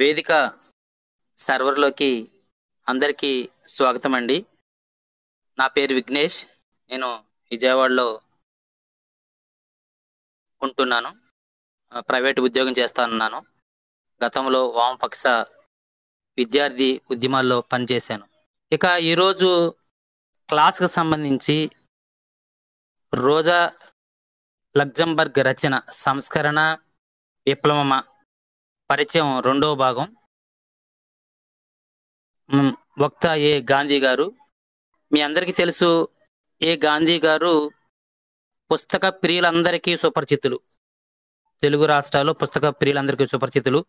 వేదిక సర్వర్లోకి అందరికీ స్వాగతం అండి నా పేరు విఘ్నేష్ నేను విజయవాడలో ఉంటున్నాను ప్రైవేట్ ఉద్యోగం చేస్తానున్నాను గతంలో వామపక్ష విద్యార్థి ఉద్యమాల్లో పనిచేశాను ఇక ఈరోజు క్లాస్కి సంబంధించి రోజా లగ్జంబర్గ్ రచన సంస్కరణ విప్లవమా పరిచయం రెండవ భాగం వక్త ఏ గాంధీ గారు మీ అందరికీ తెలుసు ఏ గాంధీ గారు పుస్తక ప్రియులందరికీ సుపరిచితులు తెలుగు రాష్ట్రాల్లో పుస్తక ప్రియులందరికీ సుపరిచితులు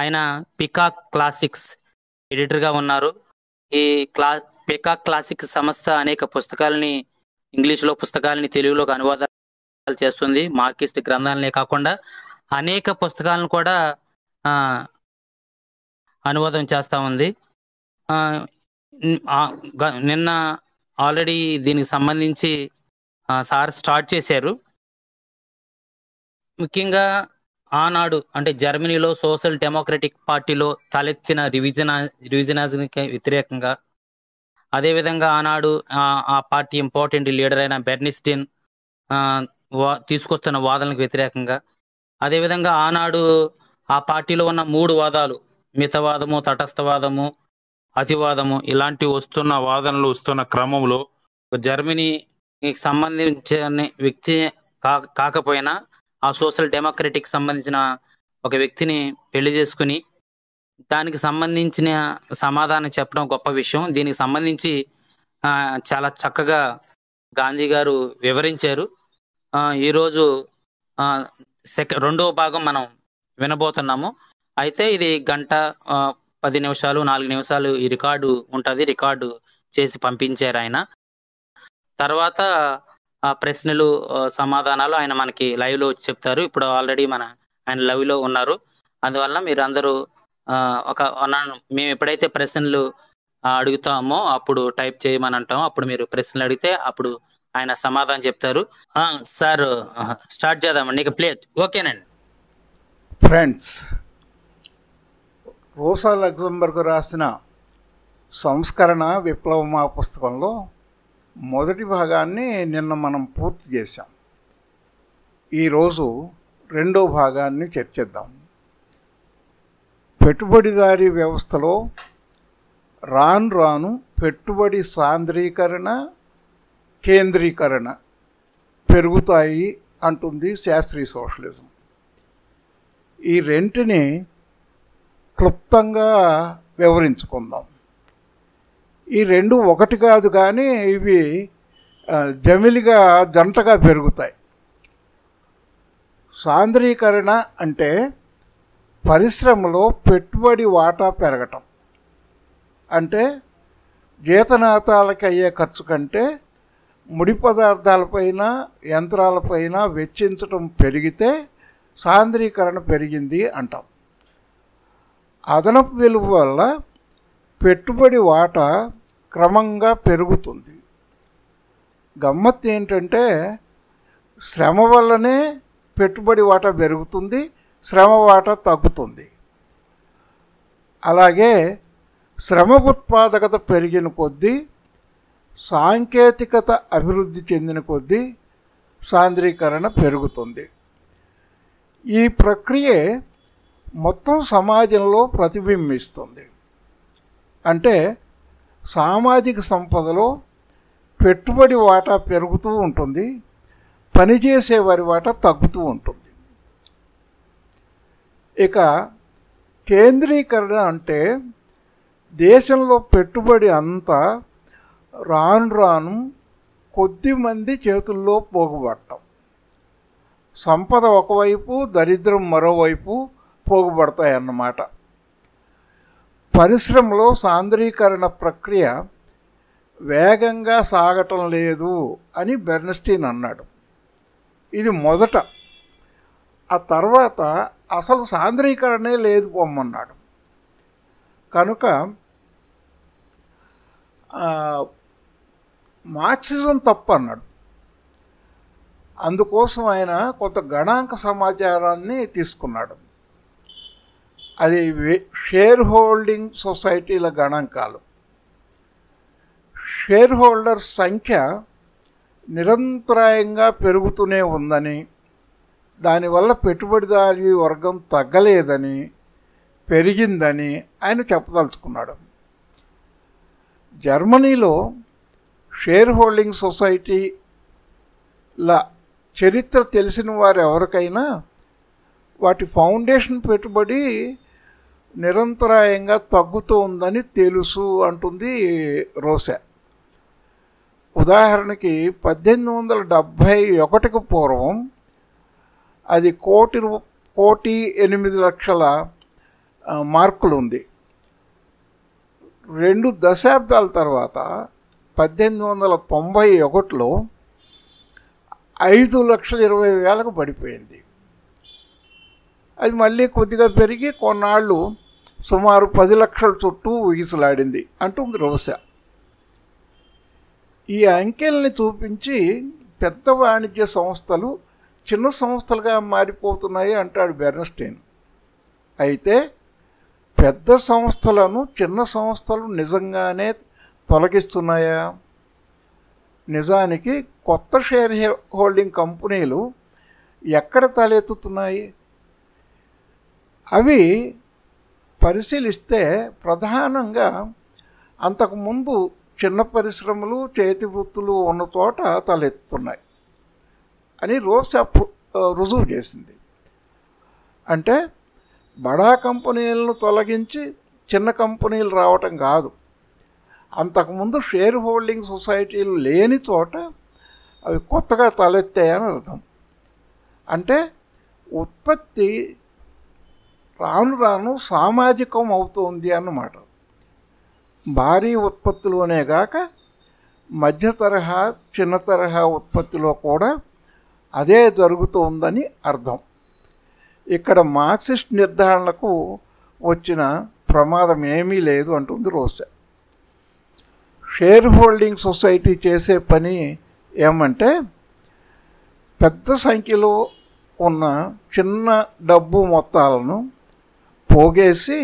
ఆయన పికాక్ క్లాసిక్స్ ఎడిటర్గా ఉన్నారు ఈ క్లా పికాక్ క్లాసిక్స్ సంస్థ అనేక పుస్తకాలని ఇంగ్లీష్లో పుస్తకాలని తెలుగులోకి అనువాదాలు చేస్తుంది మార్కిస్ట్ గ్రంథాలనే కాకుండా అనేక పుస్తకాలను కూడా అనువాదం చేస్తూ ఉంది నిన్న ఆల్రెడీ దీనికి సంబంధించి సార్ స్టార్ట్ చేశారు ముఖ్యంగా ఆనాడు అంటే జర్మనీలో సోషల్ డెమోక్రటిక్ పార్టీలో తలెత్తిన రివిజన రివిజనాజ్కి వ్యతిరేకంగా అదేవిధంగా ఆనాడు ఆ పార్టీ ఇంపార్టెంట్ లీడర్ అయిన బెర్నిస్టిన్ తీసుకొస్తున్న వాదనలకు వ్యతిరేకంగా అదేవిధంగా ఆనాడు ఆ పార్టీలో ఉన్న మూడు వాదాలు మితవాదము తటస్థవాదము అతివాదము ఇలాంటి వస్తున్న వాదనలు వస్తున్న క్రమంలో జర్మనీకి సంబంధించిన వ్యక్తి కాకపోయినా ఆ సోషల్ డెమోక్రటిక్ సంబంధించిన ఒక వ్యక్తిని పెళ్లి చేసుకుని దానికి సంబంధించిన సమాధానం చెప్పడం గొప్ప విషయం దీనికి సంబంధించి చాలా చక్కగా గాంధీ గారు వివరించారు ఈరోజు సెక రెండవ భాగం మనం వినబోతున్నాము అయితే ఇది గంట పది నిమిషాలు నాలుగు నిమిషాలు ఈ రికార్డు ఉంటుంది రికార్డు చేసి పంపించారు ఆయన తర్వాత ఆ ప్రశ్నలు సమాధానాలు ఆయన మనకి లైవ్లో వచ్చి చెప్తారు ఇప్పుడు ఆల్రెడీ మన ఆయన లైవ్లో ఉన్నారు అందువల్ల మీరు అందరూ ఒక మేము ఎప్పుడైతే ప్రశ్నలు అడుగుతామో అప్పుడు టైప్ చేయమని అంటామో అప్పుడు మీరు ప్రశ్నలు అడిగితే అప్పుడు ఆయన సమాధానం చెప్తారు సార్ స్టార్ట్ చేద్దామండి ఇక ప్లే ఓకేనండి ఫ్రెండ్స్ రోసా లగ్జంబర్గ్ రాసిన సంస్కరణ విప్లవమా పుస్తకంలో మొదటి భాగాన్ని నిన్న మనం పూర్తి చేశాం ఈరోజు రెండో భాగాన్ని చర్చిద్దాం పెట్టుబడిదారీ వ్యవస్థలో రాను రాను పెట్టుబడి సాంద్రీకరణ కేంద్రీకరణ పెరుగుతాయి అంటుంది శాస్త్రీయ సోషలిజం ఈ రెంటిని క్లుప్తంగా వివరించుకుందాం ఈ రెండు ఒకటి కాదు కానీ ఇవి జమిలిగా జంటగా పెరుగుతాయి సాంద్రీకరణ అంటే పరిశ్రమలో పెట్టుబడి వాటా పెరగటం అంటే జీతనాతాలకి అయ్యే ఖర్చు కంటే ముడి పదార్థాలపైన యంత్రాలపైన వెచ్చించటం పెరిగితే సాంద్రీకరణ పెరిగింది అంటాం అదనపు విలువ వల్ల పెట్టుబడి వాటా క్రమంగా పెరుగుతుంది గమ్మత్ ఏంటంటే శ్రమ వల్లనే పెట్టుబడి వాటా పెరుగుతుంది శ్రమ వాటా తగ్గుతుంది అలాగే శ్రమ ఉత్పాదకత పెరిగిన కొద్దీ సాంకేతికత అభివృద్ధి చెందిన కొద్దీ సాంద్రీకరణ పెరుగుతుంది ఈ ప్రక్రియే మొత్తం సమాజంలో ప్రతిబింబిస్తుంది అంటే సామాజిక సంపదలో పెట్టుబడి వాటా పెరుగుతూ ఉంటుంది పనిచేసే వారి వాటా తగ్గుతూ ఉంటుంది ఇక కేంద్రీకరణ అంటే దేశంలో పెట్టుబడి అంతా రాను రాను కొద్ది మంది చేతుల్లో పోగుపడటం సంపద ఒకవైపు దరిద్రం మరోవైపు అన్నమాట పరిశ్రమలో సాంద్రీకరణ ప్రక్రియ వేగంగా సాగటం లేదు అని బెర్నస్టీన్ అన్నాడు ఇది మొదట ఆ తర్వాత అసలు సాంద్రీకరణే లేదు పొమ్మన్నాడు కనుక మార్క్సిజం తప్పు అన్నాడు అందుకోసం ఆయన కొంత గణాంక సమాచారాన్ని తీసుకున్నాడు అది షేర్ హోల్డింగ్ సొసైటీల గణాంకాలు షేర్ హోల్డర్ సంఖ్య నిరంతరాయంగా పెరుగుతూనే ఉందని దానివల్ల పెట్టుబడిదారి వర్గం తగ్గలేదని పెరిగిందని ఆయన చెప్పదలుచుకున్నాడు జర్మనీలో షేర్ హోల్డింగ్ సొసైటీల చరిత్ర తెలిసిన వారు ఎవరికైనా వాటి ఫౌండేషన్ పెట్టుబడి నిరంతరాయంగా తగ్గుతూ ఉందని తెలుసు అంటుంది రోసా ఉదాహరణకి పద్దెనిమిది వందల డెబ్భై ఒకటికి పూర్వం అది కోటి కోటి ఎనిమిది లక్షల మార్కులు ఉంది రెండు దశాబ్దాల తర్వాత పద్దెనిమిది వందల తొంభై ఒకటిలో ఐదు లక్షల ఇరవై వేలకు పడిపోయింది అది మళ్ళీ కొద్దిగా పెరిగి కొన్నాళ్ళు సుమారు పది లక్షల చుట్టూ ఊగిసలాడింది అంటుంది రోస ఈ అంకెల్ని చూపించి పెద్ద వాణిజ్య సంస్థలు చిన్న సంస్థలుగా మారిపోతున్నాయి అంటాడు బెర్నస్టైన్ అయితే పెద్ద సంస్థలను చిన్న సంస్థలు నిజంగానే తొలగిస్తున్నాయా నిజానికి కొత్త షేర్ హోల్డింగ్ కంపెనీలు ఎక్కడ తలెత్తుతున్నాయి అవి పరిశీలిస్తే ప్రధానంగా అంతకుముందు చిన్న పరిశ్రమలు చేతి వృత్తులు ఉన్న చోట తలెత్తుతున్నాయి అని రోసా రుజువు చేసింది అంటే బడా కంపెనీలను తొలగించి చిన్న కంపెనీలు రావటం కాదు అంతకుముందు షేర్ హోల్డింగ్ సొసైటీలు లేని చోట అవి కొత్తగా తలెత్తాయని అర్థం అంటే ఉత్పత్తి రాను రాను సామాజికం అవుతుంది అన్నమాట భారీ ఉత్పత్తిలోనే కాక మధ్య తరహా చిన్న తరహా ఉత్పత్తిలో కూడా అదే జరుగుతుందని అర్థం ఇక్కడ మార్క్సిస్ట్ నిర్ధారణకు వచ్చిన ప్రమాదం ఏమీ లేదు అంటుంది రోజా షేర్ హోల్డింగ్ సొసైటీ చేసే పని ఏమంటే పెద్ద సంఖ్యలో ఉన్న చిన్న డబ్బు మొత్తాలను పోగేసి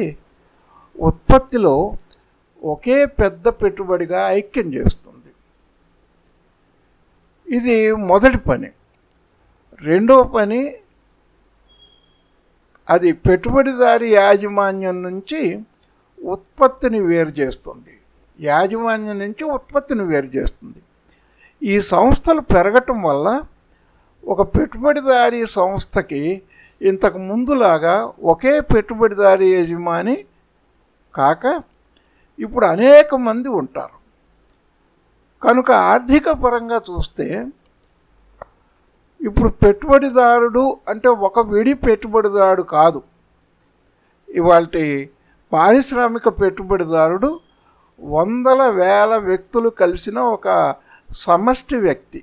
ఉత్పత్తిలో ఒకే పెద్ద పెట్టుబడిగా ఐక్యం చేస్తుంది ఇది మొదటి పని రెండో పని అది పెట్టుబడిదారి యాజమాన్యం నుంచి ఉత్పత్తిని వేరు చేస్తుంది యాజమాన్యం నుంచి ఉత్పత్తిని వేరు చేస్తుంది ఈ సంస్థలు పెరగటం వల్ల ఒక పెట్టుబడిదారీ సంస్థకి ఇంతకు ముందులాగా ఒకే పెట్టుబడిదారి యజమాని కాక ఇప్పుడు అనేక మంది ఉంటారు కనుక ఆర్థిక పరంగా చూస్తే ఇప్పుడు పెట్టుబడిదారుడు అంటే ఒక విడి పెట్టుబడిదారుడు కాదు ఇవాళ పారిశ్రామిక పెట్టుబడిదారుడు వందల వేల వ్యక్తులు కలిసిన ఒక సమష్టి వ్యక్తి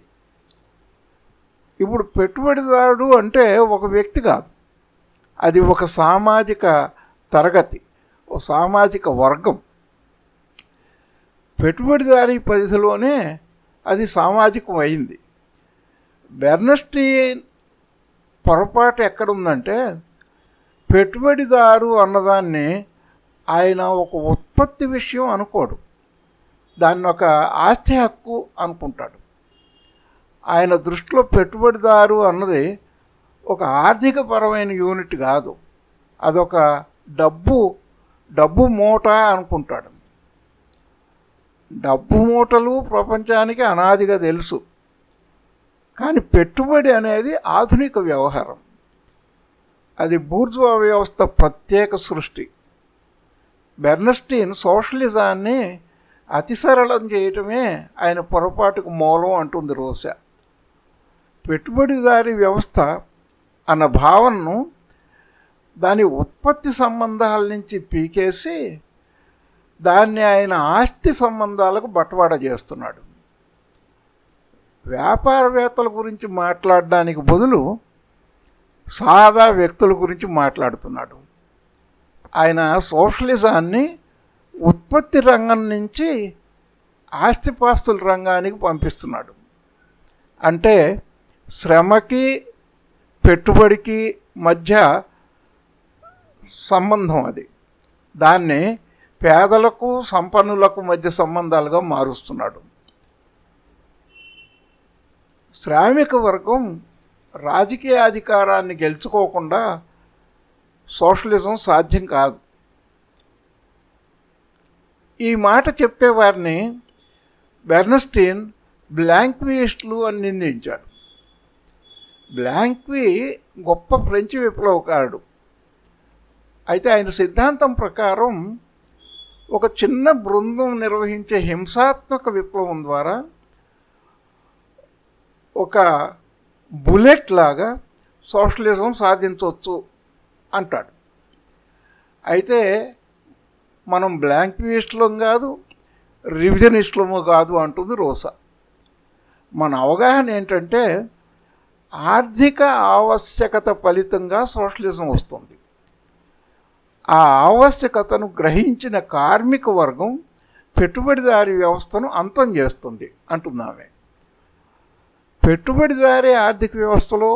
ఇప్పుడు పెట్టుబడిదారుడు అంటే ఒక వ్యక్తి కాదు అది ఒక సామాజిక తరగతి ఒక సామాజిక వర్గం పెట్టుబడిదారి పరిధిలోనే అది సామాజికం అయింది బెర్నస్టీన్ పొరపాటు ఎక్కడుందంటే పెట్టుబడిదారు అన్నదాన్ని ఆయన ఒక ఉత్పత్తి విషయం అనుకోడు దాన్ని ఒక ఆస్తి హక్కు అనుకుంటాడు ఆయన దృష్టిలో పెట్టుబడిదారు అన్నది ఒక ఆర్థిక పరమైన యూనిట్ కాదు అదొక డబ్బు డబ్బు మూట అనుకుంటాడు డబ్బు మూటలు ప్రపంచానికి అనాదిగా తెలుసు కానీ పెట్టుబడి అనేది ఆధునిక వ్యవహారం అది బూర్జువా వ్యవస్థ ప్రత్యేక సృష్టి బెర్నస్టీన్ సోషలిజాన్ని అతి సరళం చేయటమే ఆయన పొరపాటుకు మూలం అంటుంది రోసా పెట్టుబడిదారి వ్యవస్థ అన్న భావనను దాని ఉత్పత్తి సంబంధాల నుంచి పీకేసి దాన్ని ఆయన ఆస్తి సంబంధాలకు బట్వాడ చేస్తున్నాడు వ్యాపారవేత్తల గురించి మాట్లాడడానికి బదులు సాదా వ్యక్తుల గురించి మాట్లాడుతున్నాడు ఆయన సోషలిజాన్ని ఉత్పత్తి రంగం నుంచి ఆస్తిపాస్తుల రంగానికి పంపిస్తున్నాడు అంటే శ్రమకి పెట్టుబడికి మధ్య సంబంధం అది దాన్ని పేదలకు సంపన్నులకు మధ్య సంబంధాలుగా మారుస్తున్నాడు శ్రామిక వర్గం రాజకీయ అధికారాన్ని గెలుచుకోకుండా సోషలిజం సాధ్యం కాదు ఈ మాట చెప్పేవారిని బెర్నస్టీన్ బ్లాంక్వీస్ట్లు అని నిందించాడు బ్లాంక్వి గొప్ప ఫ్రెంచ్ విప్లవకారుడు అయితే ఆయన సిద్ధాంతం ప్రకారం ఒక చిన్న బృందం నిర్వహించే హింసాత్మక విప్లవం ద్వారా ఒక బుల్లెట్ లాగా సోషలిజం సాధించవచ్చు అంటాడు అయితే మనం బ్లాంక్విస్టులం కాదు రివిజనిస్టులము కాదు అంటుంది రోసా మన అవగాహన ఏంటంటే ఆర్థిక ఆవశ్యకత ఫలితంగా సోషలిజం వస్తుంది ఆ ఆవశ్యకతను గ్రహించిన కార్మిక వర్గం పెట్టుబడిదారి వ్యవస్థను అంతం చేస్తుంది అంటున్నామే పెట్టుబడిదారి ఆర్థిక వ్యవస్థలో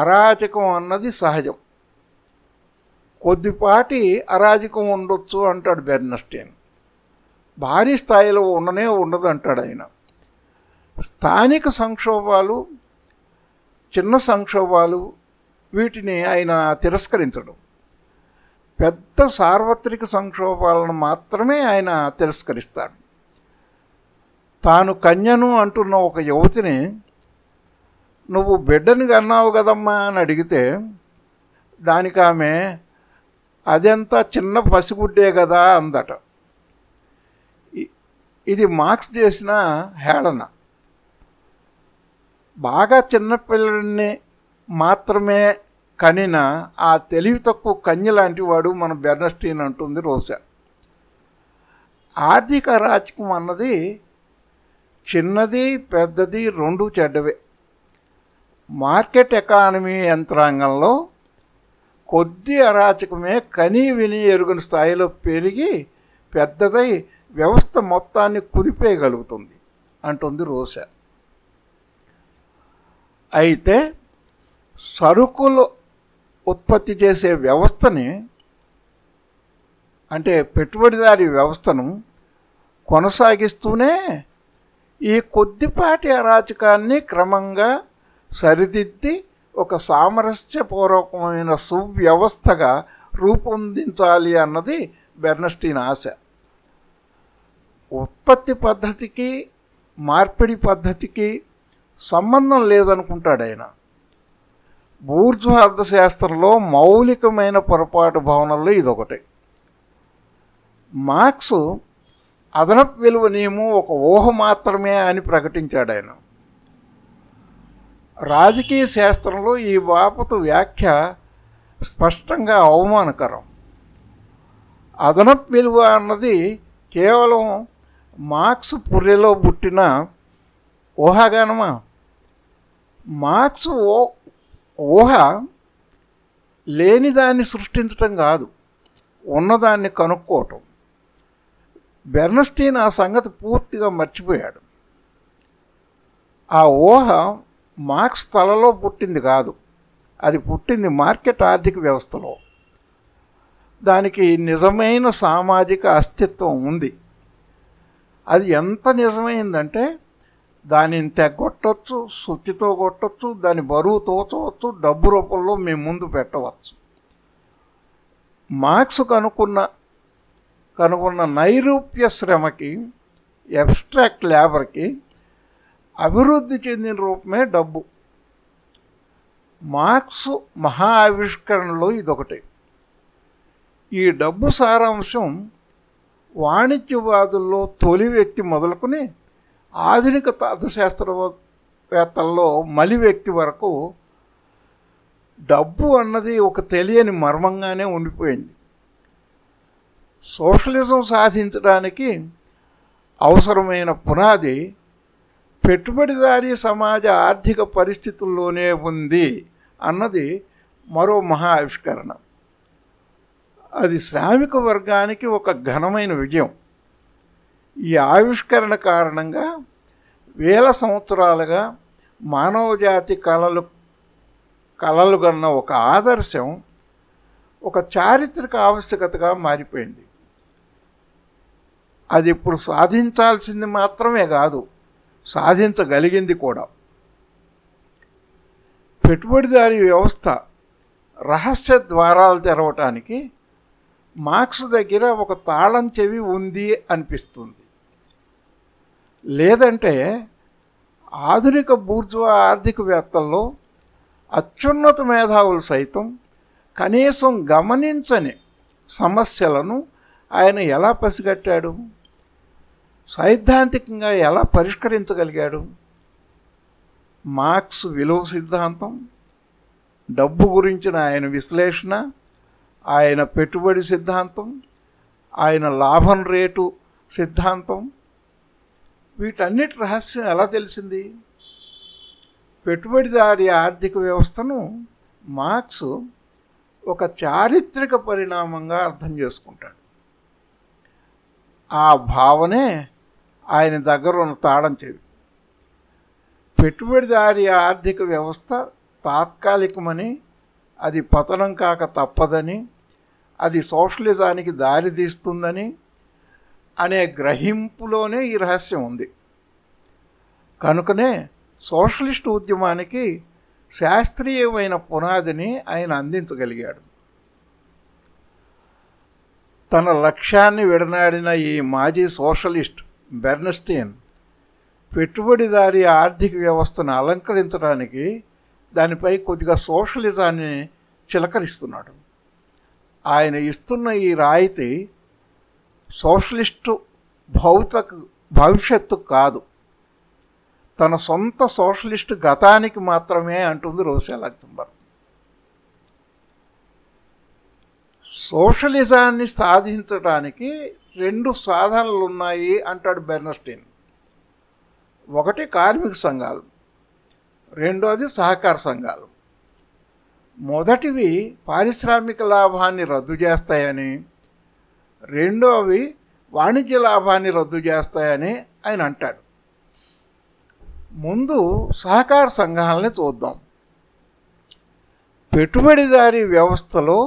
అరాచకం అన్నది సహజం కొద్దిపాటి అరాజకం ఉండొచ్చు అంటాడు బెర్నస్టీన్ భారీ స్థాయిలో ఉండనే ఉండదు అంటాడు ఆయన స్థానిక సంక్షోభాలు చిన్న సంక్షోభాలు వీటిని ఆయన తిరస్కరించడం పెద్ద సార్వత్రిక సంక్షోభాలను మాత్రమే ఆయన తిరస్కరిస్తాడు తాను కన్యను అంటున్న ఒక యువతిని నువ్వు బిడ్డని కన్నావు కదమ్మా అని అడిగితే దానికి ఆమె అదంతా చిన్న పసిగుడ్డే కదా అందట ఇది మార్క్స్ చేసిన హేళన బాగా చిన్నపిల్లడిని మాత్రమే కనిన ఆ తెలివి తక్కువ కన్య లాంటి వాడు మన బెర్నస్టీన్ అంటుంది రోజా ఆర్థిక రాజకం అన్నది చిన్నది పెద్దది రెండు చెడ్డవే మార్కెట్ ఎకానమీ యంత్రాంగంలో కొద్ది అరాచకమే కనీ విని ఎరుగని స్థాయిలో పెరిగి పెద్దదై వ్యవస్థ మొత్తాన్ని కుదిపేయగలుగుతుంది అంటుంది రోస అయితే సరుకులు ఉత్పత్తి చేసే వ్యవస్థని అంటే పెట్టుబడిదారి వ్యవస్థను కొనసాగిస్తూనే ఈ కొద్దిపాటి అరాచకాన్ని క్రమంగా సరిదిద్ది ఒక సామరస్యపూర్వకమైన సువ్యవస్థగా రూపొందించాలి అన్నది బెర్నస్టీన్ ఆశ ఉత్పత్తి పద్ధతికి మార్పిడి పద్ధతికి సంబంధం లేదనుకుంటాడు ఆయన బూర్జు అర్థశాస్త్రంలో మౌలికమైన పొరపాటు భావనల్లో ఇదొకటి మార్క్స్ అదనపు విలువ విలువనేమో ఒక ఊహ మాత్రమే అని ప్రకటించాడు ఆయన రాజకీయ శాస్త్రంలో ఈ బాపతు వ్యాఖ్య స్పష్టంగా అవమానకరం అదనపు విలువ అన్నది కేవలం మార్క్స్ పుర్రెలో పుట్టిన ఊహాగానమా మార్క్స్ ఊహ లేనిదాన్ని సృష్టించటం కాదు ఉన్నదాన్ని కనుక్కోవటం బెర్నస్టీన్ ఆ సంగతి పూర్తిగా మర్చిపోయాడు ఆ ఊహ మార్క్స్ తలలో పుట్టింది కాదు అది పుట్టింది మార్కెట్ ఆర్థిక వ్యవస్థలో దానికి నిజమైన సామాజిక అస్తిత్వం ఉంది అది ఎంత నిజమైందంటే దానిని తెగొట్టచ్చు శుద్ధితో కొట్టచ్చు దాని బరువు తోచవచ్చు డబ్బు రూపంలో మేము ముందు పెట్టవచ్చు మార్క్స్ కనుక్కున్న కనుక్కున్న నైరూప్య శ్రమకి అబ్స్ట్రాక్ట్ లేబర్కి అభివృద్ధి చెందిన రూపమే డబ్బు మార్క్స్ మహా ఆవిష్కరణలో ఇదొకటి ఈ డబ్బు సారాంశం వాణిజ్యవాదుల్లో తొలి వ్యక్తి మొదలుకొని ఆధునిక అర్థశాస్త్రవేత్తల్లో మలి వ్యక్తి వరకు డబ్బు అన్నది ఒక తెలియని మర్మంగానే ఉండిపోయింది సోషలిజం సాధించడానికి అవసరమైన పునాది పెట్టుబడిదారీ సమాజ ఆర్థిక పరిస్థితుల్లోనే ఉంది అన్నది మరో మహా ఆవిష్కరణ అది శ్రామిక వర్గానికి ఒక ఘనమైన విజయం ఈ ఆవిష్కరణ కారణంగా వేల సంవత్సరాలుగా మానవజాతి కళలు కళలుగన్న ఒక ఆదర్శం ఒక చారిత్రక ఆవశ్యకతగా మారిపోయింది అది ఇప్పుడు సాధించాల్సింది మాత్రమే కాదు సాధించగలిగింది కూడా పెట్టుబడిదారి వ్యవస్థ రహస్య ద్వారాలు తెరవటానికి మార్క్స్ దగ్గర ఒక తాళం చెవి ఉంది అనిపిస్తుంది లేదంటే ఆధునిక బూర్జువా ఆర్థికవేత్తల్లో అత్యున్నత మేధావులు సైతం కనీసం గమనించని సమస్యలను ఆయన ఎలా పసిగట్టాడు సైద్ధాంతికంగా ఎలా పరిష్కరించగలిగాడు మార్క్స్ విలువ సిద్ధాంతం డబ్బు గురించిన ఆయన విశ్లేషణ ఆయన పెట్టుబడి సిద్ధాంతం ఆయన లాభం రేటు సిద్ధాంతం వీటన్నిటి రహస్యం ఎలా తెలిసింది పెట్టుబడిదారి ఆర్థిక వ్యవస్థను మార్క్స్ ఒక చారిత్రక పరిణామంగా అర్థం చేసుకుంటాడు ఆ భావనే ఆయన దగ్గర ఉన్న తాళం చెవి పెట్టుబడిదారి ఆర్థిక వ్యవస్థ తాత్కాలికమని అది పతనం కాక తప్పదని అది సోషలిజానికి దారితీస్తుందని అనే గ్రహింపులోనే ఈ రహస్యం ఉంది కనుకనే సోషలిస్ట్ ఉద్యమానికి శాస్త్రీయమైన పునాదిని ఆయన అందించగలిగాడు తన లక్ష్యాన్ని విడనాడిన ఈ మాజీ సోషలిస్ట్ బెర్నస్టీన్ పెట్టుబడిదారి ఆర్థిక వ్యవస్థను అలంకరించడానికి దానిపై కొద్దిగా సోషలిజాన్ని చిలకరిస్తున్నాడు ఆయన ఇస్తున్న ఈ రాయితీ సోషలిస్టు భౌత భవిష్యత్తు కాదు తన సొంత సోషలిస్టు గతానికి మాత్రమే అంటుంది రోసే లక్సంబర్గ్ సోషలిజాన్ని సాధించడానికి రెండు సాధనలు ఉన్నాయి అంటాడు బెర్నస్టీన్ ఒకటి కార్మిక సంఘాలు రెండోది సహకార సంఘాలు మొదటివి పారిశ్రామిక లాభాన్ని రద్దు చేస్తాయని రెండోవి వాణిజ్య లాభాన్ని రద్దు చేస్తాయని ఆయన అంటాడు ముందు సహకార సంఘాలని చూద్దాం పెట్టుబడిదారీ వ్యవస్థలో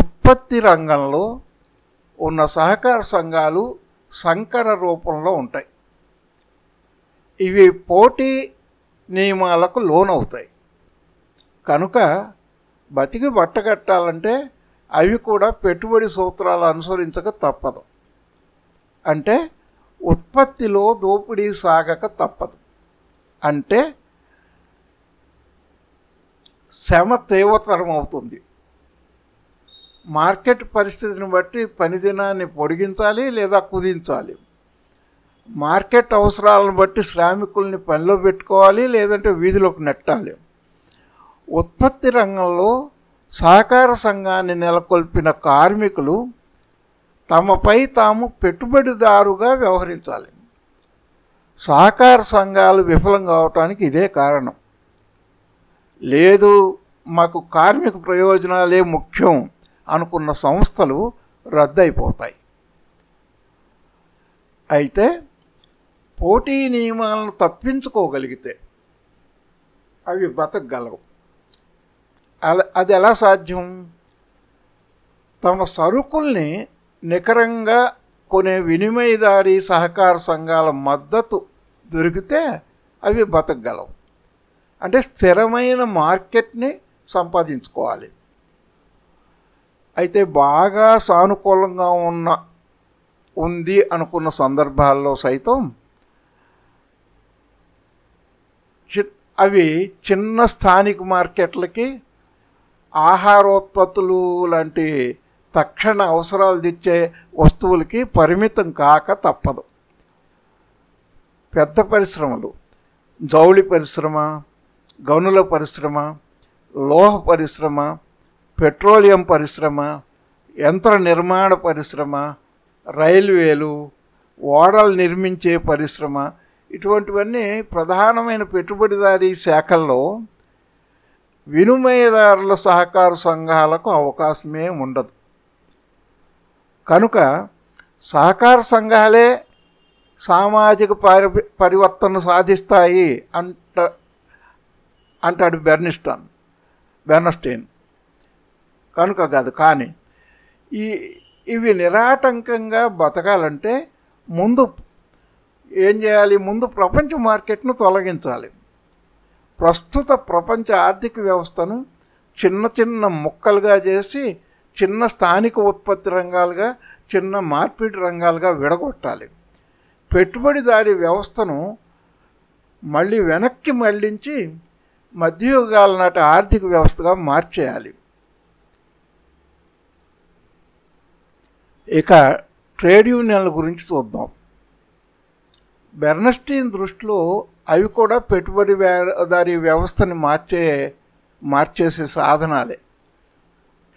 ఉత్పత్తి రంగంలో ఉన్న సహకార సంఘాలు సంకర రూపంలో ఉంటాయి ఇవి పోటీ నియమాలకు లోనవుతాయి కనుక బతికి బట్టగట్టాలంటే అవి కూడా పెట్టుబడి సూత్రాలు అనుసరించక తప్పదు అంటే ఉత్పత్తిలో దోపిడీ సాగక తప్పదు అంటే శ్రమ తీవ్రతరం అవుతుంది మార్కెట్ పరిస్థితిని బట్టి పనిదినాన్ని పొడిగించాలి లేదా కుదించాలి మార్కెట్ అవసరాలను బట్టి శ్రామికుల్ని పనిలో పెట్టుకోవాలి లేదంటే వీధిలోకి నెట్టాలి ఉత్పత్తి రంగంలో సహకార సంఘాన్ని నెలకొల్పిన కార్మికులు తమపై తాము పెట్టుబడిదారుగా వ్యవహరించాలి సహకార సంఘాలు విఫలం కావటానికి ఇదే కారణం లేదు మాకు కార్మిక ప్రయోజనాలే ముఖ్యం అనుకున్న సంస్థలు రద్దయిపోతాయి అయితే పోటీ నియమాలను తప్పించుకోగలిగితే అవి బతకగలవు అది ఎలా సాధ్యం తమ సరుకుల్ని నికరంగా కొనే వినిమయదారి సహకార సంఘాల మద్దతు దొరికితే అవి బతకగలవు అంటే స్థిరమైన మార్కెట్ని సంపాదించుకోవాలి అయితే బాగా సానుకూలంగా ఉన్న ఉంది అనుకున్న సందర్భాల్లో సైతం అవి చిన్న స్థానిక మార్కెట్లకి ఆహారోత్పత్తులు లాంటి తక్షణ అవసరాలు తెచ్చే వస్తువులకి పరిమితం కాక తప్పదు పెద్ద పరిశ్రమలు జౌళి పరిశ్రమ గనుల పరిశ్రమ లోహ పరిశ్రమ పెట్రోలియం పరిశ్రమ యంత్ర నిర్మాణ పరిశ్రమ రైల్వేలు ఓడలు నిర్మించే పరిశ్రమ ఇటువంటివన్నీ ప్రధానమైన పెట్టుబడిదారీ శాఖల్లో వినిమయదారుల సహకార సంఘాలకు అవకాశమే ఉండదు కనుక సహకార సంఘాలే సామాజిక పరి పరివర్తన సాధిస్తాయి అంట అంటాడు బెర్నిస్టాన్ బెర్నస్టేన్ కనుక కాదు కానీ ఈ ఇవి నిరాటంకంగా బతకాలంటే ముందు ఏం చేయాలి ముందు ప్రపంచ మార్కెట్ను తొలగించాలి ప్రస్తుత ప్రపంచ ఆర్థిక వ్యవస్థను చిన్న చిన్న ముక్కలుగా చేసి చిన్న స్థానిక ఉత్పత్తి రంగాలుగా చిన్న మార్పిడి రంగాలుగా విడగొట్టాలి పెట్టుబడిదారి వ్యవస్థను మళ్ళీ వెనక్కి మళ్ళించి మధ్యయుగాల నాటి ఆర్థిక వ్యవస్థగా మార్చేయాలి ఇక ట్రేడ్ యూనియన్ల గురించి చూద్దాం బెర్నస్టీన్ దృష్టిలో అవి కూడా పెట్టుబడి దారి వ్యవస్థని మార్చే మార్చేసే సాధనాలే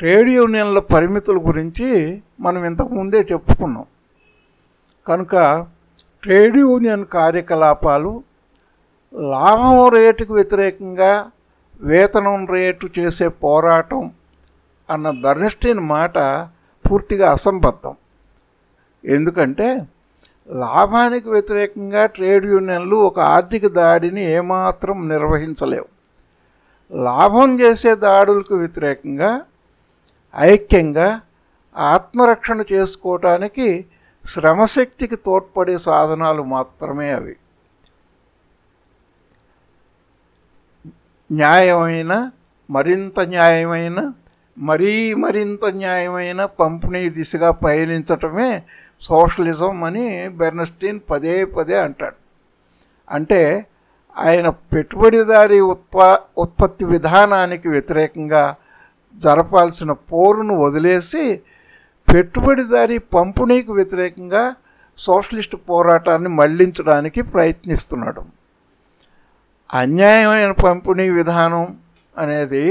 ట్రేడ్ యూనియన్ల పరిమితుల గురించి మనం ఇంతకుముందే చెప్పుకున్నాం కనుక ట్రేడ్ యూనియన్ కార్యకలాపాలు లాభం రేటుకు వ్యతిరేకంగా వేతనం రేటు చేసే పోరాటం అన్న బెర్నస్టీన్ మాట పూర్తిగా అసంబద్ధం ఎందుకంటే లాభానికి వ్యతిరేకంగా ట్రేడ్ యూనియన్లు ఒక ఆర్థిక దాడిని ఏమాత్రం నిర్వహించలేవు లాభం చేసే దాడులకు వ్యతిరేకంగా ఐక్యంగా ఆత్మరక్షణ చేసుకోవటానికి శ్రమశక్తికి తోడ్పడే సాధనాలు మాత్రమే అవి న్యాయమైన మరింత న్యాయమైన మరీ మరింత న్యాయమైన పంపిణీ దిశగా పయనించటమే సోషలిజం అని బెర్నస్టీన్ పదే పదే అంటాడు అంటే ఆయన పెట్టుబడిదారీ ఉత్పా ఉత్పత్తి విధానానికి వ్యతిరేకంగా జరపాల్సిన పోరును వదిలేసి పెట్టుబడిదారి పంపిణీకి వ్యతిరేకంగా సోషలిస్ట్ పోరాటాన్ని మళ్లించడానికి ప్రయత్నిస్తున్నాడు అన్యాయమైన పంపిణీ విధానం అనేది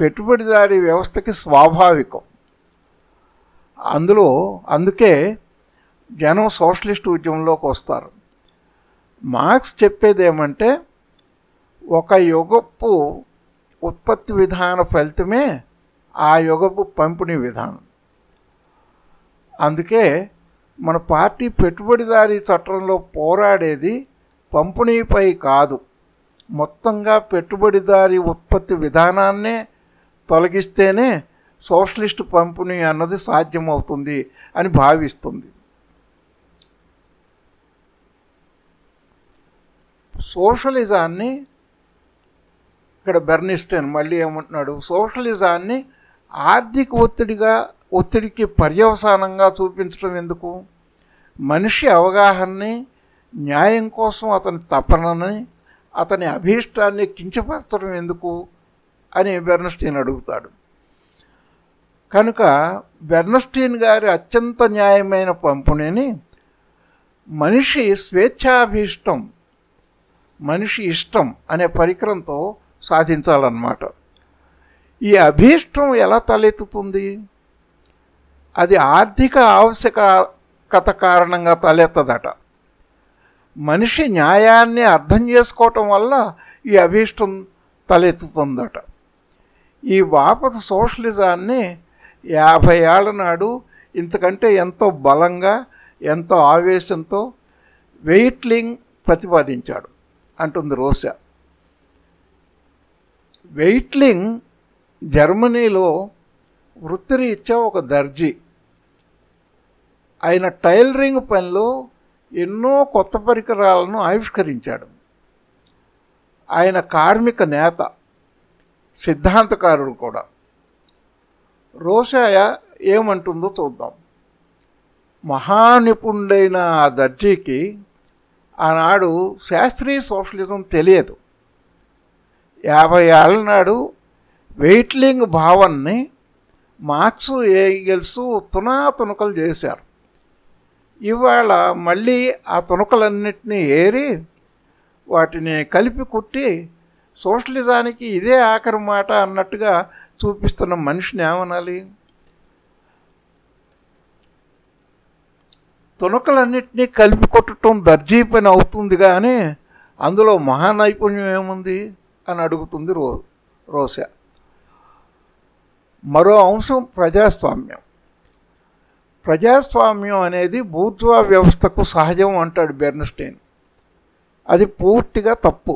పెట్టుబడిదారీ వ్యవస్థకి స్వాభావికం అందులో అందుకే జనం సోషలిస్ట్ ఉద్యమంలోకి వస్తారు మార్క్స్ చెప్పేది ఏమంటే ఒక యుగపు ఉత్పత్తి విధాన ఫలితమే ఆ యుగపు పంపిణీ విధానం అందుకే మన పార్టీ పెట్టుబడిదారీ చట్టంలో పోరాడేది పంపిణీపై కాదు మొత్తంగా పెట్టుబడిదారీ ఉత్పత్తి విధానాన్నే తొలగిస్తేనే సోషలిస్ట్ పంపిణీ అన్నది సాధ్యమవుతుంది అని భావిస్తుంది సోషలిజాన్ని ఇక్కడ బెర్నిస్టన్ మళ్ళీ ఏమంటున్నాడు సోషలిజాన్ని ఆర్థిక ఒత్తిడిగా ఒత్తిడికి పర్యవసానంగా చూపించడం ఎందుకు మనిషి అవగాహనని న్యాయం కోసం అతని తపనని అతని అభీష్టాన్ని కించపరచడం ఎందుకు అని బెర్నస్టీన్ అడుగుతాడు కనుక బెర్నస్టీన్ గారి అత్యంత న్యాయమైన పంపుణిని మనిషి స్వేచ్ఛాభీష్టం మనిషి ఇష్టం అనే పరికరంతో సాధించాలన్నమాట ఈ అభీష్టం ఎలా తలెత్తుతుంది అది ఆర్థిక ఆవశ్యకత కారణంగా తలెత్తదట మనిషి న్యాయాన్ని అర్థం చేసుకోవటం వల్ల ఈ అభీష్టం తలెత్తుతుందట ఈ వాపత సోషలిజాన్ని యాభై ఏళ్ళ నాడు ఇంతకంటే ఎంతో బలంగా ఎంతో ఆవేశంతో వెయిట్లింగ్ ప్రతిపాదించాడు అంటుంది రోసా వెయిట్లింగ్ జర్మనీలో వృత్తిని ఇచ్చే ఒక దర్జీ ఆయన టైలరింగ్ పనిలో ఎన్నో కొత్త పరికరాలను ఆవిష్కరించాడు ఆయన కార్మిక నేత సిద్ధాంతకారుడు కూడా రోషాయ ఏమంటుందో చూద్దాం మహానిపుణుడైన ఆ దర్జీకి ఆనాడు శాస్త్రీయ సోషలిజం తెలియదు యాభై ఏళ్ళ నాడు వెయిట్లింగ్ భావాన్ని మార్క్స్ ఏగెల్స్ తునా తునకలు చేశారు ఇవాళ మళ్ళీ ఆ తునకలన్నిటినీ ఏరి వాటిని కలిపి కుట్టి సోషలిజానికి ఇదే ఆఖరి మాట అన్నట్టుగా చూపిస్తున్న మనిషిని ఏమనాలి తునకలన్నింటినీ కలిపి కొట్టడం దర్జీ పని అవుతుంది కానీ అందులో మహానైపుణ్యం ఏముంది అని అడుగుతుంది రో రోసా మరో అంశం ప్రజాస్వామ్యం ప్రజాస్వామ్యం అనేది బూర్జువా వ్యవస్థకు సహజం అంటాడు బెర్నస్టైన్ అది పూర్తిగా తప్పు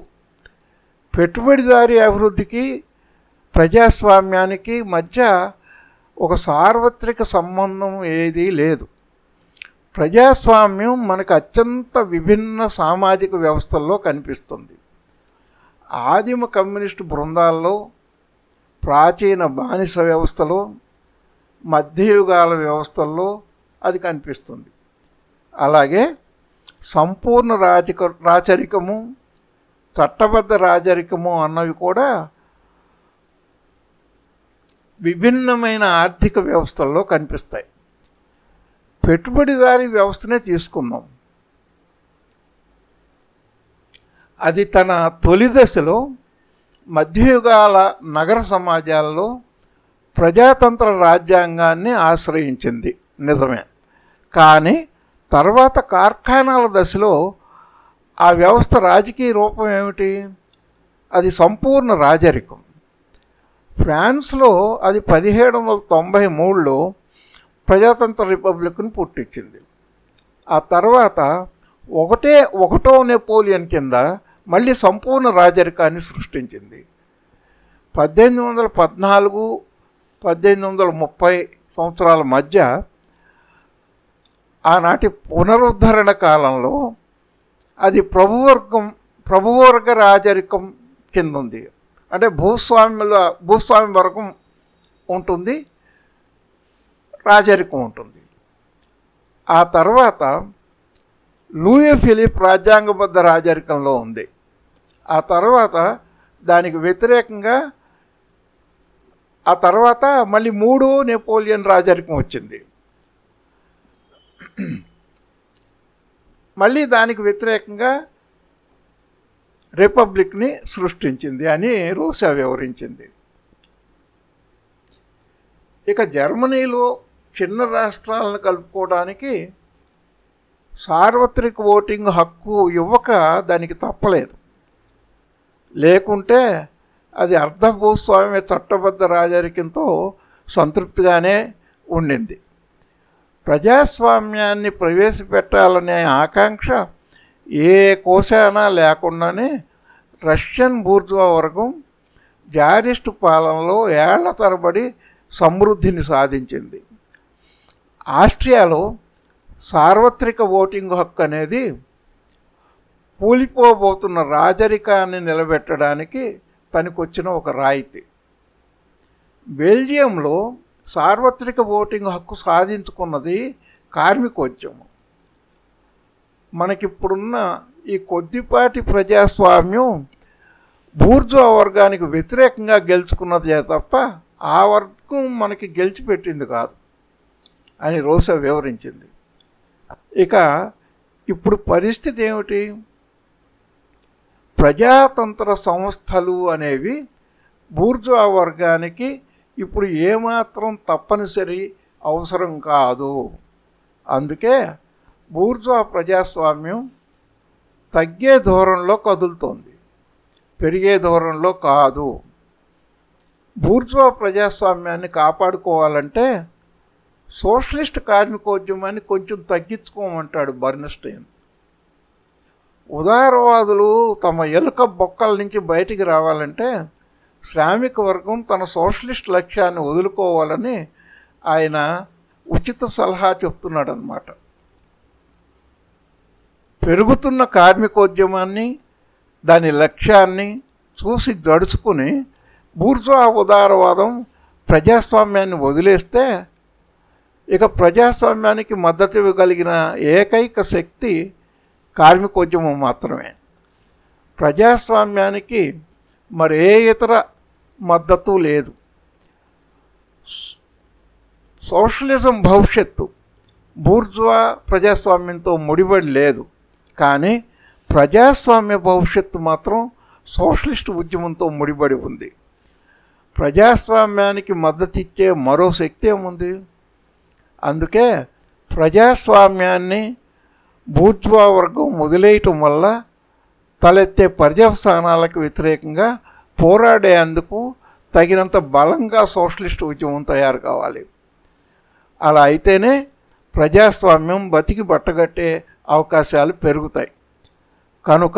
పెట్టుబడిదారి అభివృద్ధికి ప్రజాస్వామ్యానికి మధ్య ఒక సార్వత్రిక సంబంధం ఏదీ లేదు ప్రజాస్వామ్యం మనకు అత్యంత విభిన్న సామాజిక వ్యవస్థల్లో కనిపిస్తుంది ఆదిమ కమ్యూనిస్టు బృందాల్లో ప్రాచీన బానిస వ్యవస్థలో మధ్యయుగాల వ్యవస్థల్లో అది కనిపిస్తుంది అలాగే సంపూర్ణ రాచక రాచరికము చట్టబద్ధ రాజరికము అన్నవి కూడా విభిన్నమైన ఆర్థిక వ్యవస్థల్లో కనిపిస్తాయి పెట్టుబడిదారి వ్యవస్థనే తీసుకుందాం అది తన తొలి దశలో మధ్యయుగాల నగర సమాజాల్లో ప్రజాతంత్ర రాజ్యాంగాన్ని ఆశ్రయించింది నిజమే కానీ తర్వాత కార్ఖానాల దశలో ఆ వ్యవస్థ రాజకీయ రూపం ఏమిటి అది సంపూర్ణ రాజరికం ఫ్రాన్స్లో అది పదిహేడు వందల తొంభై మూడులో ప్రజాతంత్ర రిపబ్లిక్ను పుట్టించింది ఆ తర్వాత ఒకటే ఒకటో నెపోలియన్ కింద మళ్ళీ సంపూర్ణ రాజరికాన్ని సృష్టించింది పద్దెనిమిది వందల పద్నాలుగు పద్దెనిమిది వందల ముప్పై సంవత్సరాల మధ్య ఆనాటి పునరుద్ధరణ కాలంలో అది ప్రభువర్గం ప్రభువర్గ రాజరికం ఉంది అంటే భూస్వామ్యుల భూస్వామి వర్గం ఉంటుంది రాజరికం ఉంటుంది ఆ తర్వాత లూయి ఫిలిప్ రాజ్యాంగబద్ధ రాజరికంలో ఉంది ఆ తర్వాత దానికి వ్యతిరేకంగా ఆ తర్వాత మళ్ళీ మూడో నెపోలియన్ రాజరికం వచ్చింది మళ్ళీ దానికి వ్యతిరేకంగా రిపబ్లిక్ని సృష్టించింది అని రూసా వివరించింది ఇక జర్మనీలో చిన్న రాష్ట్రాలను కలుపుకోవడానికి సార్వత్రిక ఓటింగ్ హక్కు ఇవ్వక దానికి తప్పలేదు లేకుంటే అది అర్ధభూస్వామ్య చట్టబద్ధ రాజరికంతో సంతృప్తిగానే ఉండింది ప్రజాస్వామ్యాన్ని ప్రవేశపెట్టాలనే ఆకాంక్ష ఏ కోశానా లేకుండానే రష్యన్ బూర్జువా వర్గం జారిస్టు పాలనలో ఏళ్ల తరబడి సమృద్ధిని సాధించింది ఆస్ట్రియాలో సార్వత్రిక ఓటింగ్ హక్కు అనేది కూలిపోబోతున్న రాజరికాన్ని నిలబెట్టడానికి పనికొచ్చిన ఒక రాయితీ బెల్జియంలో సార్వత్రిక ఓటింగ్ హక్కు సాధించుకున్నది కార్మికోద్యమం మనకిప్పుడున్న ఈ కొద్దిపాటి ప్రజాస్వామ్యం బూర్జువా వర్గానికి వ్యతిరేకంగా గెలుచుకున్నదే తప్ప ఆ వర్గం మనకి గెలిచిపెట్టింది కాదు అని రోసా వివరించింది ఇక ఇప్పుడు పరిస్థితి ఏమిటి ప్రజాతంత్ర సంస్థలు అనేవి బూర్జువా వర్గానికి ఇప్పుడు ఏమాత్రం తప్పనిసరి అవసరం కాదు అందుకే బూర్జా ప్రజాస్వామ్యం తగ్గే ధోరణిలో కదులుతోంది పెరిగే ధోరణిలో కాదు బూర్జా ప్రజాస్వామ్యాన్ని కాపాడుకోవాలంటే సోషలిస్ట్ కార్మికోద్యమాన్ని కొంచెం తగ్గించుకోమంటాడు బర్నస్టైన్ ఉదారవాదులు తమ ఎలుక బొక్కల నుంచి బయటికి రావాలంటే శ్రామిక వర్గం తన సోషలిస్ట్ లక్ష్యాన్ని వదులుకోవాలని ఆయన ఉచిత సలహా చెప్తున్నాడనమాట పెరుగుతున్న కార్మికోద్యమాన్ని దాని లక్ష్యాన్ని చూసి దడుచుకుని బూర్జా ఉదారవాదం ప్రజాస్వామ్యాన్ని వదిలేస్తే ఇక ప్రజాస్వామ్యానికి మద్దతు ఇవ్వగలిగిన ఏకైక శక్తి కార్మికోద్యమం మాత్రమే ప్రజాస్వామ్యానికి మరే ఇతర మద్దతు లేదు సోషలిజం భవిష్యత్తు బూర్జువా ప్రజాస్వామ్యంతో ముడిపడి లేదు కానీ ప్రజాస్వామ్య భవిష్యత్తు మాత్రం సోషలిస్ట్ ఉద్యమంతో ముడిపడి ఉంది ప్రజాస్వామ్యానికి మద్దతిచ్చే మరో శక్తి ఏముంది అందుకే ప్రజాస్వామ్యాన్ని బూర్జువా వర్గం వదిలేయటం వల్ల తలెత్తే ప్రజాస్థానాలకు వ్యతిరేకంగా పోరాడేందుకు తగినంత బలంగా సోషలిస్ట్ ఉద్యమం తయారు కావాలి అలా అయితేనే ప్రజాస్వామ్యం బతికి బట్టగట్టే అవకాశాలు పెరుగుతాయి కనుక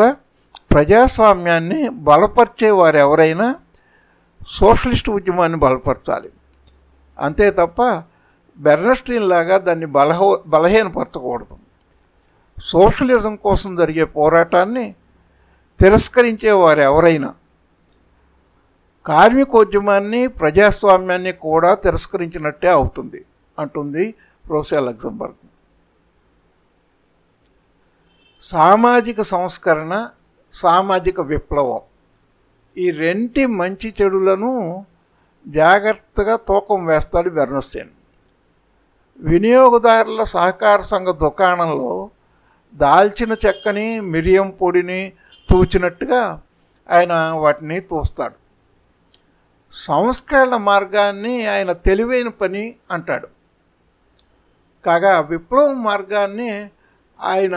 ప్రజాస్వామ్యాన్ని బలపరిచే వారు ఎవరైనా సోషలిస్ట్ ఉద్యమాన్ని బలపరచాలి అంతే తప్ప బెర్నస్టీన్ లాగా దాన్ని బలహో బలహీనపరచకూడదు సోషలిజం కోసం జరిగే పోరాటాన్ని తిరస్కరించే వారు ఎవరైనా కార్మికోద్యమాన్ని ప్రజాస్వామ్యాన్ని కూడా తిరస్కరించినట్టే అవుతుంది అంటుంది ప్రొఫెసర్ లగ్జంబర్గ్ సామాజిక సంస్కరణ సామాజిక విప్లవం ఈ రెంటి మంచి చెడులను జాగ్రత్తగా తూకం వేస్తాడు వెర్నస్టైన్ వినియోగదారుల సహకార సంఘ దుకాణంలో దాల్చిన చెక్కని మిరియం పొడిని తూచినట్టుగా ఆయన వాటిని తూస్తాడు సంస్కరణ మార్గాన్ని ఆయన తెలివైన పని అంటాడు కాగా విప్లవ మార్గాన్ని ఆయన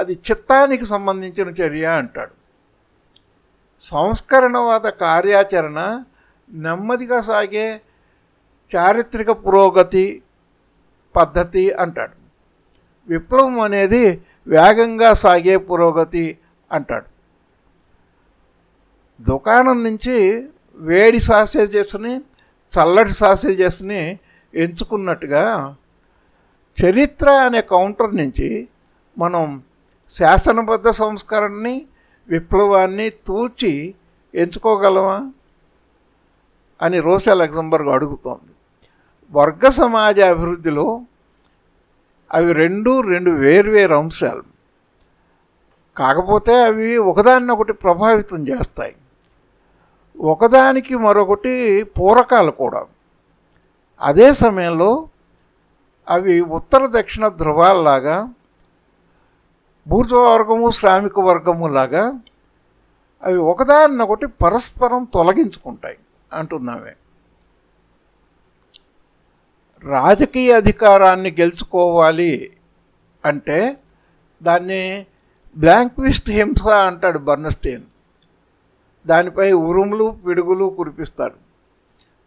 అది చిత్తానికి సంబంధించిన చర్య అంటాడు సంస్కరణవాద కార్యాచరణ నెమ్మదిగా సాగే చారిత్రక పురోగతి పద్ధతి అంటాడు విప్లవం అనేది వేగంగా సాగే పురోగతి అంటాడు దుకాణం నుంచి వేడి సాసేజెస్ని చల్లటి సాసేజెస్ని ఎంచుకున్నట్టుగా చరిత్ర అనే కౌంటర్ నుంచి మనం శాసనబద్ధ సంస్కరణని విప్లవాన్ని తూచి ఎంచుకోగలమా అని రోసా లగ్జంబర్గ్ అడుగుతోంది వర్గ సమాజ అభివృద్ధిలో అవి రెండు రెండు వేర్వేరు అంశాలు కాకపోతే అవి ఒకదాన్నొకటి ప్రభావితం చేస్తాయి ఒకదానికి మరొకటి పూరకాలు కూడా అదే సమయంలో అవి ఉత్తర దక్షిణ ధృవాల్లాగా భూజవర్గము వర్గము శ్రామిక వర్గము లాగా అవి ఒకదాన్నొకటి పరస్పరం తొలగించుకుంటాయి అంటున్నామే రాజకీయ అధికారాన్ని గెలుచుకోవాలి అంటే దాన్ని బ్లాంక్విస్ట్ హింస అంటాడు బర్నస్టీన్ దానిపై ఉరుములు పిడుగులు కురిపిస్తాడు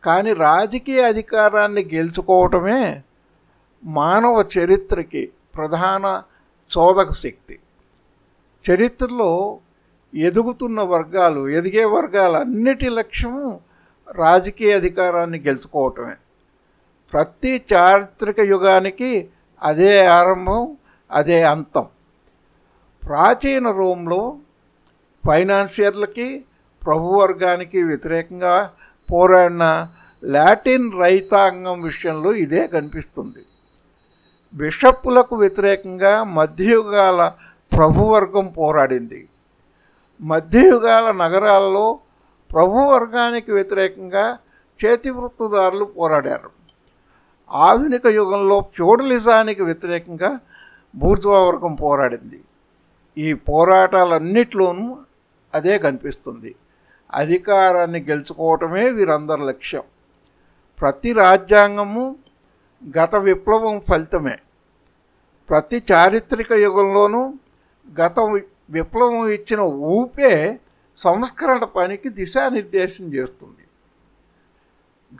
కానీ రాజకీయ అధికారాన్ని గెలుచుకోవటమే మానవ చరిత్రకి ప్రధాన చోదక శక్తి చరిత్రలో ఎదుగుతున్న వర్గాలు ఎదిగే వర్గాలు అన్నిటి లక్ష్యము రాజకీయ అధికారాన్ని గెలుచుకోవటమే ప్రతి చారిత్రక యుగానికి అదే ఆరంభం అదే అంతం ప్రాచీన రోమ్లో ఫైనాన్షియర్లకి ప్రభువర్గానికి వ్యతిరేకంగా పోరాడిన లాటిన్ రైతాంగం విషయంలో ఇదే కనిపిస్తుంది బిషప్పులకు వ్యతిరేకంగా మధ్యయుగాల ప్రభువర్గం పోరాడింది మధ్యయుగాల నగరాల్లో ప్రభువర్గానికి వ్యతిరేకంగా చేతివృత్తుదారులు పోరాడారు ఆధునిక యుగంలో ఫ్యూడలిజానికి వ్యతిరేకంగా బూర్జువర్గం పోరాడింది ఈ పోరాటాలన్నిట్లోనూ అదే కనిపిస్తుంది అధికారాన్ని గెలుచుకోవటమే వీరందరి లక్ష్యం ప్రతి రాజ్యాంగము గత విప్లవం ఫలితమే ప్రతి చారిత్రక యుగంలోనూ గత విప్లవం ఇచ్చిన ఊపే సంస్కరణ పనికి దిశానిర్దేశం చేస్తుంది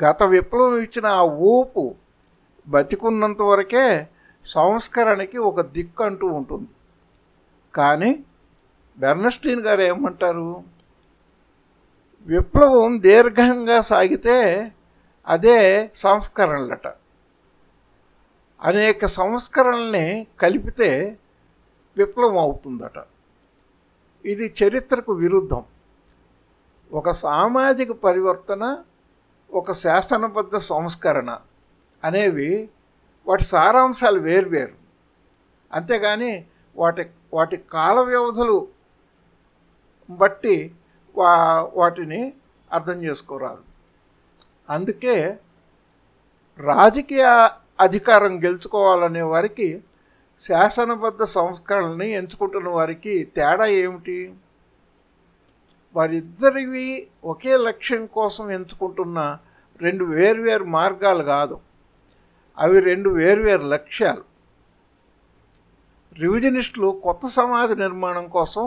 గత విప్లవం ఇచ్చిన ఆ ఊపు బతికున్నంత వరకే సంస్కరణకి ఒక దిక్కు అంటూ ఉంటుంది కానీ బెర్నస్టీన్ గారు ఏమంటారు విప్లవం దీర్ఘంగా సాగితే అదే సంస్కరణలట అనేక సంస్కరణల్ని కలిపితే విప్లవం అవుతుందట ఇది చరిత్రకు విరుద్ధం ఒక సామాజిక పరివర్తన ఒక శాసనబద్ధ సంస్కరణ అనేవి వాటి సారాంశాలు వేర్వేరు అంతేగాని వాటి వాటి కాల వ్యవధులు బట్టి వా వాటిని అర్థం చేసుకోరాదు అందుకే రాజకీయ అధికారం గెలుచుకోవాలనే వారికి శాసనబద్ధ సంస్కరణని ఎంచుకుంటున్న వారికి తేడా ఏమిటి వారిద్దరివి ఒకే లక్ష్యం కోసం ఎంచుకుంటున్న రెండు వేర్వేరు మార్గాలు కాదు అవి రెండు వేర్వేరు లక్ష్యాలు రివిజనిస్టులు కొత్త సమాజ నిర్మాణం కోసం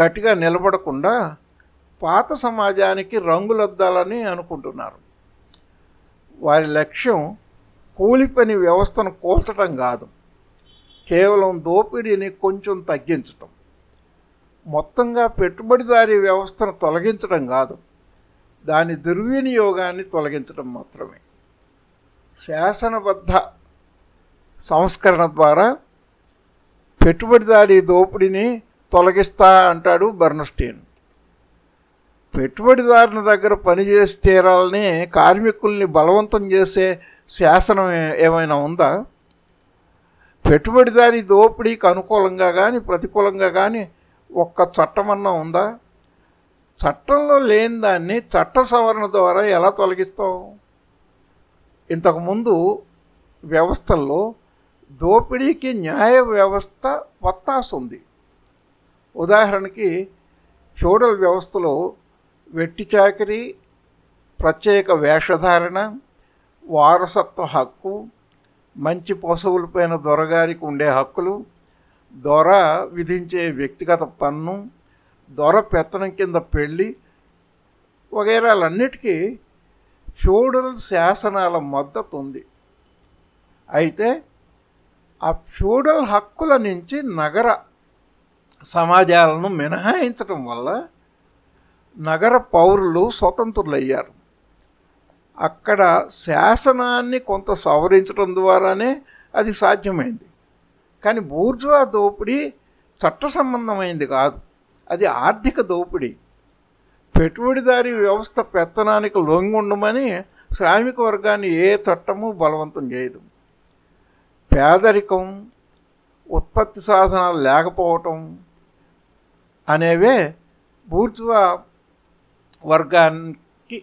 గట్టిగా నిలబడకుండా పాత సమాజానికి రంగులొద్దాలని అనుకుంటున్నారు వారి లక్ష్యం కూలిపని వ్యవస్థను కూల్చడం కాదు కేవలం దోపిడీని కొంచెం తగ్గించటం మొత్తంగా పెట్టుబడిదారీ వ్యవస్థను తొలగించడం కాదు దాని దుర్వినియోగాన్ని తొలగించడం మాత్రమే శాసనబద్ధ సంస్కరణ ద్వారా పెట్టుబడిదారీ దోపిడీని తొలగిస్తా అంటాడు బర్నస్టీన్ పెట్టుబడిదారుని దగ్గర పనిచేసి తీరాలని కార్మికుల్ని బలవంతం చేసే శాసనం ఏమైనా ఉందా పెట్టుబడిదారి దోపిడీకి అనుకూలంగా కానీ ప్రతికూలంగా కానీ ఒక్క చట్టమన్నా ఉందా చట్టంలో లేని దాన్ని చట్ట సవరణ ద్వారా ఎలా తొలగిస్తాం ఇంతకుముందు వ్యవస్థల్లో దోపిడీకి న్యాయ వ్యవస్థ వత్తాసు ఉంది ఉదాహరణకి ఫ్యూడల్ వ్యవస్థలో వెట్టి చాకరీ ప్రత్యేక వేషధారణ వారసత్వ హక్కు మంచి పశువులపైన దొరగారికి ఉండే హక్కులు దొర విధించే వ్యక్తిగత పన్ను దొర పెత్తనం కింద పెళ్ళి వగేరాలన్నిటికీ ఫ్యూడల్ శాసనాల మద్దతు ఉంది అయితే ఆ ఫ్యూడల్ హక్కుల నుంచి నగర సమాజాలను మినహాయించటం వల్ల నగర పౌరులు స్వతంత్రులయ్యారు అక్కడ శాసనాన్ని కొంత సవరించడం ద్వారానే అది సాధ్యమైంది కానీ బూర్జువా దోపిడీ చట్ట సంబంధమైంది కాదు అది ఆర్థిక దోపిడీ పెట్టుబడిదారీ వ్యవస్థ పెత్తనానికి లొంగుండమని శ్రామిక వర్గాన్ని ఏ చట్టము బలవంతం చేయదు పేదరికం ఉత్పత్తి సాధనాలు లేకపోవటం అనేవే బూర్జువా వర్గానికి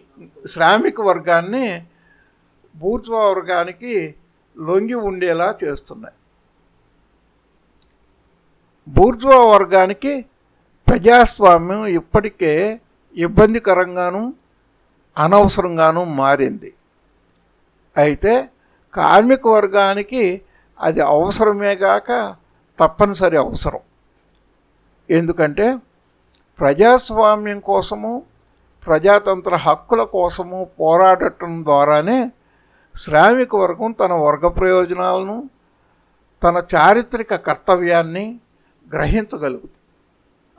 శ్రామిక వర్గాన్ని భూత్వ వర్గానికి లొంగి ఉండేలా చేస్తున్నాయి బూర్జువా వర్గానికి ప్రజాస్వామ్యం ఇప్పటికే ఇబ్బందికరంగాను అనవసరంగాను మారింది అయితే కార్మిక వర్గానికి అది అవసరమే కాక తప్పనిసరి అవసరం ఎందుకంటే ప్రజాస్వామ్యం కోసము ప్రజాతంత్ర హక్కుల కోసము పోరాడటం ద్వారానే శ్రామిక వర్గం తన వర్గ ప్రయోజనాలను తన చారిత్రక కర్తవ్యాన్ని గ్రహించగలుగుతుంది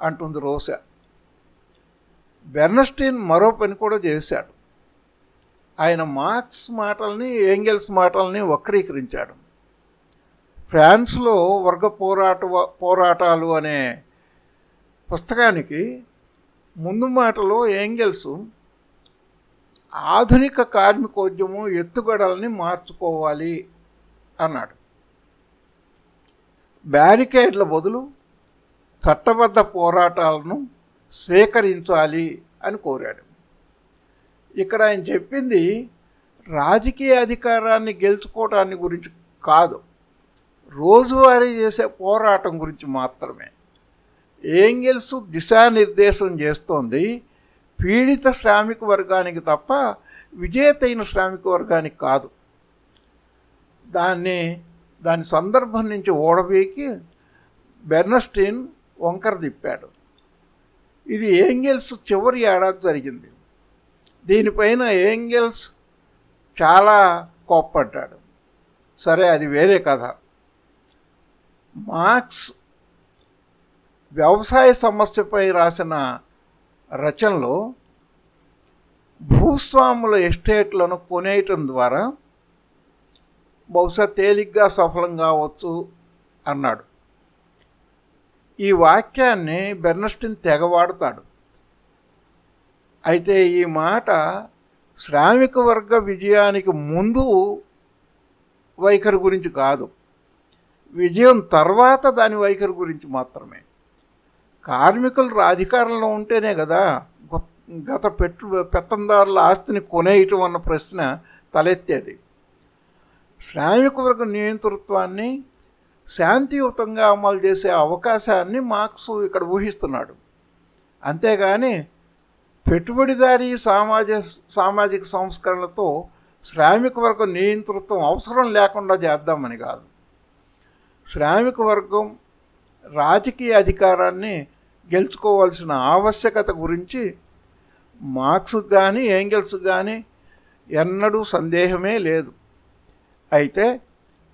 అంటుంది రోసా బెర్నస్టీన్ మరో పని కూడా చేశాడు ఆయన మార్క్స్ మాటల్ని ఏంగెల్స్ మాటల్ని వక్రీకరించాడు ఫ్రాన్స్లో వర్గ పోరాట పోరాటాలు అనే పుస్తకానికి ముందు మాటలో ఏంగెల్స్ ఆధునిక కార్మికోద్యమం ఎత్తుగడల్ని మార్చుకోవాలి అన్నాడు బ్యారికేడ్ల బదులు చట్టబద్ధ పోరాటాలను స్వీకరించాలి అని కోరాడు ఇక్కడ ఆయన చెప్పింది రాజకీయ అధికారాన్ని గెలుచుకోవటాన్ని గురించి కాదు రోజువారీ చేసే పోరాటం గురించి మాత్రమే ఏంగిల్స్ దిశానిర్దేశం చేస్తోంది పీడిత శ్రామిక వర్గానికి తప్ప విజేత అయిన శ్రామిక వర్గానికి కాదు దాన్ని దాని సందర్భం నుంచి ఓడబీకి బెర్నస్టీన్ వంకర తిప్పాడు ఇది ఏంగిల్స్ చివరి ఏడాది జరిగింది దీనిపైన ఏంగిల్స్ చాలా కోప్పడ్డాడు సరే అది వేరే కథ మార్క్స్ వ్యవసాయ సమస్యపై రాసిన రచనలో భూస్వాముల ఎస్టేట్లను కొనేయటం ద్వారా బహుశా తేలిగ్గా సఫలం కావచ్చు అన్నాడు ఈ వాక్యాన్ని బెర్నస్టిన్ తెగ అయితే ఈ మాట శ్రామిక వర్గ విజయానికి ముందు వైఖరి గురించి కాదు విజయం తర్వాత దాని వైఖరి గురించి మాత్రమే కార్మికులు అధికారంలో ఉంటేనే కదా గత పెట్టు పెత్తందారుల ఆస్తిని కొనేయటం అన్న ప్రశ్న తలెత్తేది శ్రామిక వర్గ నియంతృత్వాన్ని శాంతియుతంగా అమలు చేసే అవకాశాన్ని మార్క్స్ ఇక్కడ ఊహిస్తున్నాడు అంతేగాని పెట్టుబడిదారీ సామాజ సామాజిక సంస్కరణలతో శ్రామిక వర్గ నియంతృత్వం అవసరం లేకుండా చేద్దామని కాదు శ్రామిక వర్గం రాజకీయ అధికారాన్ని గెలుచుకోవాల్సిన ఆవశ్యకత గురించి మార్క్స్ కానీ ఏంగిల్స్ కానీ ఎన్నడూ సందేహమే లేదు అయితే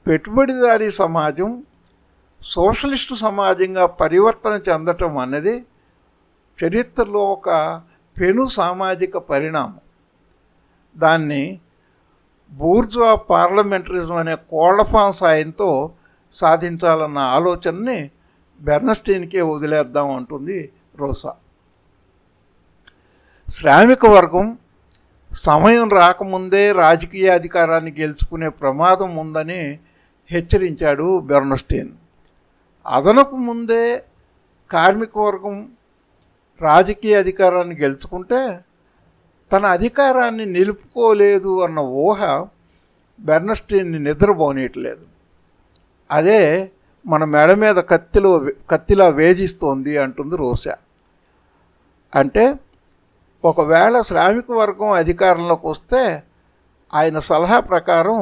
పెట్టుబడిదారీ సమాజం సోషలిస్టు సమాజంగా పరివర్తన చెందటం అన్నది చరిత్రలో ఒక పెను సామాజిక పరిణామం దాన్ని బూర్జువా పార్లమెంటరిజం అనే కోళ్లఫాం సాయంతో సాధించాలన్న ఆలోచనని బెర్నస్టీన్కే వదిలేద్దాం అంటుంది రోసా శ్రామిక వర్గం సమయం రాకముందే రాజకీయ అధికారాన్ని గెలుచుకునే ప్రమాదం ఉందని హెచ్చరించాడు బెర్నస్టీన్ అదనపు ముందే కార్మిక వర్గం రాజకీయ అధికారాన్ని గెలుచుకుంటే తన అధికారాన్ని నిలుపుకోలేదు అన్న ఊహ బెర్నస్టీన్ని నిద్రపోనేయట్లేదు అదే మన మెడ మీద కత్తిలో కత్తిలా వేధిస్తోంది అంటుంది రోసా అంటే ఒకవేళ శ్రామిక వర్గం అధికారంలోకి వస్తే ఆయన సలహా ప్రకారం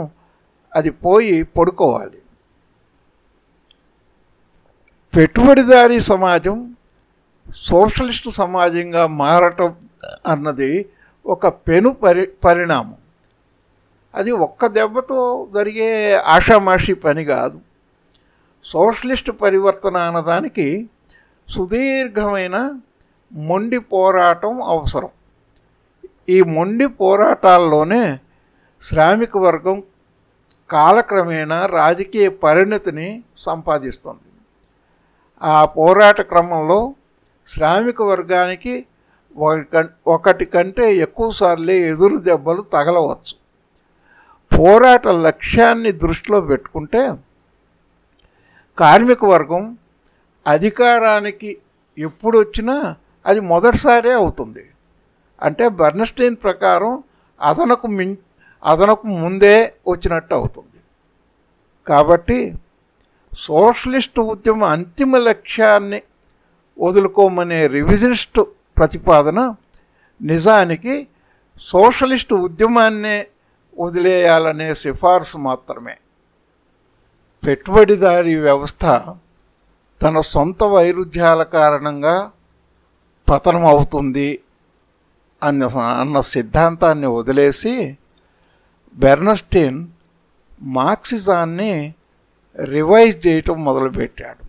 అది పోయి పడుకోవాలి పెట్టుబడిదారీ సమాజం సోషలిస్టు సమాజంగా మారటం అన్నది ఒక పెను పరి పరిణామం అది ఒక్క దెబ్బతో జరిగే ఆషామాషి పని కాదు సోషలిస్ట్ పరివర్తన అన్నదానికి సుదీర్ఘమైన మొండి పోరాటం అవసరం ఈ మొండి పోరాటాల్లోనే శ్రామిక వర్గం కాలక్రమేణా రాజకీయ పరిణతిని సంపాదిస్తుంది ఆ పోరాట క్రమంలో శ్రామిక వర్గానికి ఒకటి కంటే ఎక్కువసార్లు ఎదురు దెబ్బలు తగలవచ్చు పోరాట లక్ష్యాన్ని దృష్టిలో పెట్టుకుంటే కార్మిక వర్గం అధికారానికి ఎప్పుడు వచ్చినా అది మొదటిసారే అవుతుంది అంటే బర్నస్టైన్ ప్రకారం అదనకు మిం అదనకు ముందే వచ్చినట్టు అవుతుంది కాబట్టి సోషలిస్ట్ ఉద్యమ అంతిమ లక్ష్యాన్ని వదులుకోమనే రివిజనిస్ట్ ప్రతిపాదన నిజానికి సోషలిస్ట్ ఉద్యమాన్నే వదిలేయాలనే సిఫార్సు మాత్రమే పెట్టుబడిదారీ వ్యవస్థ తన సొంత వైరుధ్యాల కారణంగా పతనమవుతుంది అన్న అన్న సిద్ధాంతాన్ని వదిలేసి బెర్నస్టీన్ మార్క్సిజాన్ని రివైజ్ చేయటం మొదలుపెట్టాడు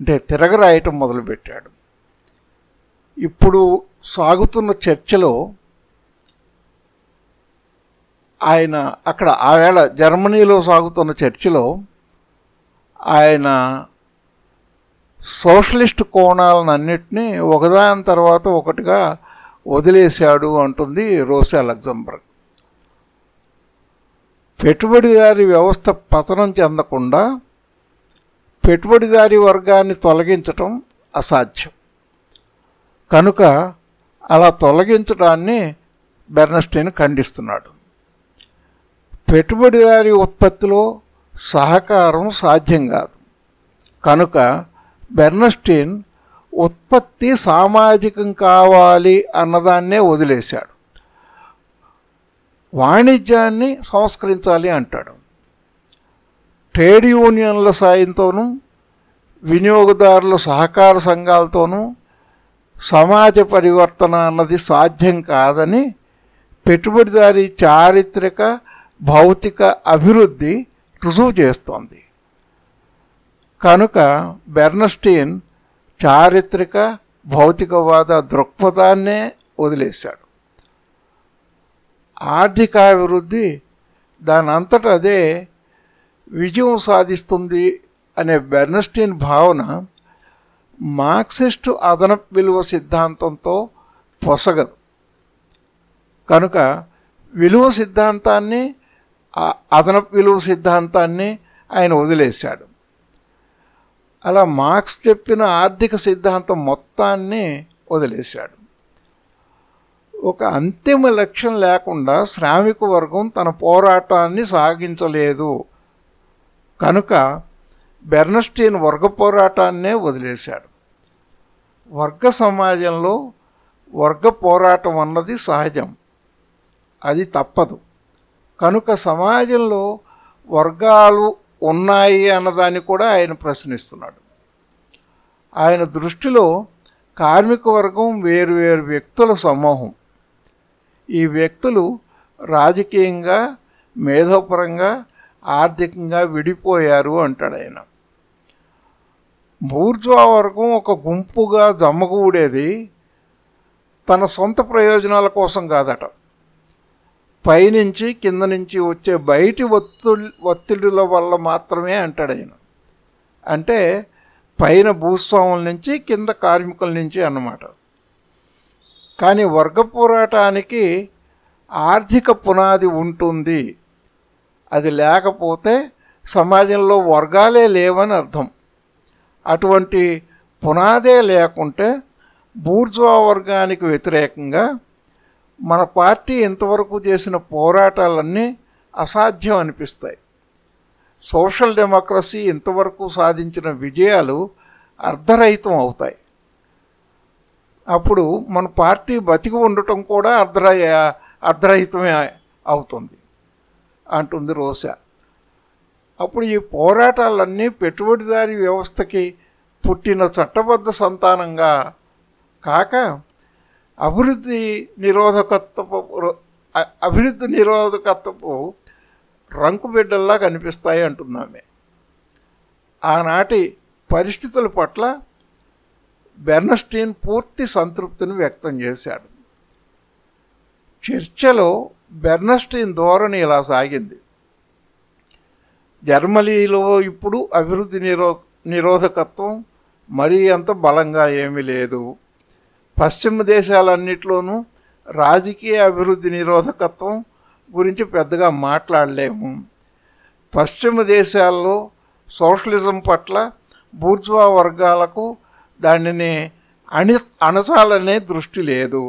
అంటే తిరగరాయటం మొదలుపెట్టాడు ఇప్పుడు సాగుతున్న చర్చలో ఆయన అక్కడ ఆవేళ జర్మనీలో సాగుతున్న చర్చిలో ఆయన సోషలిస్ట్ కోణాలను అన్నిటినీ ఒకదాని తర్వాత ఒకటిగా వదిలేశాడు అంటుంది రోసా లగ్జంబర్గ్ పెట్టుబడిదారి వ్యవస్థ పతనం చెందకుండా పెట్టుబడిదారి వర్గాన్ని తొలగించటం అసాధ్యం కనుక అలా తొలగించడాన్ని బెర్నస్టీన్ ఖండిస్తున్నాడు పెట్టుబడిదారి ఉత్పత్తిలో సహకారం సాధ్యం కాదు కనుక బెర్నస్టీన్ ఉత్పత్తి సామాజికం కావాలి అన్నదాన్నే వదిలేశాడు వాణిజ్యాన్ని సంస్కరించాలి అంటాడు ట్రేడ్ యూనియన్ల సాయంతోనూ వినియోగదారుల సహకార సంఘాలతోనూ సమాజ పరివర్తన అన్నది సాధ్యం కాదని పెట్టుబడిదారి చారిత్రక భౌతిక అభివృద్ధి రుజువు చేస్తోంది కనుక బెర్నస్టీన్ చారిత్రక భౌతికవాద దృక్పథాన్నే వదిలేశాడు ఆర్థికాభివృద్ధి దానంతట అదే విజయం సాధిస్తుంది అనే బెర్నస్టీన్ భావన మార్క్సిస్టు అదన విలువ సిద్ధాంతంతో పొసగదు కనుక విలువ సిద్ధాంతాన్ని అదనపు విలువ సిద్ధాంతాన్ని ఆయన వదిలేశాడు అలా మార్క్స్ చెప్పిన ఆర్థిక సిద్ధాంతం మొత్తాన్ని వదిలేశాడు ఒక అంతిమ లక్ష్యం లేకుండా శ్రామిక వర్గం తన పోరాటాన్ని సాగించలేదు కనుక బెర్నస్టీన్ వర్గ పోరాటాన్నే వదిలేశాడు వర్గ సమాజంలో వర్గ పోరాటం అన్నది సహజం అది తప్పదు కనుక సమాజంలో వర్గాలు ఉన్నాయి అన్నదాన్ని కూడా ఆయన ప్రశ్నిస్తున్నాడు ఆయన దృష్టిలో కార్మిక వర్గం వేరువేరు వ్యక్తుల సమూహం ఈ వ్యక్తులు రాజకీయంగా మేధోపరంగా ఆర్థికంగా విడిపోయారు అంటాడు ఆయన బూర్జ్వా వర్గం ఒక గుంపుగా జమ్మగూడేది తన సొంత ప్రయోజనాల కోసం కాదట పైనుంచి కింద నుంచి వచ్చే బయటి ఒత్తు ఒత్తిడుల వల్ల మాత్రమే అంటాడు ఆయన అంటే పైన భూస్వాముల నుంచి కింద కార్మికుల నుంచి అన్నమాట కానీ వర్గ పోరాటానికి ఆర్థిక పునాది ఉంటుంది అది లేకపోతే సమాజంలో వర్గాలే లేవని అర్థం అటువంటి పునాదే లేకుంటే బూర్జ్వా వర్గానికి వ్యతిరేకంగా మన పార్టీ ఇంతవరకు చేసిన పోరాటాలన్నీ అసాధ్యం అనిపిస్తాయి సోషల్ డెమోక్రసీ ఇంతవరకు సాధించిన విజయాలు అర్ధరహితం అవుతాయి అప్పుడు మన పార్టీ బతికి ఉండటం కూడా అర్ధర అర్ధరహితమే అవుతుంది అంటుంది రోసా అప్పుడు ఈ పోరాటాలన్నీ పెట్టుబడిదారీ వ్యవస్థకి పుట్టిన చట్టబద్ధ సంతానంగా కాక అభివృద్ధి నిరోధకత్వపు అభివృద్ధి నిరోధకత్వపు రంకుబిడ్డల్లా కనిపిస్తాయి అంటున్నామే ఆనాటి పరిస్థితుల పట్ల బెర్నస్టీన్ పూర్తి సంతృప్తిని వ్యక్తం చేశాడు చర్చలో బెర్నస్టీన్ ధోరణి ఇలా సాగింది జర్మనీలో ఇప్పుడు అభివృద్ధి నిరో నిరోధకత్వం మరీ అంత బలంగా ఏమీ లేదు పశ్చిమ దేశాలన్నిటిలోనూ రాజకీయ అభివృద్ధి నిరోధకత్వం గురించి పెద్దగా మాట్లాడలేము పశ్చిమ దేశాల్లో సోషలిజం పట్ల బూర్జువా వర్గాలకు దానిని అణి అణచాలనే దృష్టి లేదు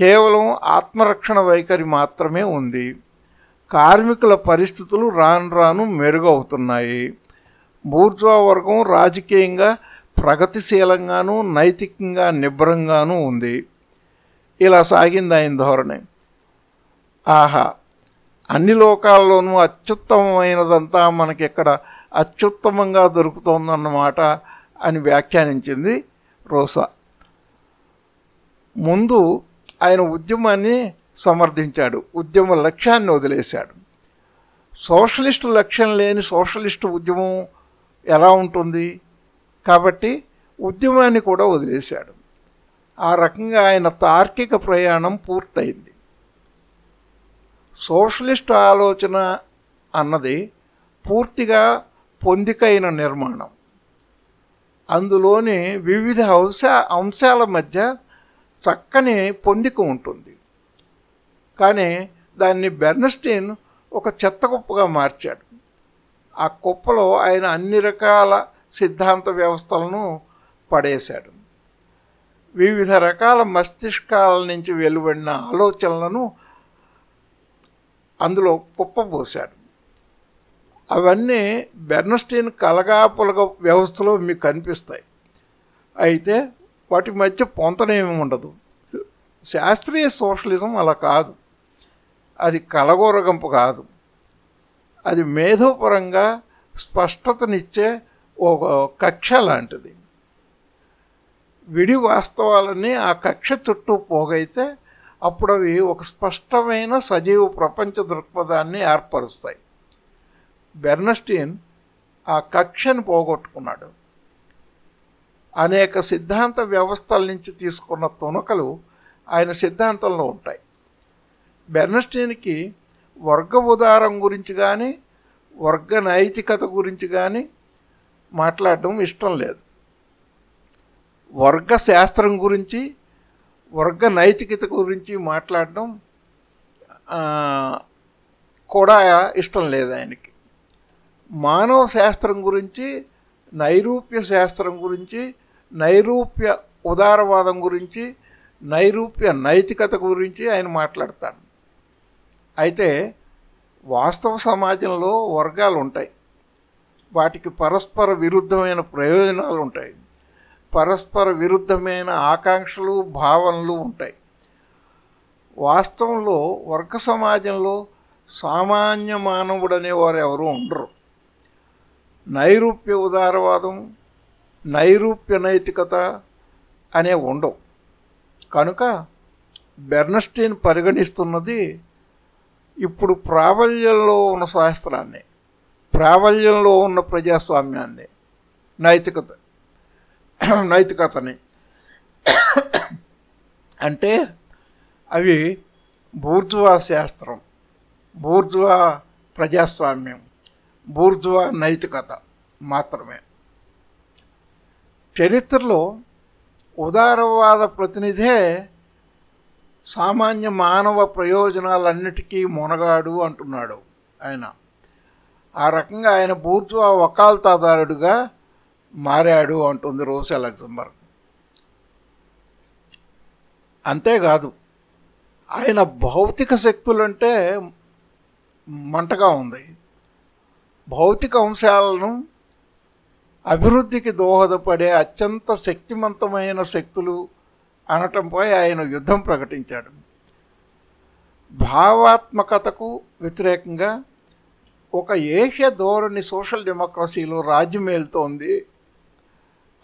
కేవలం ఆత్మరక్షణ వైఖరి మాత్రమే ఉంది కార్మికుల పరిస్థితులు రాను రాను మెరుగవుతున్నాయి బూర్జువా వర్గం రాజకీయంగా ప్రగతిశీలంగానూ నైతికంగా నిబ్రంగానూ ఉంది ఇలా సాగింది ఆయన ధోరణి ఆహా అన్ని లోకాల్లోనూ అత్యుత్తమమైనదంతా మనకి ఇక్కడ అత్యుత్తమంగా దొరుకుతోందన్నమాట అని వ్యాఖ్యానించింది రోసా ముందు ఆయన ఉద్యమాన్ని సమర్థించాడు ఉద్యమ లక్ష్యాన్ని వదిలేశాడు సోషలిస్టు లక్ష్యం లేని సోషలిస్టు ఉద్యమం ఎలా ఉంటుంది కాబట్టి ఉద్యమాన్ని కూడా వదిలేశాడు ఆ రకంగా ఆయన తార్కిక ప్రయాణం పూర్తయింది సోషలిస్ట్ ఆలోచన అన్నది పూర్తిగా పొందికైన నిర్మాణం అందులోని వివిధ అంశ అంశాల మధ్య చక్కని పొందిక ఉంటుంది కానీ దాన్ని బెర్నస్టీన్ ఒక చెత్త కుప్పగా మార్చాడు ఆ కుప్పలో ఆయన అన్ని రకాల సిద్ధాంత వ్యవస్థలను పడేశాడు వివిధ రకాల మస్తిష్కాల నుంచి వెలువడిన ఆలోచనలను అందులో కుప్పబోశాడు అవన్నీ బెర్నస్టీన్ కలగాపులగ వ్యవస్థలో మీకు కనిపిస్తాయి అయితే వాటి మధ్య పొంతనేమి ఉండదు శాస్త్రీయ సోషలిజం అలా కాదు అది కలగోరగంపు కాదు అది మేధోపరంగా స్పష్టతనిచ్చే ఒక కక్ష లాంటిది విడి వాస్తవాలని ఆ కక్ష చుట్టూ పోగైతే అప్పుడు అవి ఒక స్పష్టమైన సజీవ ప్రపంచ దృక్పథాన్ని ఏర్పరుస్తాయి బెర్నస్టీన్ ఆ కక్షను పోగొట్టుకున్నాడు అనేక సిద్ధాంత వ్యవస్థల నుంచి తీసుకున్న తునకలు ఆయన సిద్ధాంతంలో ఉంటాయి బెర్నస్టీన్కి వర్గ ఉదారం గురించి కానీ వర్గ నైతికత గురించి కానీ మాట్లాడడం ఇష్టం లేదు వర్గ శాస్త్రం గురించి వర్గ నైతికత గురించి మాట్లాడడం కూడా ఇష్టం లేదు ఆయనకి మానవ శాస్త్రం గురించి నైరూప్య శాస్త్రం గురించి నైరూప్య ఉదారవాదం గురించి నైరూప్య నైతికత గురించి ఆయన మాట్లాడతాడు అయితే వాస్తవ సమాజంలో వర్గాలు ఉంటాయి వాటికి పరస్పర విరుద్ధమైన ప్రయోజనాలు ఉంటాయి పరస్పర విరుద్ధమైన ఆకాంక్షలు భావనలు ఉంటాయి వాస్తవంలో వర్గ సమాజంలో సామాన్య మానవుడు అనేవారు ఎవరు ఉండరు నైరూప్య ఉదారవాదం నైరూప్య నైతికత అనే ఉండవు కనుక బెర్నస్టీన్ పరిగణిస్తున్నది ఇప్పుడు ప్రాబల్యంలో ఉన్న శాస్త్రాన్నే ప్రాబల్యంలో ఉన్న ప్రజాస్వామ్యాన్ని నైతికత నైతికతని అంటే అవి బూర్జువా శాస్త్రం బూర్జువా ప్రజాస్వామ్యం బూర్జువా నైతికత మాత్రమే చరిత్రలో ఉదారవాద ప్రతినిధే సామాన్య మానవ ప్రయోజనాలన్నిటికీ మునగాడు అంటున్నాడు ఆయన ఆ రకంగా ఆయన పూర్తిగా వకాల్తాదారుడుగా మారాడు అంటుంది రోజు లగ్జంబర్గ్ అంతేకాదు ఆయన భౌతిక శక్తులంటే మంటగా ఉంది భౌతిక అంశాలను అభివృద్ధికి దోహదపడే అత్యంత శక్తివంతమైన శక్తులు అనటంపై ఆయన యుద్ధం ప్రకటించాడు భావాత్మకతకు వ్యతిరేకంగా ఒక ఏషియా ధోరణి సోషల్ డెమోక్రసీలో రాజ్యమేలుతోంది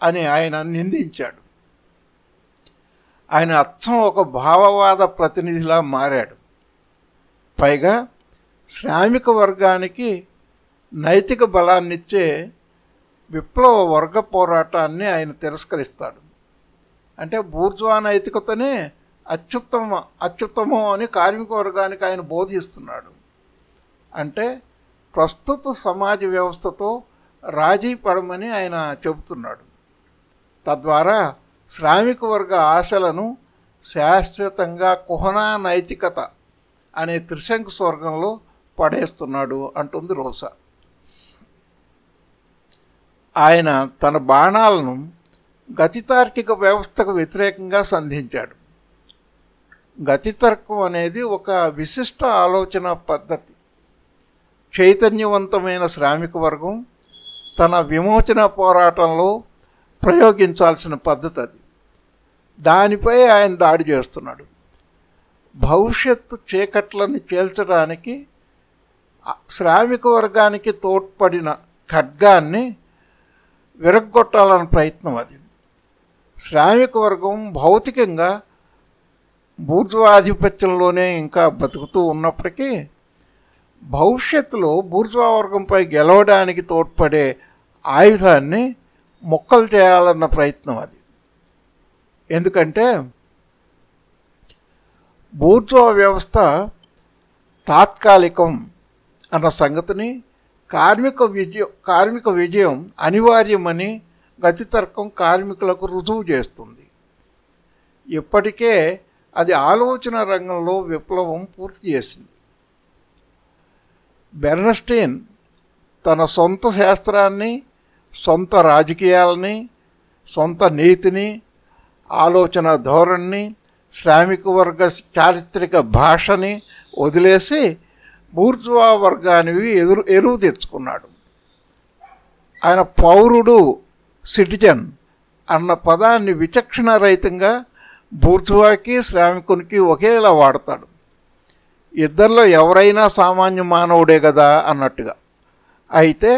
అని ఆయన నిందించాడు ఆయన అర్థం ఒక భావవాద ప్రతినిధిలా మారాడు పైగా శ్రామిక వర్గానికి నైతిక బలాన్నిచ్చే విప్లవ వర్గ పోరాటాన్ని ఆయన తిరస్కరిస్తాడు అంటే బూర్జ్వా నైతికతనే అత్యుత్తమ అత్యుత్తమం అని కార్మిక వర్గానికి ఆయన బోధిస్తున్నాడు అంటే ప్రస్తుత సమాజ వ్యవస్థతో రాజీ పడమని ఆయన చెబుతున్నాడు తద్వారా శ్రామిక వర్గ ఆశలను శాశ్వతంగా కుహనా నైతికత అనే త్రిశంక స్వర్గంలో పడేస్తున్నాడు అంటుంది రోసా ఆయన తన బాణాలను గతితార్కిక వ్యవస్థకు వ్యతిరేకంగా సంధించాడు గతితర్కం అనేది ఒక విశిష్ట ఆలోచన పద్ధతి చైతన్యవంతమైన శ్రామిక వర్గం తన విమోచన పోరాటంలో ప్రయోగించాల్సిన పద్ధతి అది దానిపై ఆయన దాడి చేస్తున్నాడు భవిష్యత్తు చీకట్లను చేల్చడానికి శ్రామిక వర్గానికి తోడ్పడిన ఖడ్గాన్ని విరగ్గొట్టాలన్న ప్రయత్నం అది శ్రామిక వర్గం భౌతికంగా బూర్జువాధిపత్యంలోనే ఇంకా బతుకుతూ ఉన్నప్పటికీ భవిష్యత్తులో బూర్జువా వర్గంపై గెలవడానికి తోడ్పడే ఆయుధాన్ని మొక్కలు చేయాలన్న ప్రయత్నం అది ఎందుకంటే బూర్జువా వ్యవస్థ తాత్కాలికం అన్న సంగతిని కార్మిక విజయం కార్మిక విజయం అనివార్యమని గతితర్కం కార్మికులకు రుజువు చేస్తుంది ఇప్పటికే అది ఆలోచన రంగంలో విప్లవం పూర్తి చేసింది బెర్నస్టీన్ తన సొంత శాస్త్రాన్ని సొంత రాజకీయాలని సొంత నీతిని ఆలోచన ధోరణిని శ్రామిక వర్గ చారిత్రక భాషని వదిలేసి బూర్జువా వర్గానివి ఎదురు ఎరువు తెచ్చుకున్నాడు ఆయన పౌరుడు సిటిజన్ అన్న పదాన్ని విచక్షణ రహితంగా బూర్జువాకి శ్రామికునికి ఒకేలా వాడతాడు ఇద్దరిలో ఎవరైనా సామాన్య మానవుడే కదా అన్నట్టుగా అయితే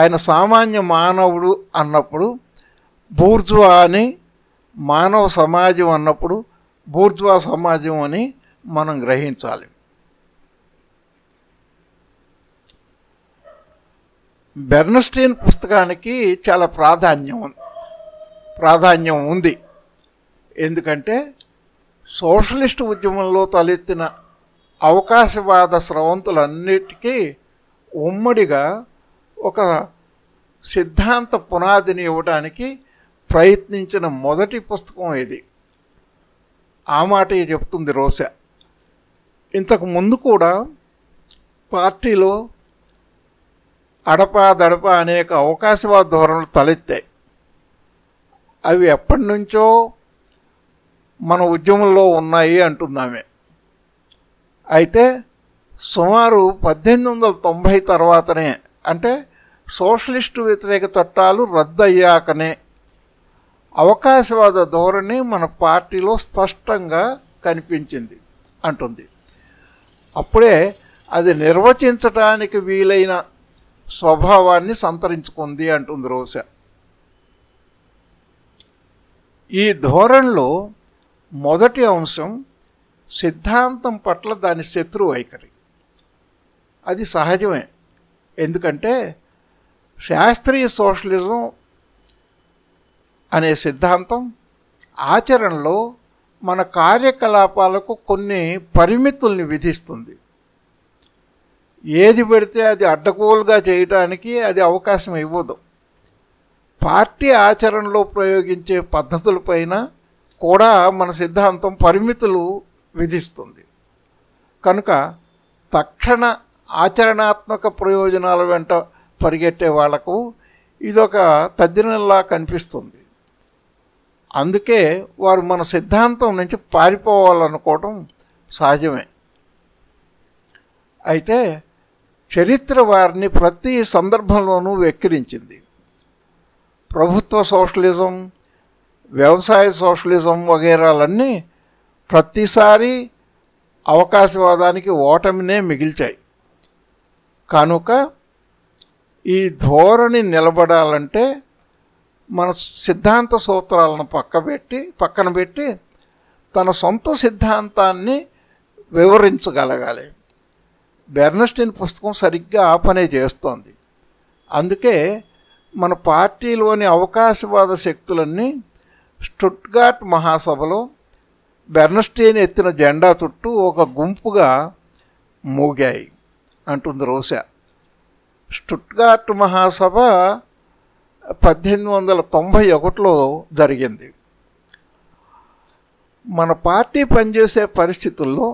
ఆయన సామాన్య మానవుడు అన్నప్పుడు బూర్జువా అని మానవ సమాజం అన్నప్పుడు బూర్జువా సమాజం అని మనం గ్రహించాలి బెర్నస్టీన్ పుస్తకానికి చాలా ప్రాధాన్యం ప్రాధాన్యం ఉంది ఎందుకంటే సోషలిస్ట్ ఉద్యమంలో తలెత్తిన అవకాశవాద స్రవంతులన్నిటికీ ఉమ్మడిగా ఒక సిద్ధాంత పునాదిని ఇవ్వడానికి ప్రయత్నించిన మొదటి పుస్తకం ఇది ఆ మాట చెప్తుంది రోస ఇంతకు ముందు కూడా పార్టీలో అడపా దడప అనేక అవకాశవాద ధోరణులు తలెత్తాయి అవి ఎప్పటి నుంచో మన ఉద్యమంలో ఉన్నాయి అంటుందామే అయితే సుమారు పద్దెనిమిది వందల తొంభై తర్వాతనే అంటే సోషలిస్టు వ్యతిరేక చట్టాలు రద్దయ్యాకనే అవకాశవాద ధోరణి మన పార్టీలో స్పష్టంగా కనిపించింది అంటుంది అప్పుడే అది నిర్వచించటానికి వీలైన స్వభావాన్ని సంతరించుకుంది అంటుంది రోజా ఈ ధోరణిలో మొదటి అంశం సిద్ధాంతం పట్ల దాని శత్రు వైఖరి అది సహజమే ఎందుకంటే శాస్త్రీయ సోషలిజం అనే సిద్ధాంతం ఆచరణలో మన కార్యకలాపాలకు కొన్ని పరిమితుల్ని విధిస్తుంది ఏది పెడితే అది అడ్డగోలుగా చేయడానికి అది అవకాశం ఇవ్వదు పార్టీ ఆచరణలో ప్రయోగించే పద్ధతులపైన కూడా మన సిద్ధాంతం పరిమితులు విధిస్తుంది కనుక తక్షణ ఆచరణాత్మక ప్రయోజనాల వెంట పరిగెట్టే వాళ్లకు ఇదొక తద్దినలా కనిపిస్తుంది అందుకే వారు మన సిద్ధాంతం నుంచి పారిపోవాలనుకోవటం సహజమే అయితే చరిత్ర వారిని ప్రతి సందర్భంలోనూ వెక్కిరించింది ప్రభుత్వ సోషలిజం వ్యవసాయ సోషలిజం వగైరాలన్నీ ప్రతిసారి అవకాశవాదానికి ఓటమినే మిగిల్చాయి కనుక ఈ ధోరణి నిలబడాలంటే మన సిద్ధాంత సూత్రాలను పక్కబెట్టి పక్కన పెట్టి తన సొంత సిద్ధాంతాన్ని వివరించగలగాలి బెర్నస్టిన్ పుస్తకం సరిగ్గా ఆ చేస్తోంది అందుకే మన పార్టీలోని అవకాశవాద శక్తులన్నీ స్టుట్గాట్ మహాసభలో బెర్నస్టైన్ ఎత్తిన జెండా చుట్టూ ఒక గుంపుగా మూగాయి అంటుంది రోసా స్టుట్గార్ట్ మహాసభ పద్దెనిమిది వందల తొంభై ఒకటిలో జరిగింది మన పార్టీ పనిచేసే పరిస్థితుల్లో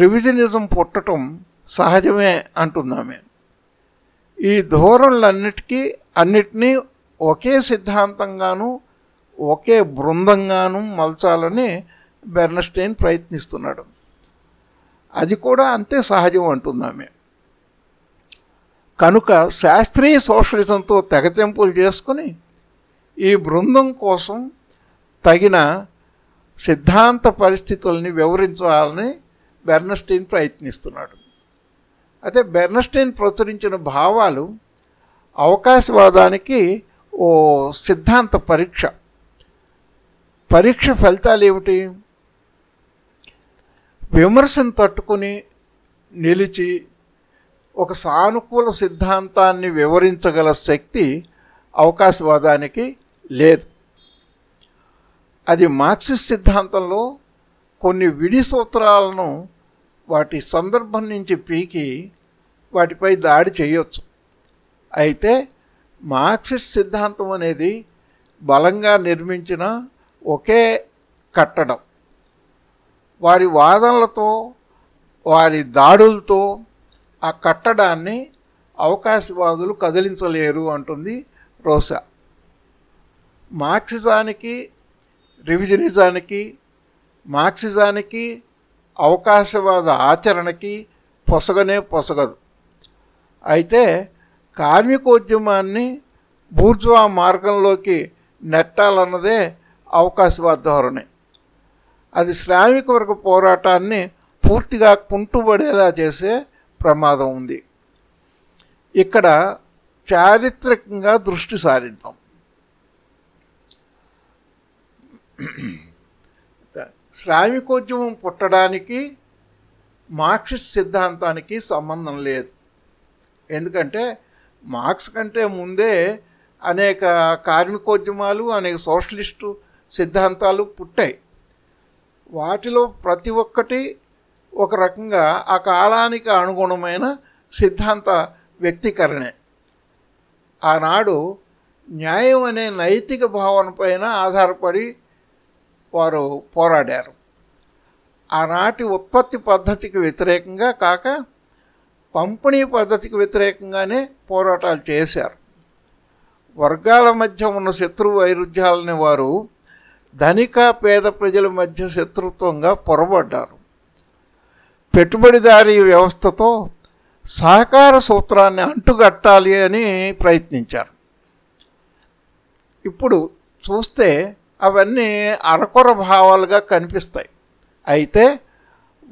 రివిజనిజం పుట్టడం సహజమే అంటున్నామే ఈ ధోరణులన్నిటికీ అన్నిటినీ ఒకే సిద్ధాంతంగాను ఒకే బృందంగాను మలచాలని బెర్నస్టైన్ ప్రయత్నిస్తున్నాడు అది కూడా అంతే సహజం అంటుందామే కనుక శాస్త్రీయ సోషలిజంతో తెగతింపులు చేసుకుని ఈ బృందం కోసం తగిన సిద్ధాంత పరిస్థితుల్ని వివరించాలని బెర్నస్టైన్ ప్రయత్నిస్తున్నాడు అయితే బెర్నస్టైన్ ప్రచురించిన భావాలు అవకాశవాదానికి ఓ సిద్ధాంత పరీక్ష పరీక్ష ఫలితాలు ఏమిటి విమర్శను తట్టుకుని నిలిచి ఒక సానుకూల సిద్ధాంతాన్ని వివరించగల శక్తి అవకాశవాదానికి లేదు అది మార్క్సిస్ట్ సిద్ధాంతంలో కొన్ని విడి సూత్రాలను వాటి సందర్భం నుంచి పీకి వాటిపై దాడి చేయొచ్చు అయితే మార్క్సిస్ట్ సిద్ధాంతం అనేది బలంగా నిర్మించిన ఒకే కట్టడం వారి వాదనలతో వారి దాడులతో ఆ కట్టడాన్ని అవకాశవాదులు కదిలించలేరు అంటుంది రోసా మార్క్సిజానికి రివిజనిజానికి మార్క్సిజానికి అవకాశవాద ఆచరణకి పొసగనే పొసగదు అయితే కార్మికోద్యమాన్ని బూర్జువా మార్గంలోకి నెట్టాలన్నదే అవకాశవాద ధోరణి అది శ్రామిక వర్గ పోరాటాన్ని పూర్తిగా కుంటుబడేలా చేసే ప్రమాదం ఉంది ఇక్కడ చారిత్రకంగా దృష్టి సారిద్దాం శ్రామికోద్యమం పుట్టడానికి మార్క్సిస్ట్ సిద్ధాంతానికి సంబంధం లేదు ఎందుకంటే మార్క్స్ కంటే ముందే అనేక కార్మికోద్యమాలు అనేక సోషలిస్టు సిద్ధాంతాలు పుట్టాయి వాటిలో ప్రతి ఒక్కటి ఒక రకంగా ఆ కాలానికి అనుగుణమైన సిద్ధాంత వ్యక్తీకరణే ఆనాడు న్యాయం అనే నైతిక భావన పైన ఆధారపడి వారు పోరాడారు ఆనాటి ఉత్పత్తి పద్ధతికి వ్యతిరేకంగా కాక పంపిణీ పద్ధతికి వ్యతిరేకంగానే పోరాటాలు చేశారు వర్గాల మధ్య ఉన్న శత్రు వైరుధ్యాలని వారు ధనిక పేద ప్రజల మధ్య శత్రుత్వంగా పొరబడ్డారు పెట్టుబడిదారీ వ్యవస్థతో సహకార సూత్రాన్ని అంటుగట్టాలి అని ప్రయత్నించారు ఇప్పుడు చూస్తే అవన్నీ అరకొర భావాలుగా కనిపిస్తాయి అయితే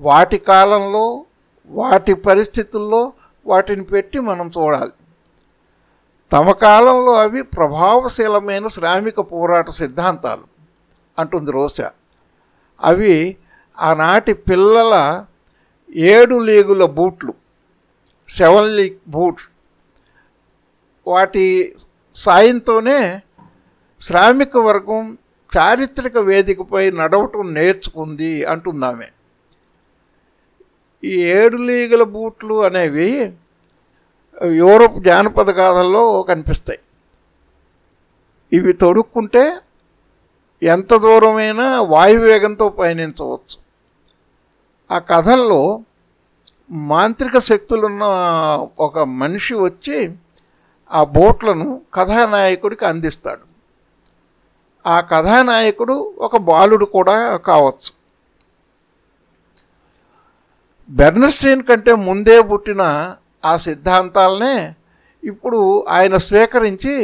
వాటి కాలంలో వాటి పరిస్థితుల్లో వాటిని పెట్టి మనం చూడాలి తమ కాలంలో అవి ప్రభావశీలమైన శ్రామిక పోరాట సిద్ధాంతాలు అంటుంది రోస అవి ఆనాటి పిల్లల ఏడు లీగుల బూట్లు సెవెన్ లీగ్ బూట్ వాటి సాయంతోనే శ్రామిక వర్గం చారిత్రక వేదికపై నడవటం నేర్చుకుంది అంటుందామె ఈ ఏడు లీగుల బూట్లు అనేవి యూరోప్ జానపద గాథల్లో కనిపిస్తాయి ఇవి తొడుక్కుంటే ఎంత దూరమైనా వాయువేగంతో పయనించవచ్చు ఆ కథల్లో మాంత్రిక శక్తులున్న ఒక మనిషి వచ్చి ఆ బోట్లను కథానాయకుడికి అందిస్తాడు ఆ కథానాయకుడు ఒక బాలుడు కూడా కావచ్చు బెర్నస్టైన్ కంటే ముందే పుట్టిన ఆ సిద్ధాంతాలనే ఇప్పుడు ఆయన స్వీకరించి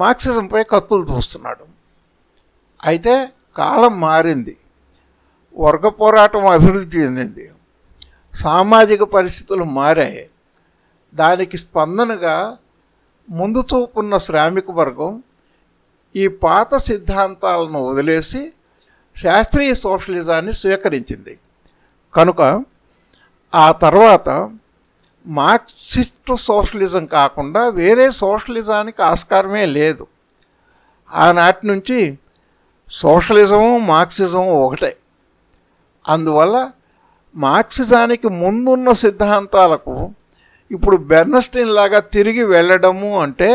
మార్క్సిజంపై కత్తులు చూస్తున్నాడు అయితే కాలం మారింది వర్గ పోరాటం అభివృద్ధి చెందింది సామాజిక పరిస్థితులు మారాయి దానికి స్పందనగా ముందు చూపున్న శ్రామిక వర్గం ఈ పాత సిద్ధాంతాలను వదిలేసి శాస్త్రీయ సోషలిజాన్ని స్వీకరించింది కనుక ఆ తర్వాత మార్క్సిస్టు సోషలిజం కాకుండా వేరే సోషలిజానికి ఆస్కారమే లేదు ఆనాటి నుంచి సోషలిజము మార్క్సిజము ఒకటే అందువల్ల మార్క్సిజానికి ముందున్న సిద్ధాంతాలకు ఇప్పుడు బెర్నస్టిన్ లాగా తిరిగి వెళ్ళడము అంటే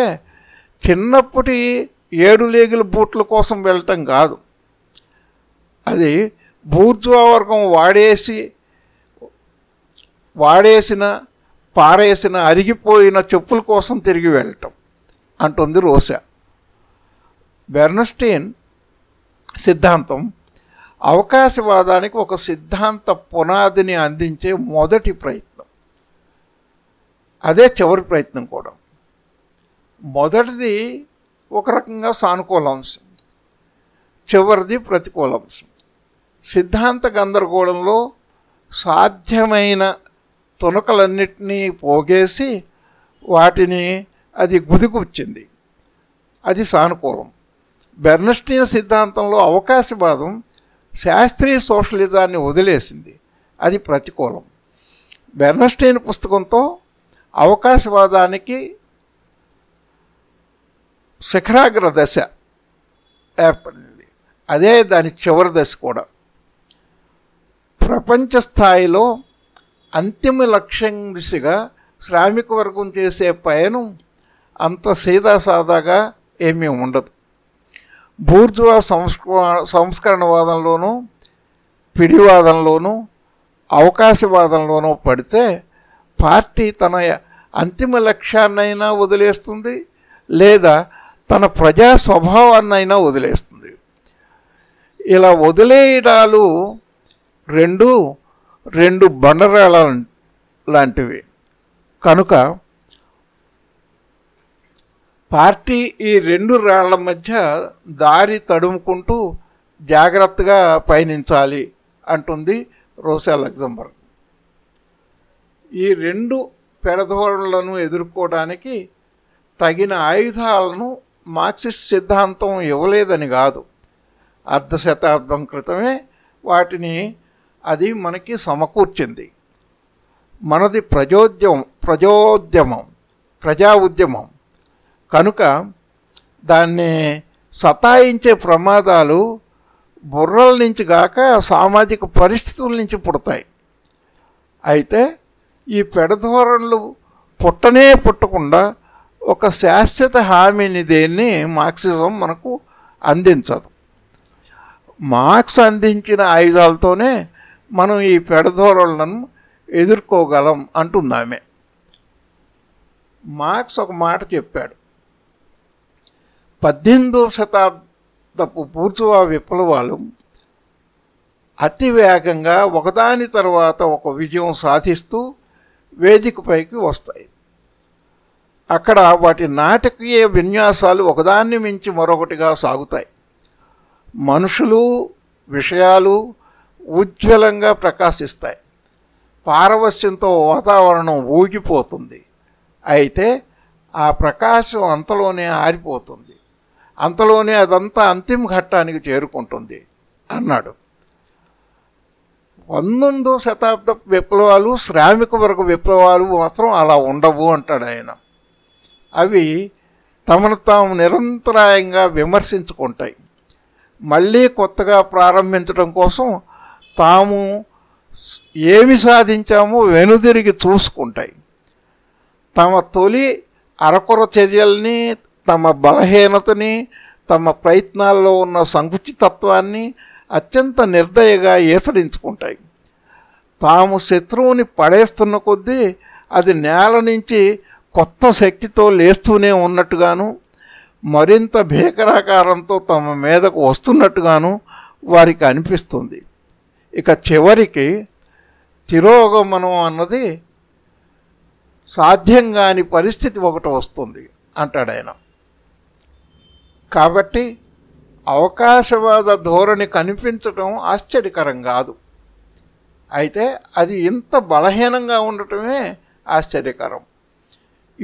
చిన్నప్పటి ఏడు లేగుల బూట్ల కోసం వెళ్ళటం కాదు అది బూర్జువా వర్గం వాడేసి వాడేసిన పారేసిన అరిగిపోయిన చెప్పుల కోసం తిరిగి వెళ్ళటం అంటుంది రోసా బెర్నస్టీన్ సిద్ధాంతం అవకాశవాదానికి ఒక సిద్ధాంత పునాదిని అందించే మొదటి ప్రయత్నం అదే చివరి ప్రయత్నం కూడా మొదటిది ఒక రకంగా సానుకూల అంశం చివరిది ప్రతికూల అంశం సిద్ధాంత గందరగోళంలో సాధ్యమైన తునకలన్నింటినీ పోగేసి వాటిని అది గుదికొచ్చింది అది సానుకూలం బెర్నస్టీన్ సిద్ధాంతంలో అవకాశవాదం శాస్త్రీయ సోషలిజాన్ని వదిలేసింది అది ప్రతికూలం బెర్నస్టీన్ పుస్తకంతో అవకాశవాదానికి శిఖరాగ్ర దశ ఏర్పడింది అదే దాని చివరి దశ కూడా ప్రపంచ స్థాయిలో అంతిమ లక్ష్యం దిశగా శ్రామిక వర్గం చేసే పయనం అంత సీదాసాదాగా ఏమీ ఉండదు బూర్జువా సంస్కరణవాదంలోనూ పిడివాదంలోనూ అవకాశవాదంలోనూ పడితే పార్టీ తన అంతిమ లక్ష్యాన్నైనా వదిలేస్తుంది లేదా తన ప్రజా స్వభావాన్నైనా వదిలేస్తుంది ఇలా వదిలేయడాలు రెండు రెండు బండరాళ లాంటివి కనుక పార్టీ ఈ రెండు రాళ్ల మధ్య దారి తడుముకుంటూ జాగ్రత్తగా పయనించాలి అంటుంది రోసా లగ్జంబర్గ్ ఈ రెండు పెడధోరణులను ఎదుర్కోవడానికి తగిన ఆయుధాలను మార్క్సిస్ట్ సిద్ధాంతం ఇవ్వలేదని కాదు అర్ధ శతాబ్దం క్రితమే వాటిని అది మనకి సమకూర్చింది మనది ప్రజోద్యమం ప్రజోద్యమం ప్రజా ఉద్యమం కనుక దాన్ని సతాయించే ప్రమాదాలు బుర్రల నుంచి గాక సామాజిక పరిస్థితుల నుంచి పుడతాయి అయితే ఈ పెడధోరణులు పుట్టనే పుట్టకుండా ఒక శాశ్వత హామీని దేన్ని మార్క్సిజం మనకు అందించదు మార్క్స్ అందించిన ఆయుధాలతోనే మనం ఈ పెడధోరణులను ఎదుర్కోగలం అంటుందామె మార్క్స్ ఒక మాట చెప్పాడు పద్దెనిమిదవ శతాబ్దపు పూర్చువా విప్లవాలు అతివేగంగా ఒకదాని తర్వాత ఒక విజయం సాధిస్తూ వేదికపైకి వస్తాయి అక్కడ వాటి నాటకీయ విన్యాసాలు ఒకదాన్ని మించి మరొకటిగా సాగుతాయి మనుషులు విషయాలు ఉజ్వలంగా ప్రకాశిస్తాయి పారవశ్యంతో వాతావరణం ఊగిపోతుంది అయితే ఆ ప్రకాశం అంతలోనే ఆరిపోతుంది అంతలోనే అదంతా అంతిమ ఘట్టానికి చేరుకుంటుంది అన్నాడు పంతొమ్మిదో శతాబ్ద విప్లవాలు శ్రామిక వర్గ విప్లవాలు మాత్రం అలా ఉండవు అంటాడు ఆయన అవి తమను తాము నిరంతరాయంగా విమర్శించుకుంటాయి మళ్ళీ కొత్తగా ప్రారంభించడం కోసం తాము ఏమి సాధించామో వెనుదిరిగి చూసుకుంటాయి తమ తొలి అరకొర చర్యల్ని తమ బలహీనతని తమ ప్రయత్నాల్లో ఉన్న సంకుచితత్వాన్ని అత్యంత నిర్దయగా ఏసడించుకుంటాయి తాము శత్రువుని పడేస్తున్న కొద్దీ అది నేల నుంచి కొత్త శక్తితో లేస్తూనే ఉన్నట్టుగాను మరింత భీకరాకారంతో తమ మీదకు వస్తున్నట్టుగాను వారికి అనిపిస్తుంది ఇక చివరికి తిరోగమనం అన్నది సాధ్యం కాని పరిస్థితి ఒకటి వస్తుంది అంటాడు ఆయన కాబట్టి అవకాశవాద ధోరణి కనిపించటం ఆశ్చర్యకరం కాదు అయితే అది ఇంత బలహీనంగా ఉండటమే ఆశ్చర్యకరం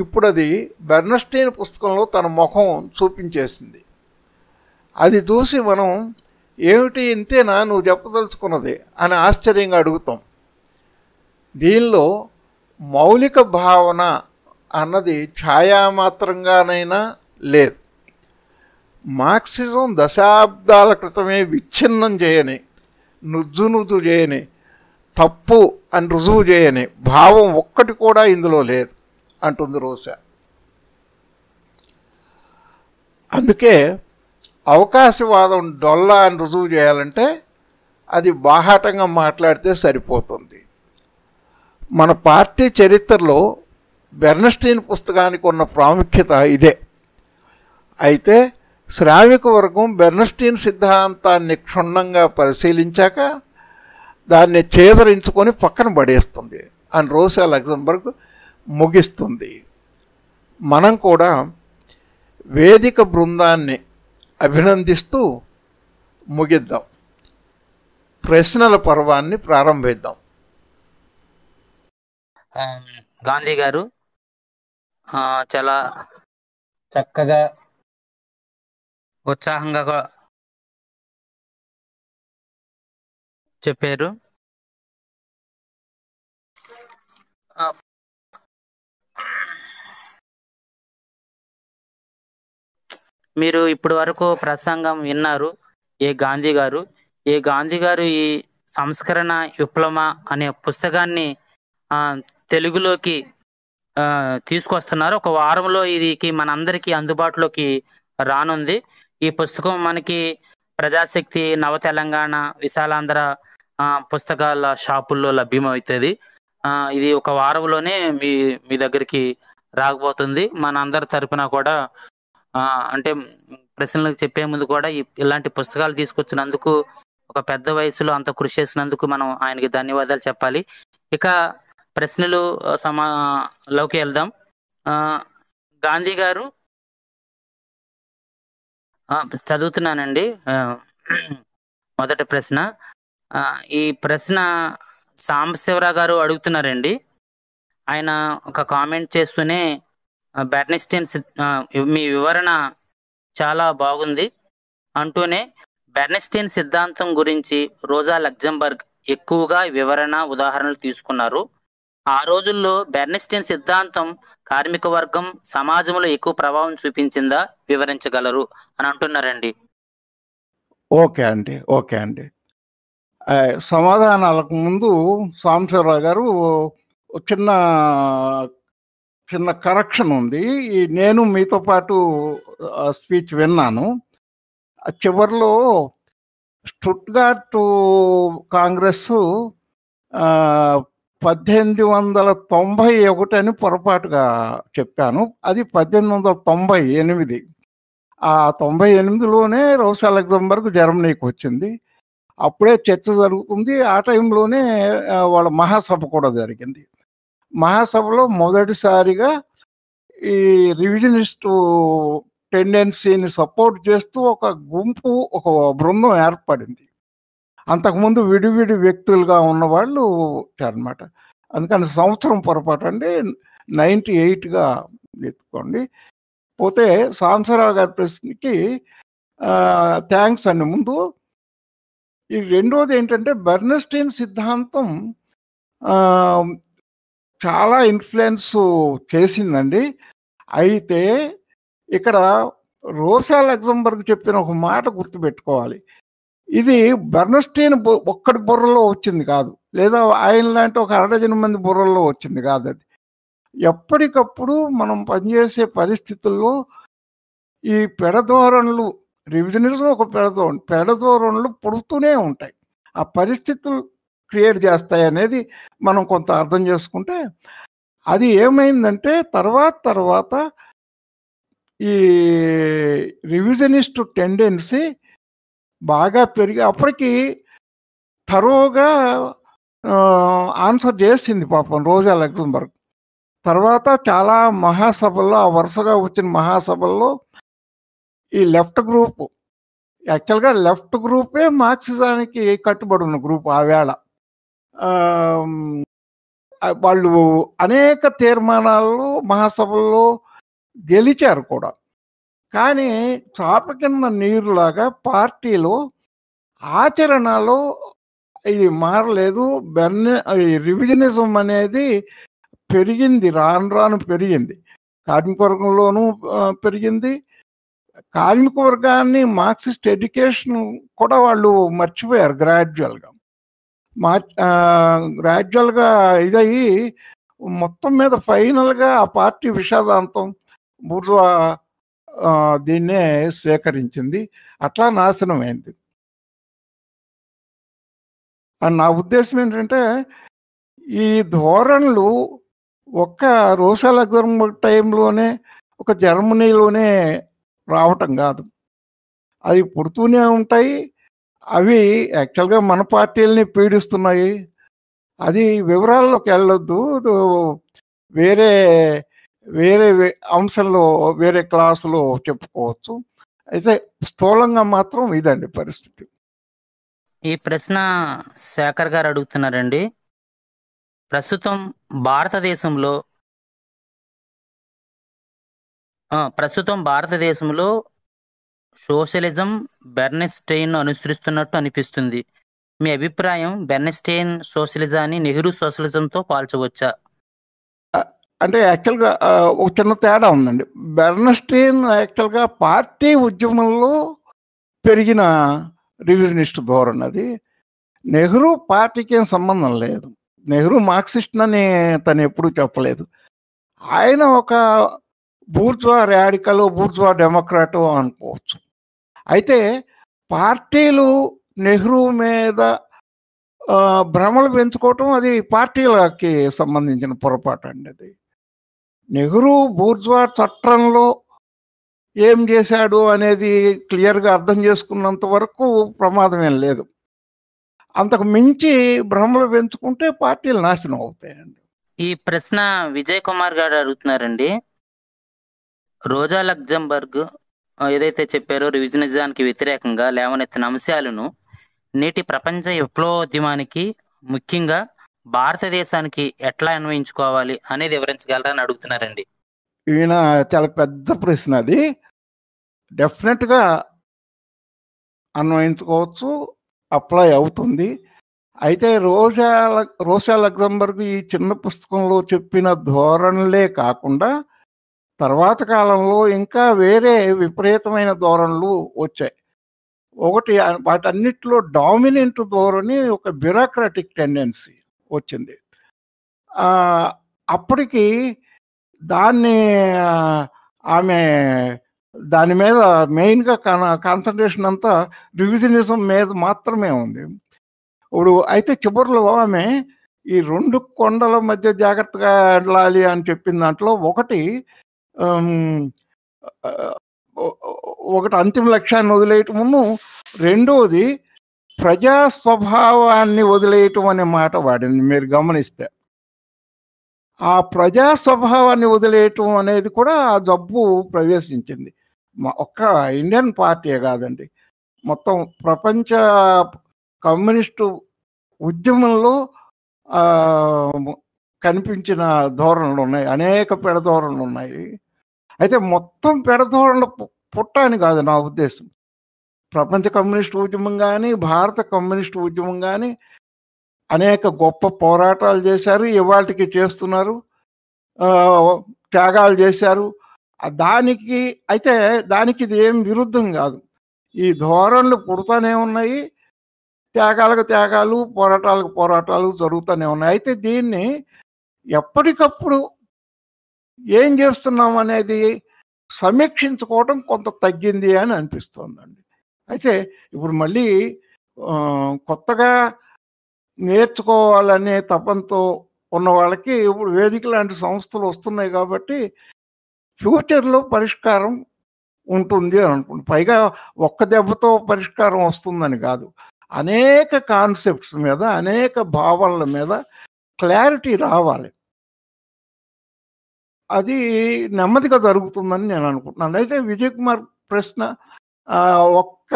ఇప్పుడు అది బెర్నస్టీన్ పుస్తకంలో తన ముఖం చూపించేసింది అది చూసి మనం ఏమిటి ఇంతేనా నువ్వు చెప్పదలుచుకున్నది అని ఆశ్చర్యంగా అడుగుతాం దీనిలో మౌలిక భావన అన్నది ఛాయామాత్రంగానైనా లేదు మార్క్సిజం దశాబ్దాల క్రితమే విచ్ఛిన్నం చేయని నుజ్జు చేయని తప్పు అని రుజువు చేయని భావం ఒక్కటి కూడా ఇందులో లేదు అంటుంది రోజా అందుకే అవకాశవాదం డొల్లా అని రుజువు చేయాలంటే అది బాహాటంగా మాట్లాడితే సరిపోతుంది మన పార్టీ చరిత్రలో బెర్నస్టీన్ పుస్తకానికి ఉన్న ప్రాముఖ్యత ఇదే అయితే శ్రావిక వర్గం బెర్నస్టీన్ సిద్ధాంతాన్ని క్షుణ్ణంగా పరిశీలించాక దాన్ని చేదరించుకొని పక్కన పడేస్తుంది అని రోసా లగ్జంబర్గ్ ముగిస్తుంది మనం కూడా వేదిక బృందాన్ని అభినందిస్తూ ముగిద్దాం ప్రశ్నల పర్వాన్ని ప్రారంభిద్దాం గాంధీ గారు చాలా చక్కగా ఉత్సాహంగా చెప్పారు మీరు ఇప్పటి వరకు ప్రసంగం విన్నారు ఏ గాంధీ గారు ఏ గాంధీ గారు ఈ సంస్కరణ విప్లవ అనే పుస్తకాన్ని తెలుగులోకి తీసుకొస్తున్నారు ఒక వారంలో ఇది మనందరికీ అందుబాటులోకి రానుంది ఈ పుస్తకం మనకి ప్రజాశక్తి నవ తెలంగాణ విశాలాంధ్ర పుస్తకాల షాపుల్లో లభ్యమవుతుంది ఇది ఒక వారంలోనే మీ మీ దగ్గరికి రాకపోతుంది మన అందరి తరఫున కూడా అంటే ప్రశ్నలకు చెప్పే ముందు కూడా ఇలాంటి పుస్తకాలు తీసుకొచ్చినందుకు ఒక పెద్ద వయసులో అంత కృషి చేసినందుకు మనం ఆయనకి ధన్యవాదాలు చెప్పాలి ఇక ప్రశ్నలు సమా లోకి వెళ్దాం గాంధీ గారు చదువుతున్నానండి మొదటి ప్రశ్న ఈ ప్రశ్న సాంబశివరావు గారు అడుగుతున్నారండి ఆయన ఒక కామెంట్ చేస్తూనే బెర్నిస్టిన్ మీ వివరణ చాలా బాగుంది అంటూనే బెర్నిస్టిన్ సిద్ధాంతం గురించి రోజా లగ్జంబర్గ్ ఎక్కువగా వివరణ ఉదాహరణలు తీసుకున్నారు ఆ రోజుల్లో బెర్నిస్టిన్ సిద్ధాంతం కార్మిక వర్గం సమాజంలో ఎక్కువ ప్రభావం చూపించిందా వివరించగలరు అని అంటున్నారండి ఓకే అండి ఓకే అండి సమాధానాలకు ముందు సాంబశివరావు గారు చిన్న చిన్న కరెక్షన్ ఉంది నేను మీతో పాటు స్పీచ్ విన్నాను చివరిలో స్టుట్గార్ట్ కాంగ్రెస్ పద్దెనిమిది వందల తొంభై ఒకటి అని పొరపాటుగా చెప్పాను అది పద్దెనిమిది వందల తొంభై ఎనిమిది ఆ తొంభై ఎనిమిదిలోనే రోస్ అలెగ్జంబర్గ్ జర్మనీకి వచ్చింది అప్పుడే చర్చ జరుగుతుంది ఆ టైంలోనే వాళ్ళ మహాసభ కూడా జరిగింది మహాసభలో మొదటిసారిగా ఈ రివిజనిస్ట్ టెండెన్సీని సపోర్ట్ చేస్తూ ఒక గుంపు ఒక బృందం ఏర్పడింది అంతకుముందు విడివిడి వ్యక్తులుగా ఉన్నవాళ్ళు అనమాట అందుకని సంవత్సరం పొరపాటు అండి నైంటీ ఎయిట్గా ఎత్తుకోండి పోతే సాంసరావు గారి ప్రశ్నకి థ్యాంక్స్ అండి ముందు ఈ రెండోది ఏంటంటే బెర్నస్టీన్ సిద్ధాంతం చాలా ఇన్ఫ్లుయెన్స్ చేసిందండి అయితే ఇక్కడ రోసా లగ్జంబర్గ్ చెప్పిన ఒక మాట గుర్తుపెట్టుకోవాలి ఇది బెర్నస్టీన్ ఒక్కడి బుర్రలో వచ్చింది కాదు లేదా ఆయన లాంటి ఒక అరడజన మంది బుర్రల్లో వచ్చింది కాదు అది ఎప్పటికప్పుడు మనం పనిచేసే పరిస్థితుల్లో ఈ పెడధోరణులు రివిజనిజం ఒక పెడధోరణ పెడధోరణులు పుడుతూనే ఉంటాయి ఆ పరిస్థితులు క్రియేట్ చేస్తాయి అనేది మనం కొంత అర్థం చేసుకుంటే అది ఏమైందంటే తర్వాత తర్వాత ఈ రివిజనిస్ట్ టెండెన్సీ బాగా పెరిగి అప్పటికి తరువుగా ఆన్సర్ చేసింది పాపం రోజా లగ్జంబర్గ్ తర్వాత చాలా మహాసభల్లో ఆ వరుసగా వచ్చిన మహాసభల్లో ఈ లెఫ్ట్ గ్రూప్ యాక్చువల్గా లెఫ్ట్ గ్రూపే మార్క్సిజానికి కట్టుబడి ఉన్న గ్రూప్ ఆవేళ వాళ్ళు అనేక తీర్మానాల్లో మహాసభల్లో గెలిచారు కూడా కానీ చాప కింద నీరులాగా పార్టీలో ఆచరణలో ఇది మారలేదు బెర్ని రివిజనిజం అనేది పెరిగింది రాను రాను పెరిగింది కార్మికవర్గంలోనూ పెరిగింది కార్మిక వర్గాన్ని మార్క్సిస్ట్ ఎడ్యుకేషన్ కూడా వాళ్ళు మర్చిపోయారు గ్రాడ్యువల్గా మా గ్రాడ్యువల్గా ఇదయ్యి మొత్తం మీద ఫైనల్గా ఆ పార్టీ విషాదాంతం బూర్వా దీన్నే స్వీకరించింది అట్లా నాశనమైంది నా ఉద్దేశం ఏంటంటే ఈ ధోరణులు ఒక్క రోసా టైంలోనే ఒక జర్మనీలోనే రావటం కాదు అవి పుడుతూనే ఉంటాయి అవి యాక్చువల్గా మన పార్టీలని పీడిస్తున్నాయి అది వివరాల్లోకి వెళ్ళొద్దు వేరే వేరే అంశంలో వేరే క్లాసులో చెప్పుకోవచ్చు అయితే స్థూలంగా మాత్రం ఇదండి పరిస్థితి ఈ ప్రశ్న శేఖర్ గారు అడుగుతున్నారండి ప్రస్తుతం భారతదేశంలో ప్రస్తుతం భారతదేశంలో సోషలిజం బెర్నెస్టైన్ అనుసరిస్తున్నట్టు అనిపిస్తుంది మీ అభిప్రాయం బెర్నెస్టైన్ సోషలిజాన్ని నెహ్రూ సోషలిజంతో పాల్చవచ్చా అంటే యాక్చువల్గా ఒక చిన్న తేడా ఉందండి బెర్నస్టీన్ యాక్చువల్గా పార్టీ ఉద్యమంలో పెరిగిన రివిజనిస్ట్ ధోరణి అది నెహ్రూ పార్టీకి ఏం సంబంధం లేదు నెహ్రూ మార్క్సిస్ట్ అని తను ఎప్పుడూ చెప్పలేదు ఆయన ఒక బూర్జ్వా ర్యాడికల్ బూర్జ్వా డెమోక్రాటు అనుకోవచ్చు అయితే పార్టీలు నెహ్రూ మీద భ్రమలు పెంచుకోవటం అది పార్టీలకి సంబంధించిన పొరపాటు అండి అది నెహ్రూ బూర్జ్వా చట్టంలో ఏం చేశాడు అనేది క్లియర్గా అర్థం చేసుకున్నంత వరకు ప్రమాదం ఏం లేదు అంతకు మించి భ్రమలు పెంచుకుంటే పార్టీలు నాశనం అవుతాయండి ఈ ప్రశ్న విజయ్ కుమార్ గారు అడుగుతున్నారండి రోజా లగ్జంబర్గ్ ఏదైతే చెప్పారో రివిజనిజానికి వ్యతిరేకంగా లేవనెత్తిన అంశాలను నేటి ప్రపంచ విప్లవోద్యమానికి ముఖ్యంగా భారతదేశానికి ఎట్లా అన్వయించుకోవాలి అనేది వివరించగలరని అడుగుతున్నారండి ఈయన చాలా పెద్ద ప్రశ్న అది డెఫినెట్గా అన్వయించుకోవచ్చు అప్లై అవుతుంది అయితే రోజా రోషా లగ్జంబర్గ్ ఈ చిన్న పుస్తకంలో చెప్పిన ధోరణులే కాకుండా తర్వాత కాలంలో ఇంకా వేరే విపరీతమైన ధోరణులు వచ్చాయి ఒకటి వాటన్నిటిలో డామినెంట్ ధోరణి ఒక బ్యూరోక్రాటిక్ టెండెన్సీ వచ్చింది అప్పటికి దాన్ని ఆమె దాని మీద మెయిన్గా కాన్సన్ట్రేషన్ అంతా రివిజనిజం మీద మాత్రమే ఉంది ఇప్పుడు అయితే చివరిలో ఆమె ఈ రెండు కొండల మధ్య జాగ్రత్తగా వెళ్ళాలి అని చెప్పిన దాంట్లో ఒకటి ఒకటి అంతిమ లక్ష్యాన్ని వదిలేయటమును రెండవది ప్రజా స్వభావాన్ని వదిలేయటం అనే మాట వాడింది మీరు గమనిస్తే ఆ ప్రజా స్వభావాన్ని వదిలేయటం అనేది కూడా ఆ జబ్బు ప్రవేశించింది ఒక్క ఇండియన్ పార్టీ కాదండి మొత్తం ప్రపంచ కమ్యూనిస్టు ఉద్యమంలో కనిపించిన ధోరణులు ఉన్నాయి అనేక పెడధోరణులు ఉన్నాయి అయితే మొత్తం పెడధోరణులు పుట్టని కాదు నా ఉద్దేశం ప్రపంచ కమ్యూనిస్ట్ ఉద్యమం కానీ భారత కమ్యూనిస్ట్ ఉద్యమం కానీ అనేక గొప్ప పోరాటాలు చేశారు ఇవాటికి చేస్తున్నారు త్యాగాలు చేశారు దానికి అయితే దానికి ఇది ఏం విరుద్ధం కాదు ఈ ధోరణులు పుడతానే ఉన్నాయి త్యాగాలకు త్యాగాలు పోరాటాలకు పోరాటాలు జరుగుతూనే ఉన్నాయి అయితే దీన్ని ఎప్పటికప్పుడు ఏం చేస్తున్నాం అనేది సమీక్షించుకోవటం కొంత తగ్గింది అని అనిపిస్తోందండి అయితే ఇప్పుడు మళ్ళీ కొత్తగా నేర్చుకోవాలనే తపంతో ఉన్న వాళ్ళకి ఇప్పుడు వేదిక లాంటి సంస్థలు వస్తున్నాయి కాబట్టి ఫ్యూచర్లో పరిష్కారం ఉంటుంది అని అనుకుంటుంది పైగా ఒక్క దెబ్బతో పరిష్కారం వస్తుందని కాదు అనేక కాన్సెప్ట్స్ మీద అనేక భావాల మీద క్లారిటీ రావాలి అది నెమ్మదిగా జరుగుతుందని నేను అనుకుంటున్నాను అయితే విజయ్ కుమార్ ప్రశ్న ఒక్క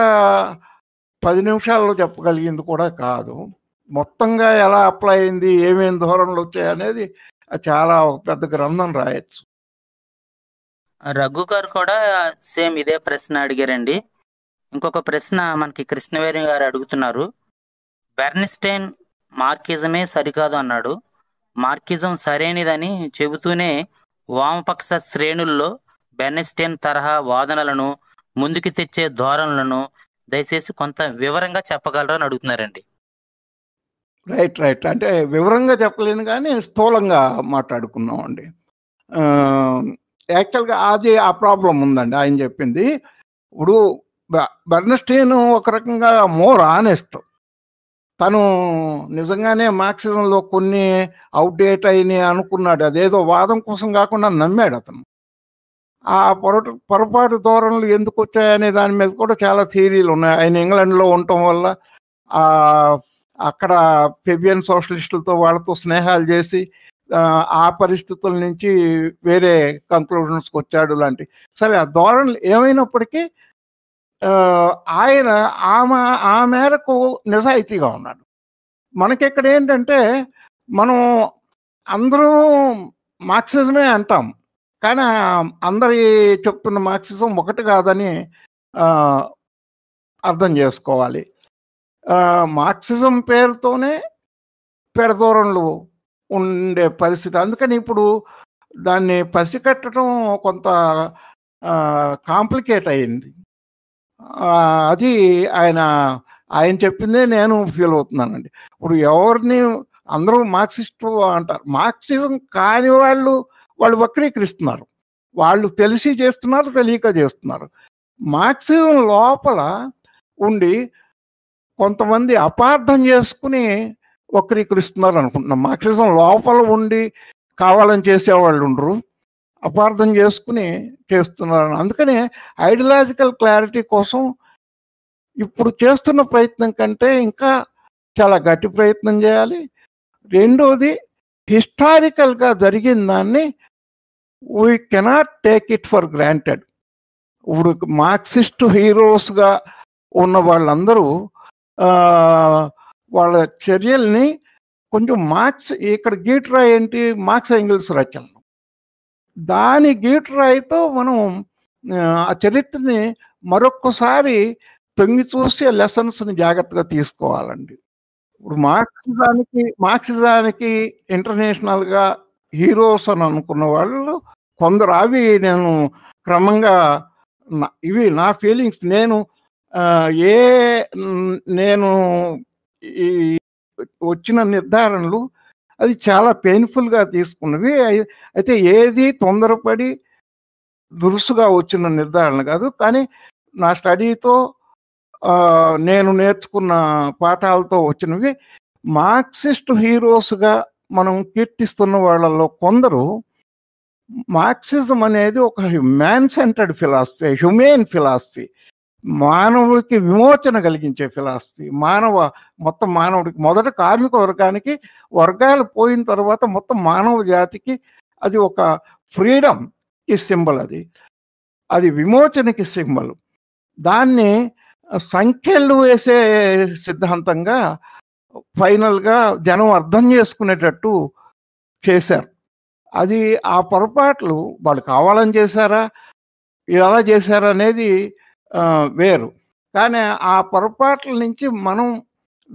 పది నిమిషాల్లో చెప్పగలిగింది కూడా కాదు మొత్తంగా ఎలా అప్లై అయింది ఏమేమి ధోరణులు వచ్చాయి అనేది చాలా ఒక పెద్ద గ్రంథం రాయొచ్చు రఘు గారు కూడా సేమ్ ఇదే ప్రశ్న అడిగారండి ఇంకొక ప్రశ్న మనకి కృష్ణవేణి గారు అడుగుతున్నారు బెర్నిస్టైన్ మార్కిజమే సరికాదు అన్నాడు మార్కిజం సరైనదని చెబుతూనే వామపక్ష శ్రేణుల్లో బెర్నిస్టైన్ తరహా వాదనలను ముందుకు తెచ్చే ధోరణులను దయచేసి కొంత వివరంగా చెప్పగలరని అని అడుగుతున్నారండి రైట్ రైట్ అంటే వివరంగా చెప్పలేను కానీ స్థూలంగా మాట్లాడుకున్నాం అండి యాక్చువల్గా అది ఆ ప్రాబ్లం ఉందండి ఆయన చెప్పింది ఇప్పుడు బర్నస్టీన్ ఒక రకంగా మోర్ ఆనెస్ట్ తను నిజంగానే మార్క్సిజంలో కొన్ని అవుట్ డేట్ అయినాయి అనుకున్నాడు అదేదో వాదం కోసం కాకుండా నమ్మాడు అతను ఆ పొర పొరపాటు ధోరణులు ఎందుకు వచ్చాయనే దాని మీద కూడా చాలా థీరీలు ఉన్నాయి ఆయన ఇంగ్లాండ్లో ఉండటం వల్ల అక్కడ పెబియన్ సోషలిస్టులతో వాళ్ళతో స్నేహాలు చేసి ఆ పరిస్థితుల నుంచి వేరే కంక్లూషన్స్కి వచ్చాడు లాంటి సరే ఆ ధోరణులు ఏమైనప్పటికీ ఆయన ఆమె ఆ మేరకు నిజాయితీగా ఉన్నాడు మనకిక్కడ ఏంటంటే మనం అందరూ మార్క్సిజమే అంటాం కానీ అందరి చెప్తున్న మార్క్సిజం ఒకటి కాదని అర్థం చేసుకోవాలి మార్క్సిజం పేరుతోనే పెడదూరంలో ఉండే పరిస్థితి అందుకని ఇప్పుడు దాన్ని పసికట్టడం కొంత కాంప్లికేట్ అయింది అది ఆయన ఆయన చెప్పిందే నేను ఫీల్ అవుతున్నానండి ఇప్పుడు ఎవరిని అందరూ మార్క్సిస్టు అంటారు మార్క్సిజం కాని వాళ్ళు వాళ్ళు వక్రీకరిస్తున్నారు వాళ్ళు తెలిసి చేస్తున్నారు తెలియక చేస్తున్నారు మార్క్సిజం లోపల ఉండి కొంతమంది అపార్థం చేసుకుని వక్రీకరిస్తున్నారు అనుకుంటున్నాం మార్క్సిజం లోపల ఉండి కావాలని చేసేవాళ్ళు ఉండరు అపార్థం చేసుకుని చేస్తున్నారు అందుకనే ఐడియలాజికల్ క్లారిటీ కోసం ఇప్పుడు చేస్తున్న ప్రయత్నం కంటే ఇంకా చాలా గట్టి ప్రయత్నం చేయాలి రెండోది హిస్టారికల్గా జరిగిన దాన్ని we cannot take it for granted ఇప్పుడు మార్క్సిస్ట్ హీరోస్గా ఉన్న వాళ్ళందరూ వాళ్ళ చర్యల్ని కొంచెం మార్క్స్ ఇక్కడ గీట్రా ఏంటి మార్క్స్ ఎంగిల్స్ రచనలు దాని గీట్రాయితో మనం ఆ చరిత్రని మరొక్కసారి తొంగి చూసి లెసన్స్ని జాగ్రత్తగా తీసుకోవాలండి ఇప్పుడు మార్క్సిజానికి మార్క్సిజానికి ఇంటర్నేషనల్గా హీరోస్ అని అనుకున్న వాళ్ళు కొందరు అవి నేను క్రమంగా ఇవి నా ఫీలింగ్స్ నేను ఏ నేను ఈ వచ్చిన నిర్ధారణలు అది చాలా పెయిన్ఫుల్గా తీసుకున్నవి అయితే ఏది తొందరపడి దురుసుగా వచ్చిన నిర్ధారణ కాదు కానీ నా స్టడీతో నేను నేర్చుకున్న పాఠాలతో వచ్చినవి మార్క్సిస్ట్ హీరోస్గా మనం కీర్తిస్తున్న వాళ్ళల్లో కొందరు మార్క్సిజం అనేది ఒక man centred philosophy humane philosophy మానవుడికి విమోచన కలిగించే ఫిలాసఫీ మానవ మొత్తం మానవుడికి మొదట కార్మిక వర్గానికి వర్గాలు పోయిన తర్వాత మొత్తం మానవ జాతికి అది ఒక ఫ్రీడమ్ ఈ సింబల్ అది అది విమోచనకి సింబల్ దాన్ని సంఖ్యలు వేసే సిద్ధాంతంగా ఫైనల్గా జనం అర్థం చేసుకునేటట్టు చేశారు అది ఆ పొరపాట్లు వాళ్ళు కావాలని చేశారా ఎలా చేశారా అనేది వేరు కానీ ఆ పొరపాట్ల నుంచి మనం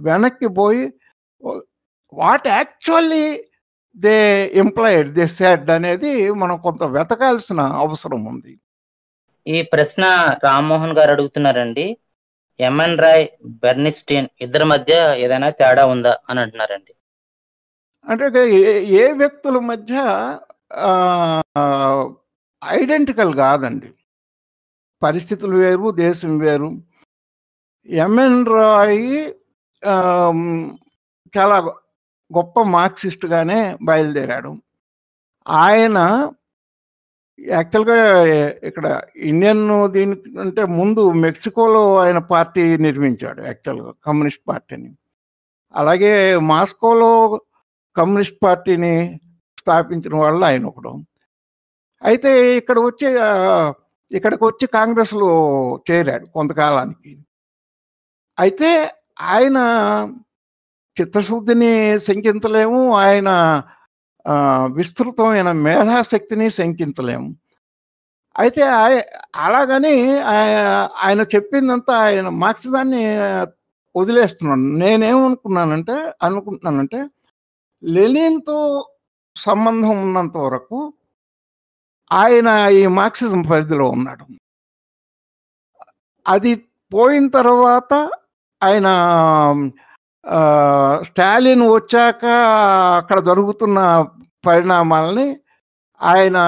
వెనక్కి పోయి what actually they employed they said అనేది మనం కొంత వెతకాల్సిన అవసరం ఉంది ఈ ప్రశ్న రామ్మోహన్ గారు అడుగుతున్నారండి ఎమ్ఎన్ రాయ్ బెర్నిస్టీన్ ఇద్దరి మధ్య ఏదైనా తేడా ఉందా అని అంటున్నారండి అంటే ఏ వ్యక్తుల మధ్య ఐడెంటికల్ కాదండి పరిస్థితులు వేరు దేశం వేరు ఎంఎన్ రాయ్ చాలా గొప్ప మార్క్సిస్ట్గానే బయలుదేరాడు ఆయన యాక్చువల్గా ఇక్కడ ఇండియన్ దీని అంటే ముందు మెక్సికోలో ఆయన పార్టీ నిర్మించాడు యాక్చువల్గా కమ్యూనిస్ట్ పార్టీని అలాగే మాస్కోలో కమ్యూనిస్ట్ పార్టీని స్థాపించిన వాళ్ళు ఆయన ఒకడు అయితే ఇక్కడ వచ్చి ఇక్కడికి వచ్చి కాంగ్రెస్లో చేరాడు కొంతకాలానికి అయితే ఆయన చిత్తశుద్ధిని శంకించలేము ఆయన విస్తృతమైన మేధాశక్తిని శంకించలేము అయితే అలాగని ఆయన చెప్పిందంతా ఆయన మార్చిదాన్ని వదిలేస్తున్నాను నేనేమనుకున్నానంటే అనుకుంటున్నానంటే లెనిన్తో సంబంధం ఉన్నంత వరకు ఆయన ఈ మార్క్సిజం పరిధిలో ఉన్నాడు అది పోయిన తర్వాత ఆయన స్టాలిన్ వచ్చాక అక్కడ జరుగుతున్న పరిణామాలని ఆయన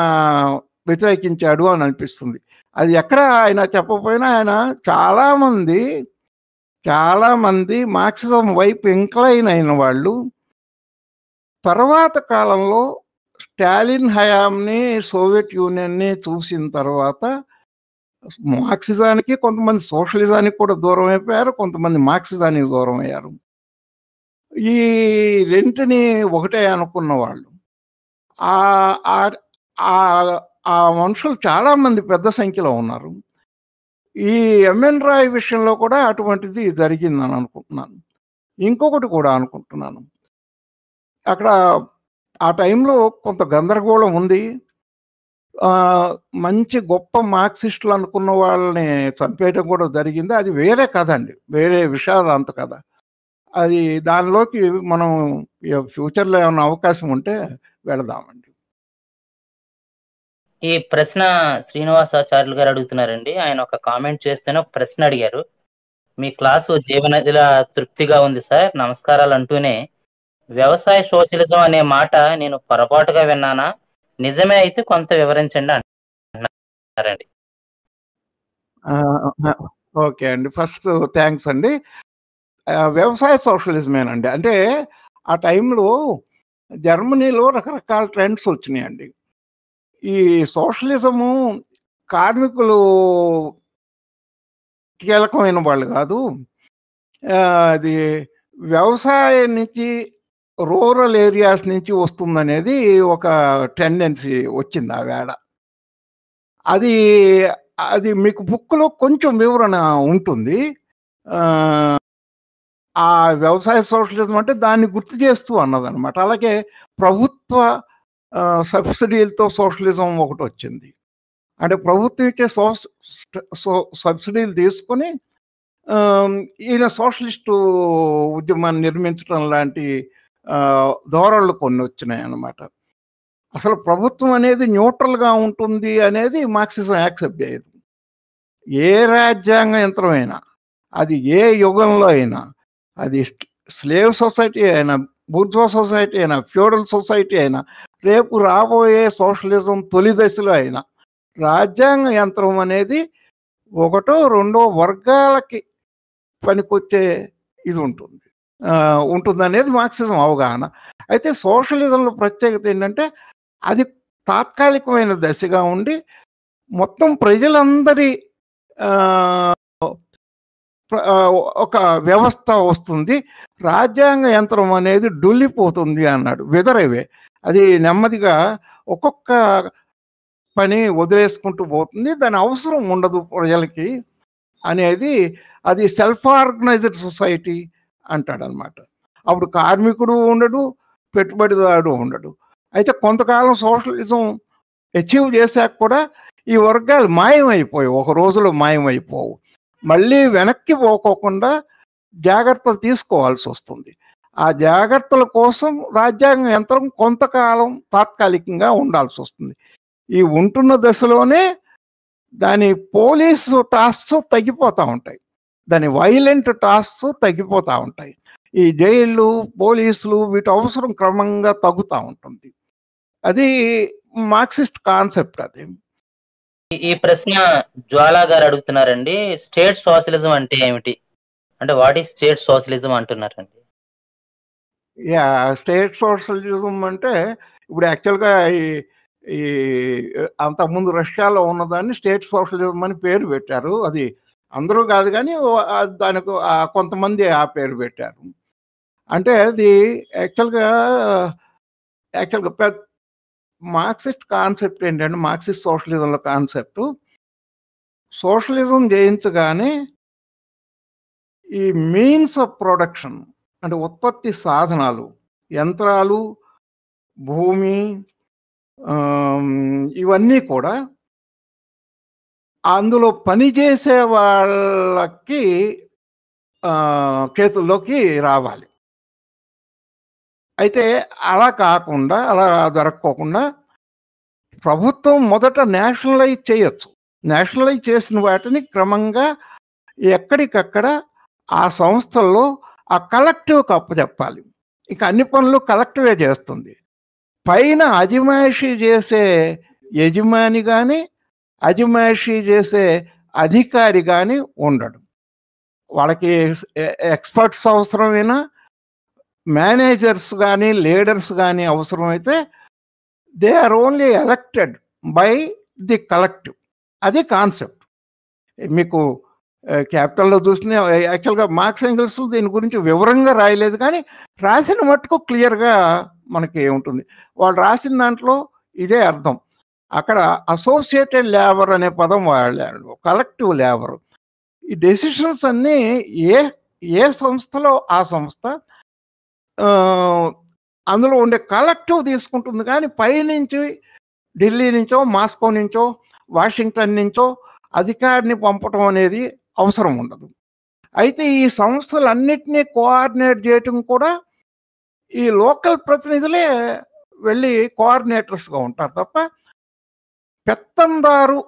వ్యతిరేకించాడు అని అనిపిస్తుంది అది ఎక్కడ ఆయన చెప్పపోయినా ఆయన చాలామంది చాలామంది మార్క్సిజం వైపు ఇంక్లైన్ అయిన వాళ్ళు తర్వాత కాలంలో స్టాలిన్ హయాంని సోవియట్ యూనియన్ని చూసిన తర్వాత మార్క్సిజానికి కొంతమంది సోషలిజానికి కూడా దూరం అయిపోయారు కొంతమంది మార్క్సిజానికి దూరం అయ్యారు ఈ రెంటిని ఒకటే అనుకున్న వాళ్ళు ఆ మనుషులు చాలామంది పెద్ద సంఖ్యలో ఉన్నారు ఈ ఎంఎన్ రాయ్ విషయంలో కూడా అటువంటిది జరిగిందని అనుకుంటున్నాను ఇంకొకటి కూడా అనుకుంటున్నాను అక్కడ ఆ టైంలో కొంత గందరగోళం ఉంది మంచి గొప్ప మార్క్సిస్టులు అనుకున్న వాళ్ళని చంపేయడం కూడా జరిగింది అది వేరే కథ అండి వేరే విషయాలు అంత కథ అది దానిలోకి మనం ఫ్యూచర్లో ఏమైనా అవకాశం ఉంటే వెళదామండి ఈ ప్రశ్న శ్రీనివాసాచార్యులు గారు అడుగుతున్నారండి ఆయన ఒక కామెంట్ చేస్తేనే ఒక ప్రశ్న అడిగారు మీ క్లాసు జీవనదిలా తృప్తిగా ఉంది సార్ నమస్కారాలు అంటూనే వ్యవసాయ సోషలిజం అనే మాట నేను పొరపాటుగా విన్నానా నిజమే అయితే కొంత వివరించండి అంటున్నారండి ఓకే అండి ఫస్ట్ థ్యాంక్స్ అండి వ్యవసాయ సోషలిజమేనండి అంటే ఆ టైంలో జర్మనీలో రకరకాల ట్రెండ్స్ వచ్చినాయండి ఈ సోషలిజము కార్మికులు కీలకమైన వాళ్ళు కాదు అది వ్యవసాయం నుంచి రూరల్ ఏరియాస్ నుంచి వస్తుందనేది ఒక టెండెన్సీ వచ్చింది ఆ వేళ అది అది మీకు బుక్లో కొంచెం వివరణ ఉంటుంది ఆ వ్యవసాయ సోషలిజం అంటే దాన్ని గుర్తు చేస్తూ అన్నదనమాట అలాగే ప్రభుత్వ సబ్సిడీలతో సోషలిజం ఒకటి వచ్చింది అంటే ప్రభుత్వం ఇచ్చే సో సబ్సిడీలు తీసుకొని ఈయన సోషలిస్టు ఉద్యమాన్ని నిర్మించడం లాంటి ధోరణులు కొన్ని వచ్చినాయి అన్నమాట అసలు ప్రభుత్వం అనేది న్యూట్రల్గా ఉంటుంది అనేది మార్క్సిజం యాక్సెప్ట్ చేయదు ఏ రాజ్యాంగ యంత్రమైనా అది ఏ యుగంలో అయినా అది స్లేవ్ సొసైటీ అయినా బుర్జో సొసైటీ అయినా ఫ్యూడల్ సొసైటీ అయినా రేపు రాబోయే సోషలిజం తొలి దశలో అయినా రాజ్యాంగ యంత్రం అనేది ఒకటో రెండో వర్గాలకి పనికొచ్చే ఇది ఉంటుంది ఉంటుందనేది మార్క్సిజం అవగాహన అయితే సోషలిజంలో ప్రత్యేకత ఏంటంటే అది తాత్కాలికమైన దశగా ఉండి మొత్తం ప్రజలందరి ఒక వ్యవస్థ వస్తుంది రాజ్యాంగ యంత్రం అనేది డుల్లిపోతుంది అన్నాడు వెదరవే అది నెమ్మదిగా ఒక్కొక్క పని వదిలేసుకుంటూ పోతుంది దాని అవసరం ఉండదు ప్రజలకి అనేది అది సెల్ఫ్ ఆర్గనైజ్డ్ సొసైటీ అంటాడనమాట అప్పుడు కార్మికుడు ఉండడు పెట్టుబడిదారుడు ఉండడు అయితే కొంతకాలం సోషలిజం అచీవ్ చేశాక కూడా ఈ వర్గాలు మాయమైపోయి ఒక రోజులో మాయమైపోవు మళ్ళీ వెనక్కి పోకోకుండా జాగ్రత్తలు తీసుకోవాల్సి వస్తుంది ఆ జాగ్రత్తల కోసం రాజ్యాంగ యంత్రం కొంతకాలం తాత్కాలికంగా ఉండాల్సి వస్తుంది ఈ ఉంటున్న దశలోనే దాని పోలీసు టాస్క్ తగ్గిపోతూ ఉంటాయి దాని వైలెంట్ టాస్క్స్ తగ్గిపోతూ ఉంటాయి ఈ జైళ్ళు పోలీసులు వీటి అవసరం క్రమంగా తగ్గుతూ ఉంటుంది అది మార్క్సిస్ట్ కాన్సెప్ట్ అది ఈ ప్రశ్న జ్వాలా గారు అడుగుతున్నారండి స్టేట్ సోషలిజం అంటే ఏమిటి అంటే వాట్ ఈస్ స్టేట్ సోషలిజం అంటున్నారండి యా స్టేట్ సోషలిజం అంటే ఇప్పుడు యాక్చువల్గా ఈ ఈ అంతకుముందు రష్యాలో ఉన్నదాన్ని స్టేట్ సోషలిజం అని పేరు పెట్టారు అది అందరూ కాదు కానీ దానికి కొంతమంది ఆ పేరు పెట్టారు అంటే అది యాక్చువల్గా యాక్చువల్గా మార్క్సిస్ట్ కాన్సెప్ట్ ఏంటంటే మార్క్సిస్ట్ సోషలిజంలో కాన్సెప్ట్ సోషలిజం జయించగానే ఈ మీన్స్ ఆఫ్ ప్రొడక్షన్ అంటే ఉత్పత్తి సాధనాలు యంత్రాలు భూమి ఇవన్నీ కూడా అందులో పనిచేసే వాళ్ళకి చేతుల్లోకి రావాలి అయితే అలా కాకుండా అలా దొరక్కోకుండా ప్రభుత్వం మొదట నేషనలైజ్ చేయొచ్చు నేషనలైజ్ చేసిన వాటిని క్రమంగా ఎక్కడికక్కడ ఆ సంస్థల్లో ఆ కలెక్టివ్ కప్పు చెప్పాలి ఇక అన్ని పనులు కలెక్టివే చేస్తుంది పైన అజమాయిషీ చేసే యజమాని కానీ అజమాయిషీ చేసే అధికారి కానీ ఉండడు వాళ్ళకి ఎక్స్పర్ట్స్ అవసరమైనా మేనేజర్స్ కానీ లీడర్స్ కానీ అవసరమైతే they are only elected by the collective అది కాన్సెప్ట్ మీకు క్యాపిటల్లో చూసిన యాక్చువల్గా మార్క్స్ ఎంగిల్స్ దీని గురించి వివరంగా రాయలేదు కానీ రాసిన మట్టుకు క్లియర్గా మనకి ఉంటుంది వాళ్ళు రాసిన దాంట్లో ఇదే అర్థం అక్కడ అసోసియేటెడ్ లేబర్ అనే పదం వాళ్ళు కలెక్టివ్ లేబర్ ఈ డెసిషన్స్ అన్నీ ఏ ఏ సంస్థలో ఆ సంస్థ అందులో ఉండే కలెక్టివ్ తీసుకుంటుంది కానీ పైనుంచి ఢిల్లీ నుంచో మాస్కో నుంచో వాషింగ్టన్ నుంచో అధికారిని పంపటం అనేది అవసరం ఉండదు అయితే ఈ సంస్థలన్నింటినీ కోఆర్డినేట్ చేయటం కూడా ఈ లోకల్ ప్రతినిధులే వెళ్ళి కోఆర్డినేటర్స్గా ఉంటారు తప్ప పెత్తందారు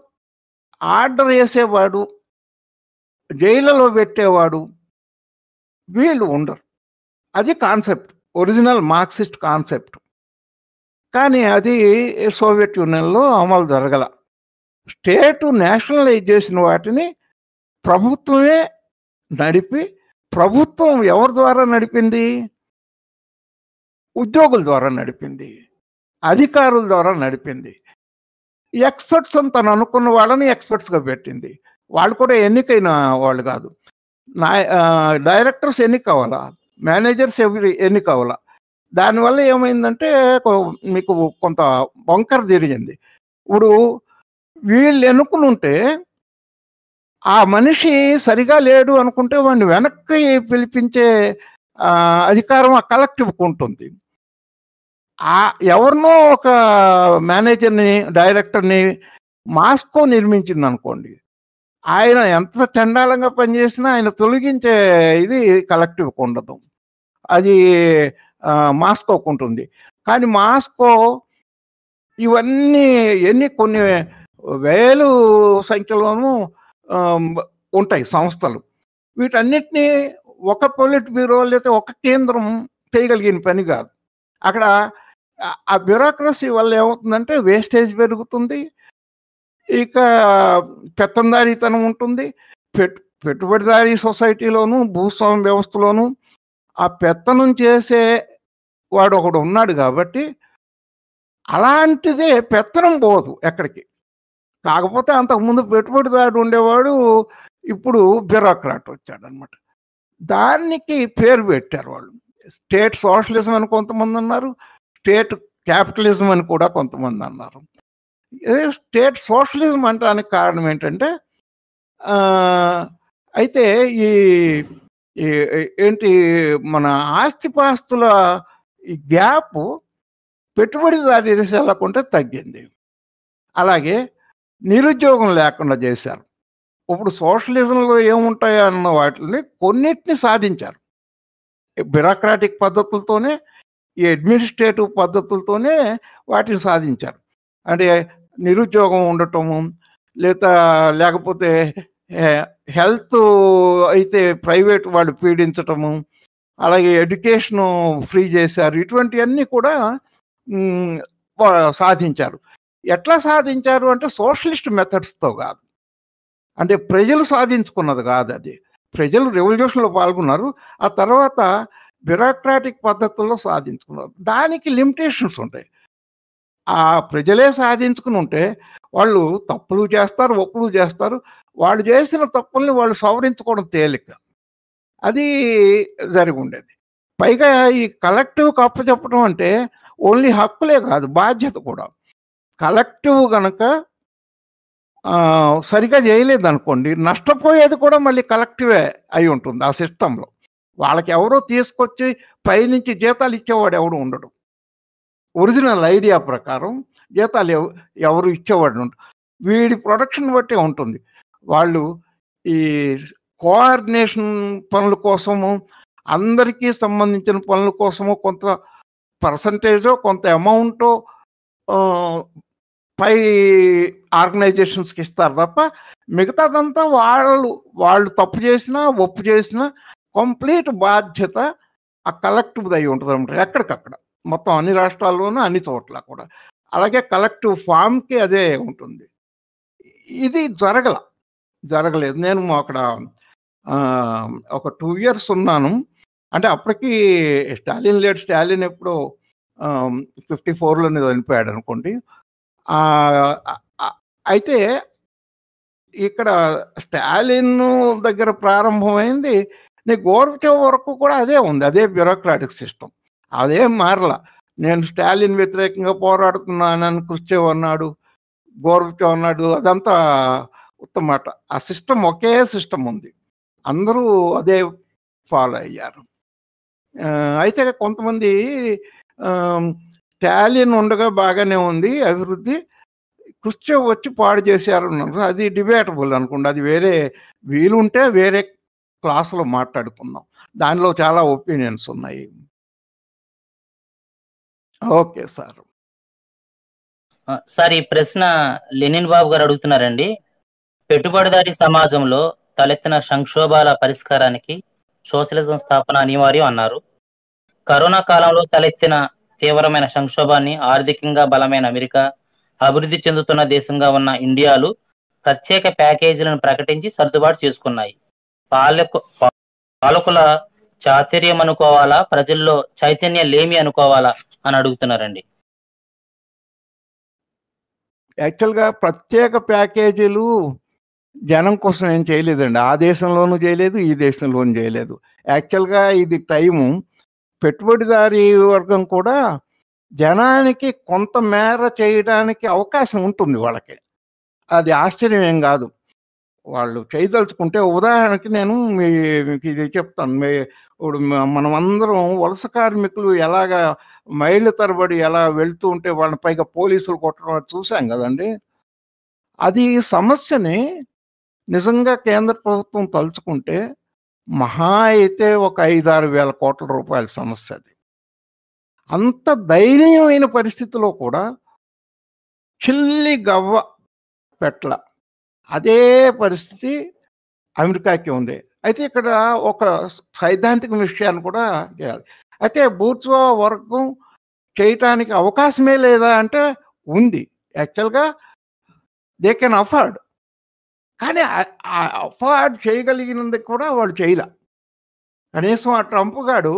ఆర్డర్ వేసేవాడు జైలులో పెట్టేవాడు వీళ్ళు ఉండరు అది కాన్సెప్ట్ ఒరిజినల్ మార్క్సిస్ట్ కాన్సెప్ట్ కానీ అది సోవియట్ యూనియన్లో అమలు జరగల స్టేటు నేషనలైజ్ చేసిన వాటిని ప్రభుత్వమే నడిపి ప్రభుత్వం ఎవరి ద్వారా నడిపింది ఉద్యోగుల ద్వారా నడిపింది అధికారుల ద్వారా నడిపింది ఎక్స్పర్ట్స్ అని తను అనుకున్న వాళ్ళని ఎక్స్పర్ట్స్గా పెట్టింది వాళ్ళు కూడా ఎన్నికైన వాళ్ళు కాదు నా డైరెక్టర్స్ ఎన్నిక మేనేజర్స్ ఎవరి ఎన్నికవల దానివల్ల ఏమైందంటే మీకు కొంత వంకర తిరిగింది ఇప్పుడు వీళ్ళు ఉంటే ఆ మనిషి సరిగా లేడు అనుకుంటే వాడిని వెనక్కి పిలిపించే అధికారం ఆ కలెక్టివ్కి ఉంటుంది ఆ ఎవరినో ఒక మేనేజర్ని డైరెక్టర్ని మాస్కో నిర్మించింది అనుకోండి ఆయన ఎంత చండాలంగా పనిచేసినా ఆయన తొలగించే ఇది కలెక్టివ్కి ఉండదు అది మాస్కోకు ఉంటుంది కానీ మాస్కో ఇవన్నీ ఎన్ని కొన్ని వేలు సంఖ్యలోనూ ఉంటాయి సంస్థలు వీటన్నిటినీ ఒక పొలిట్ బ్యూరో లేదా ఒక కేంద్రం చేయగలిగిన పని కాదు అక్కడ ఆ బ్యూరోక్రసీ వల్ల ఏమవుతుందంటే వేస్టేజ్ పెరుగుతుంది ఇక పెత్తందారీతనం ఉంటుంది పెట్ పెట్టుబడిదారీ సొసైటీలోను భూస్వామ్య వ్యవస్థలోను ఆ పెత్తనం చేసే వాడు ఒకడు ఉన్నాడు కాబట్టి అలాంటిదే పెత్తనం పోదు ఎక్కడికి కాకపోతే అంతకుముందు పెట్టుబడిదారుడు ఉండేవాడు ఇప్పుడు బ్యూరోక్రాట్ వచ్చాడు అనమాట దానికి పేరు పెట్టారు వాళ్ళు స్టేట్ సోషలిజం అని కొంతమంది అన్నారు స్టేట్ క్యాపిటలిజం అని కూడా కొంతమంది అన్నారు స్టేట్ సోషలిజం అంటానికి కారణం ఏంటంటే అయితే ఈ ఏంటి మన ఆస్తిపాస్తుల గ్యాప్ పెట్టుబడిదారి దేశాలకుంటే తగ్గింది అలాగే నిరుద్యోగం లేకుండా చేశారు ఇప్పుడు సోషలిజంలో ఏముంటాయో అన్న వాటిని కొన్నిటిని సాధించారు బ్యూరోక్రాటిక్ పద్ధతులతోనే ఈ అడ్మినిస్ట్రేటివ్ పద్ధతులతోనే వాటిని సాధించారు అంటే నిరుద్యోగం ఉండటము లేదా లేకపోతే హెల్త్ అయితే ప్రైవేట్ వాళ్ళు పీడించటము అలాగే ఎడ్యుకేషన్ ఫ్రీ చేశారు ఇటువంటివన్నీ కూడా సాధించారు ఎట్లా సాధించారు అంటే సోషలిస్ట్ మెథడ్స్తో కాదు అంటే ప్రజలు సాధించుకున్నది కాదు అది ప్రజలు రెవల్యూషన్లో పాల్గొన్నారు ఆ తర్వాత బ్యూరోక్రాటిక్ పద్ధతుల్లో సాధించుకున్నారు దానికి లిమిటేషన్స్ ఉంటాయి ఆ ప్రజలే సాధించుకుని ఉంటే వాళ్ళు తప్పులు చేస్తారు ఒప్పులు చేస్తారు వాళ్ళు చేసిన తప్పుల్ని వాళ్ళు సవరించుకోవడం తేలిక అది జరిగి ఉండేది పైగా ఈ కలెక్టివ్ చెప్పడం అంటే ఓన్లీ హక్కులే కాదు బాధ్యత కూడా కలెక్టివ్ కనుక సరిగా చేయలేదు అనుకోండి నష్టపోయేది కూడా మళ్ళీ కలెక్టివే అయి ఉంటుంది ఆ సిస్టంలో వాళ్ళకి ఎవరో తీసుకొచ్చి పైనుంచి జీతాలు ఇచ్చేవాడు ఎవడు ఉండడు ఒరిజినల్ ఐడియా ప్రకారం జీతాలు ఎవరు ఇచ్చేవాడు ఉంటారు వీడి ప్రొడక్షన్ బట్టే ఉంటుంది వాళ్ళు ఈ కోఆర్డినేషన్ పనుల కోసము అందరికీ సంబంధించిన పనుల కోసము కొంత పర్సంటేజో కొంత అమౌంటో పై ఆర్గనైజేషన్స్కి ఇస్తారు తప్ప మిగతాదంతా వాళ్ళు వాళ్ళు తప్పు చేసినా ఒప్పు చేసినా కంప్లీట్ బాధ్యత ఆ కలెక్టివ్ అయి ఉంటుంది అనమాట ఎక్కడికక్కడ మొత్తం అన్ని రాష్ట్రాల్లోనూ అన్ని చోట్ల కూడా అలాగే కలెక్టివ్ ఫామ్కి అదే ఉంటుంది ఇది జరగల జరగలేదు నేను అక్కడ ఒక టూ ఇయర్స్ ఉన్నాను అంటే అప్పటికి స్టాలిన్ లేట్ స్టాలిన్ ఎప్పుడు ఫిఫ్టీ ఫోర్లోనే చనిపోయాడు అనుకోండి అయితే ఇక్కడ స్టాలిన్ దగ్గర ప్రారంభమైంది నీ గోర్బచేవ్ వరకు కూడా అదే ఉంది అదే బ్యూరోక్రాటిక్ సిస్టమ్ అదేం మారల నేను స్టాలిన్ వ్యతిరేకంగా పోరాడుతున్నానని కృష్ణ అన్నాడు గోర్బచో అన్నాడు అదంతా ఉత్తమ ఆ సిస్టమ్ ఒకే సిస్టమ్ ఉంది అందరూ అదే ఫాలో అయ్యారు అయితే కొంతమంది స్టాలిన్ ఉండగా బాగానే ఉంది అభివృద్ధి కృష్ణ వచ్చి పాడు చేశారు అది డిబేటబుల్ అనుకోండి అది వేరే వీలుంటే వేరే క్లాసులో మాట్లాడుకుందాం దానిలో చాలా ఒపీనియన్స్ ఉన్నాయి ఓకే సార్ సార్ ఈ ప్రశ్న లెనిన్ బాబు గారు అడుగుతున్నారండి పెట్టుబడిదారి సమాజంలో తలెత్తిన సంక్షోభాల పరిష్కారానికి సోషలిజం స్థాపన అనివార్యం అన్నారు కరోనా కాలంలో తలెత్తిన తీవ్రమైన సంక్షోభాన్ని ఆర్థికంగా బలమైన అమెరికా అభివృద్ధి చెందుతున్న దేశంగా ఉన్న ఇండియాలు ప్రత్యేక ప్యాకేజీలను ప్రకటించి సర్దుబాటు చేసుకున్నాయి పాలకు పాలకుల చాతుర్యం అనుకోవాలా ప్రజల్లో చైతన్యం లేమి అనుకోవాలా అని అడుగుతున్నారండి యాక్చువల్గా ప్రత్యేక ప్యాకేజీలు జనం కోసం ఏం చేయలేదండి ఆ దేశంలోనూ చేయలేదు ఈ దేశంలోనూ చేయలేదు యాక్చువల్గా ఇది టైము పెట్టుబడిదారీ వర్గం కూడా జనానికి కొంత మేర చేయడానికి అవకాశం ఉంటుంది వాళ్ళకి అది ఆశ్చర్యం ఏం కాదు వాళ్ళు చేయదలుచుకుంటే ఉదాహరణకి నేను మీకు ఇది చెప్తాను ఇప్పుడు మనమందరం వలస కార్మికులు ఎలాగా మైళ్ళ తరబడి ఎలా వెళ్తూ ఉంటే వాళ్ళని పైగా పోలీసులు కొట్టడం చూసాం కదండి అది సమస్యని నిజంగా కేంద్ర ప్రభుత్వం తలుచుకుంటే మహా అయితే ఒక ఐదారు వేల కోట్ల రూపాయల సమస్య అది అంత దయనీయమైన పరిస్థితిలో కూడా చిల్లి గవ్వ పెట్ల అదే పరిస్థితి అమెరికాకి ఉంది అయితే ఇక్కడ ఒక సైద్ధాంతిక విషయాన్ని కూడా చేయాలి అయితే బూత్వా వర్గం చేయటానికి అవకాశమే లేదా అంటే ఉంది యాక్చువల్గా దే కెన్ అఫోర్డ్ కానీ అఫోర్డ్ చేయగలిగినందుకు కూడా వాళ్ళు చేయలే కనీసం ఆ ట్రంప్ గాడు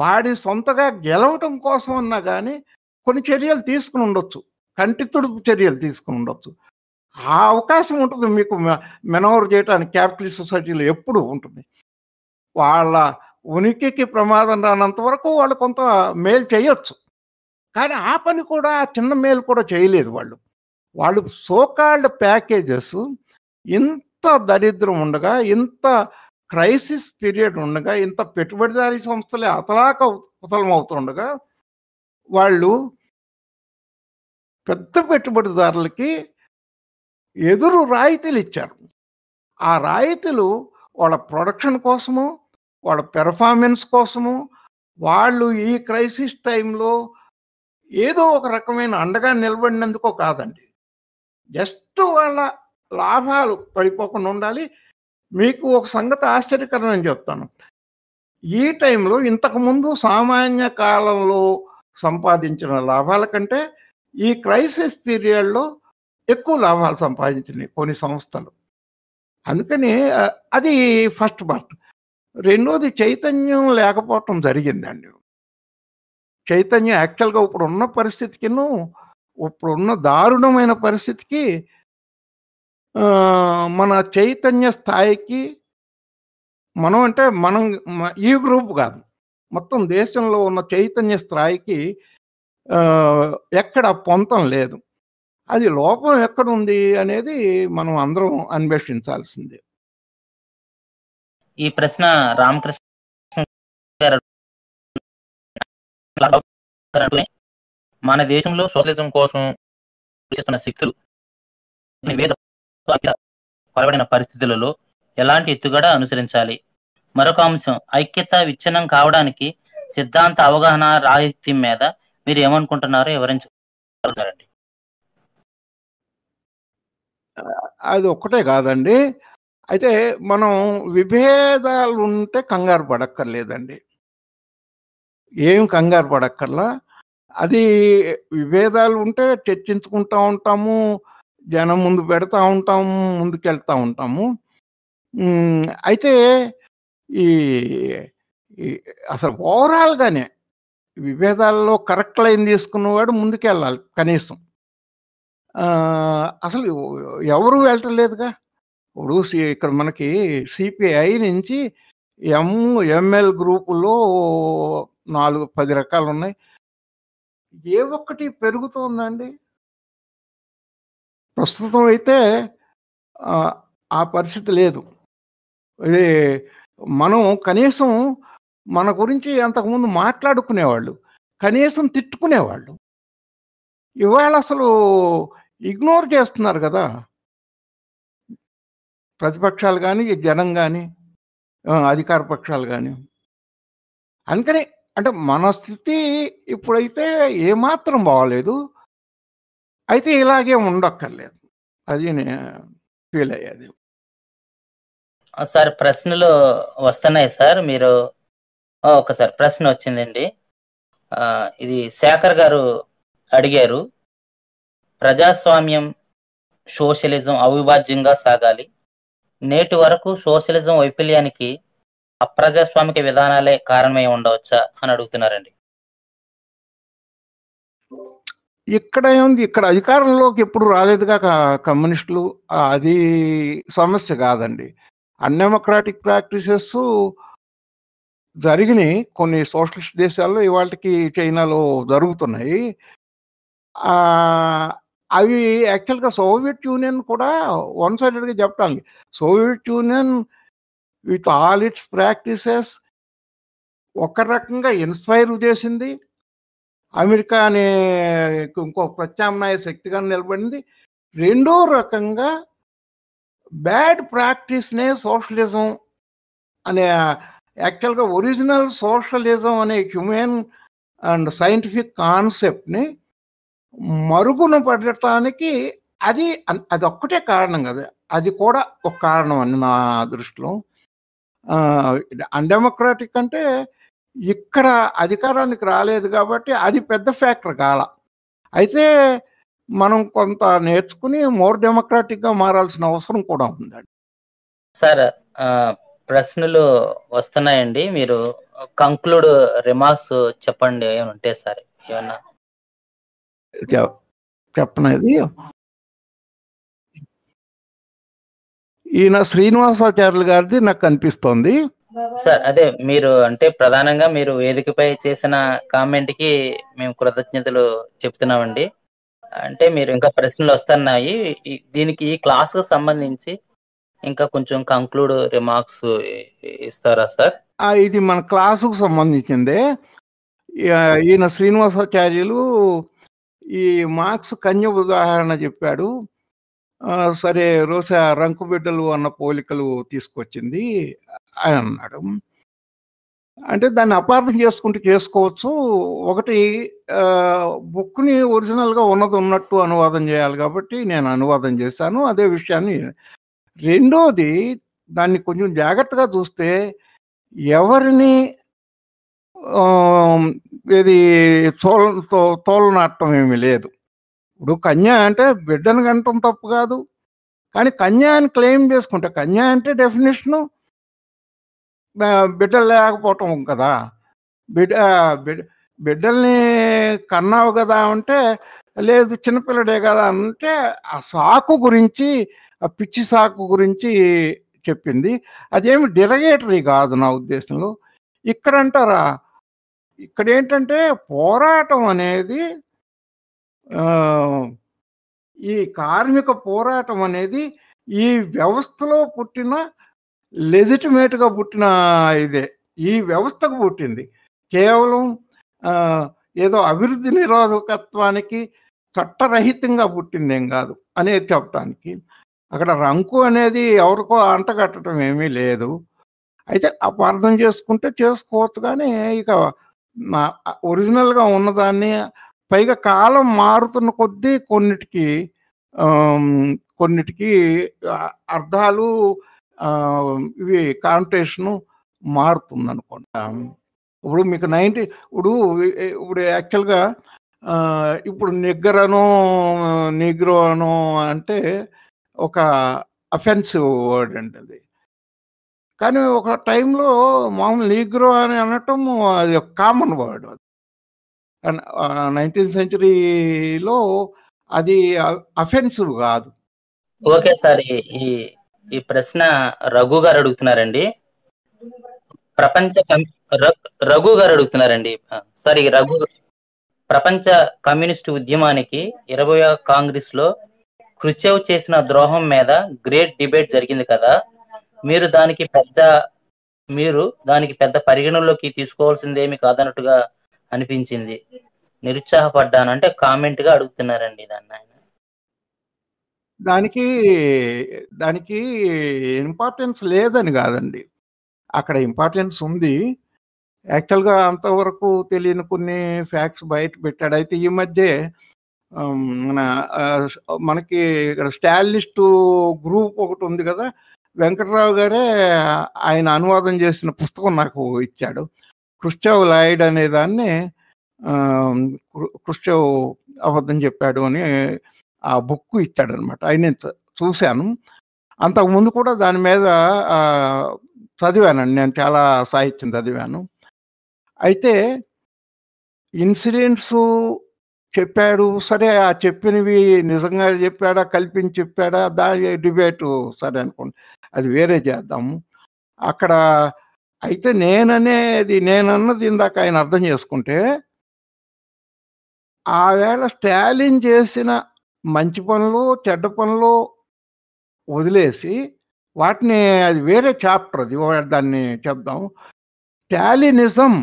వాడి సొంతగా గెలవటం కోసం అన్నా కానీ కొన్ని చర్యలు తీసుకుని ఉండొచ్చు కంటి తుడుపు చర్యలు తీసుకుని ఉండొచ్చు ఆ అవకాశం ఉంటుంది మీకు మెనవర్ చేయడానికి క్యాపిటలిస్ట్ సొసైటీలో ఎప్పుడు ఉంటుంది వాళ్ళ ఉనికికి ప్రమాదం రానంత వరకు వాళ్ళు కొంత మేలు చేయొచ్చు కానీ ఆ పని కూడా ఆ చిన్న మేలు కూడా చేయలేదు వాళ్ళు వాళ్ళు సోకాల్డ్ ప్యాకేజెస్ ఇంత దరిద్రం ఉండగా ఇంత క్రైసిస్ పీరియడ్ ఉండగా ఇంత పెట్టుబడిదారి సంస్థలే అతలాక అవుతుండగా వాళ్ళు పెద్ద పెట్టుబడిదారులకి ఎదురు రాయితీలు ఇచ్చారు ఆ రాయితీలు వాళ్ళ ప్రొడక్షన్ కోసము వాళ్ళ పెర్ఫార్మెన్స్ కోసము వాళ్ళు ఈ క్రైసిస్ టైంలో ఏదో ఒక రకమైన అండగా నిలబడినందుకో కాదండి జస్ట్ వాళ్ళ లాభాలు పడిపోకుండా ఉండాలి మీకు ఒక సంగతి ఆశ్చర్యకరమని చెప్తాను ఈ టైంలో ఇంతకుముందు సామాన్య కాలంలో సంపాదించిన లాభాల కంటే ఈ క్రైసిస్ పీరియడ్లో ఎక్కువ లాభాలు సంపాదించినాయి కొన్ని సంస్థలు అందుకని అది ఫస్ట్ పార్ట్ రెండోది చైతన్యం లేకపోవటం జరిగిందండి చైతన్యం యాక్చువల్గా ఇప్పుడు ఉన్న పరిస్థితికిను ఇప్పుడున్న దారుణమైన పరిస్థితికి మన చైతన్య స్థాయికి మనం అంటే మనం ఈ గ్రూప్ కాదు మొత్తం దేశంలో ఉన్న చైతన్య స్థాయికి ఎక్కడ పొంతం లేదు అది లోపం ఎక్కడుంది అనేది మనం అందరం అన్వేషించాల్సిందే ఈ ప్రశ్న రామకృష్ణ మన దేశంలో సోషలిజం కోసం శక్తులు కొలబడిన పరిస్థితులలో ఎలాంటి ఎత్తుగడ అనుసరించాలి మరొక అంశం ఐక్యత విచ్ఛిన్నం కావడానికి సిద్ధాంత అవగాహన రాహిత్యం మీద మీరు ఏమనుకుంటున్నారో వివరించగలుగుతారండి అది ఒక్కటే కాదండి అయితే మనం విభేదాలు ఉంటే కంగారు పడక్కర్లేదండి ఏం కంగారు పడక్కర్లా అది విభేదాలు ఉంటే చర్చించుకుంటూ ఉంటాము జనం ముందు పెడతా ఉంటాము ముందుకెళ్తూ ఉంటాము అయితే ఈ అసలు ఓవరాల్గానే విభేదాల్లో కరెక్ట్ లైన్ తీసుకున్నవాడు ముందుకెళ్ళాలి కనీసం అసలు ఎవరు వెళ్ళటం లేదుగా ఇప్పుడు ఇక్కడ మనకి సిపిఐ నుంచి ఎం ఎంఎల్ గ్రూపులో నాలుగు పది రకాలు ఉన్నాయి ఏ ఒక్కటి పెరుగుతోందండి ప్రస్తుతం అయితే ఆ పరిస్థితి లేదు ఇది మనం కనీసం మన గురించి అంతకుముందు మాట్లాడుకునేవాళ్ళు కనీసం తిట్టుకునేవాళ్ళు ఇవాళ అసలు ఇగ్నోర్ చేస్తున్నారు కదా ప్రతిపక్షాలు కానీ జనం కానీ అధికార పక్షాలు కానీ అందుకని అంటే మన స్థితి ఇప్పుడైతే ఏమాత్రం బాగోలేదు అయితే ఇలాగే ఉండక్కర్లేదు అది నేను ఫీల్ అయ్యేది సార్ ప్రశ్నలు వస్తున్నాయి సార్ మీరు ఒకసారి సార్ ప్రశ్న వచ్చిందండి ఇది శేఖర్ గారు అడిగారు ప్రజాస్వామ్యం సోషలిజం అవిభాజ్యంగా సాగాలి నేటి వరకు సోషలిజం వైఫల్యానికి అప్రజాస్వామిక విధానాలే కారణమై ఉండవచ్చా అని అడుగుతున్నారండి ఇక్కడ ఏముంది ఇక్కడ అధికారంలోకి ఎప్పుడు రాలేదుగా కమ్యూనిస్టులు అది సమస్య కాదండి అన్డెమోక్రాటిక్ ప్రాక్టీసెస్ జరిగినాయి కొన్ని సోషలిస్ట్ దేశాల్లో ఇవాళకి చైనాలో జరుగుతున్నాయి అవి యాక్చువల్గా సోవియట్ యూనియన్ కూడా వన్ సైడెడ్గా చెప్పాలి soviet union with all its practices ఒక రకంగా ఇన్స్పైర్ చేసింది అమెరికా అనే ఇంకో ప్రత్యామ్నాయ శక్తిగా నిలబడింది రెండో రకంగా బ్యాడ్ ప్రాక్టీస్నే సోషలిజం అనే యాక్చువల్గా ఒరిజినల్ సోషలిజం అనే హ్యూమెన్ అండ్ సైంటిఫిక్ కాన్సెప్ట్ని మరుగున పడటానికి అది అది ఒక్కటే కారణం కదా అది కూడా ఒక కారణం అని నా దృష్టిలో అన్డెమోక్రాటిక్ అంటే ఇక్కడ అధికారానికి రాలేదు కాబట్టి అది పెద్ద ఫ్యాక్టర్ కాల అయితే మనం కొంత నేర్చుకుని మోర్ డెమోక్రాటిక్గా మారాల్సిన అవసరం కూడా ఉందండి సార్ ప్రశ్నలు వస్తున్నాయండి మీరు కంక్లూడ్ రిమార్క్స్ చెప్పండి ఉంటే సార్ ఏమన్నా చెప్పనేది ఈయన శ్రీనివాసాచార్యులు గారిది నాకు కనిపిస్తోంది సార్ అదే మీరు అంటే ప్రధానంగా మీరు వేదికపై చేసిన కామెంట్ కి మేము కృతజ్ఞతలు చెప్తున్నామండి అంటే మీరు ఇంకా ప్రశ్నలు వస్తున్నాయి దీనికి ఈ క్లాస్ కు సంబంధించి ఇంకా కొంచెం కంక్లూడ్ రిమార్క్స్ ఇస్తారా సార్ ఇది మన క్లాసుకు సంబంధించిందే ఈయన శ్రీనివాసాచార్యులు ఈ మార్క్స్ కన్య ఉదాహరణ చెప్పాడు సరే రోజా రంకు బిడ్డలు అన్న పోలికలు తీసుకొచ్చింది అని అన్నాడు అంటే దాన్ని అపార్థం చేసుకుంటూ చేసుకోవచ్చు ఒకటి బుక్ని ఒరిజినల్గా ఉన్నది ఉన్నట్టు అనువాదం చేయాలి కాబట్టి నేను అనువాదం చేశాను అదే విషయాన్ని రెండోది దాన్ని కొంచెం జాగ్రత్తగా చూస్తే ఎవరిని ఇది తోల తోలనాటం ఏమీ లేదు ఇప్పుడు కన్యా అంటే బిడ్డను కంటం తప్పు కాదు కానీ కన్యా అని క్లెయిమ్ చేసుకుంటే కన్యా అంటే డెఫినేషను బిడ్డలు లేకపోవటం కదా బిడ్డ బిడ్డ బిడ్డల్ని కన్నావు కదా అంటే లేదు చిన్నపిల్లడే కదా అంటే ఆ సాకు గురించి ఆ పిచ్చి సాకు గురించి చెప్పింది అదేమి డిరగేటరీ కాదు నా ఉద్దేశంలో ఇక్కడ అంటారా ఇక్కడ ఏంటంటే పోరాటం అనేది ఈ కార్మిక పోరాటం అనేది ఈ వ్యవస్థలో పుట్టిన లెజిటిమేట్గా పుట్టిన ఇదే ఈ వ్యవస్థకు పుట్టింది కేవలం ఏదో అభివృద్ధి నిరోధకత్వానికి చట్టరహితంగా పుట్టిందేం కాదు అనేది చెప్పడానికి అక్కడ రంకు అనేది ఎవరికో అంటగట్టడం ఏమీ లేదు అయితే అపార్థం చేసుకుంటే చేసుకోవచ్చు కానీ ఇక నా ఒరిజినల్గా ఉన్నదాన్ని పైగా కాలం మారుతున్న కొద్దీ కొన్నిటికి కొన్నిటికి అర్థాలు ఇవి కాంటేషను మారుతుంది అనుకోండి ఇప్పుడు మీకు నైంటీ ఇప్పుడు ఇప్పుడు యాక్చువల్గా ఇప్పుడు నిగ్గరను నిగ్రోను అంటే ఒక అఫెన్సివ్ వర్డ్ అండి అది కానీ ఒక టైంలో మామూలు నీగ్రో అని అనటం అది ఒక కామన్ వర్డ్ నైన్టీన్త్ సెంచరీలో అది అఫెన్సివ్ కాదు ఓకే సార్ ఈ ఈ ప్రశ్న రఘు గారు అడుగుతున్నారండి ప్రపంచ రఘు గారు అడుగుతున్నారండి సార్ ఈ రఘు ప్రపంచ కమ్యూనిస్ట్ ఉద్యమానికి ఇరవై కాంగ్రెస్ లో కృచెవ్ చేసిన ద్రోహం మీద గ్రేట్ డిబేట్ జరిగింది కదా మీరు దానికి పెద్ద మీరు దానికి పెద్ద పరిగణలోకి తీసుకోవాల్సిందేమి కాదన్నట్టుగా అనిపించింది నిరుత్సాహపడ్డానంటే కామెంట్ గా అడుగుతున్నారండి దాన్ని ఆయన దానికి దానికి ఇంపార్టెన్స్ లేదని కాదండి అక్కడ ఇంపార్టెన్స్ ఉంది యాక్చువల్గా అంతవరకు తెలియని కొన్ని ఫ్యాక్ట్స్ బయట పెట్టాడు అయితే ఈ మధ్య మన మనకి ఇక్కడ స్టాలిస్ట్ గ్రూప్ ఒకటి ఉంది కదా వెంకట్రావు గారే ఆయన అనువాదం చేసిన పుస్తకం నాకు ఇచ్చాడు క్రిస్టవ్ లాయిడ్ అనే దాన్ని క్రిస్టవ్ అబద్ధం చెప్పాడు అని ఆ బుక్ ఇచ్చాడనమాట ఆయన చూశాను అంతకుముందు కూడా దాని మీద చదివానండి నేను చాలా సాహిత్యం చదివాను అయితే ఇన్సిడెంట్స్ చెప్పాడు సరే ఆ చెప్పినవి నిజంగా చెప్పాడా కల్పించి చెప్పాడా దాని డిబేటు సరే అనుకోండి అది వేరే చేద్దాము అక్కడ అయితే నేననేది నేనన్నది ఇందాక ఆయన అర్థం చేసుకుంటే ఆవేళ స్టాలిన్ చేసిన మంచి పనులు చెడ్డ పనులు వదిలేసి వాటిని అది వేరే చాప్టర్ అది దాన్ని చెప్దాం స్టాలినిజం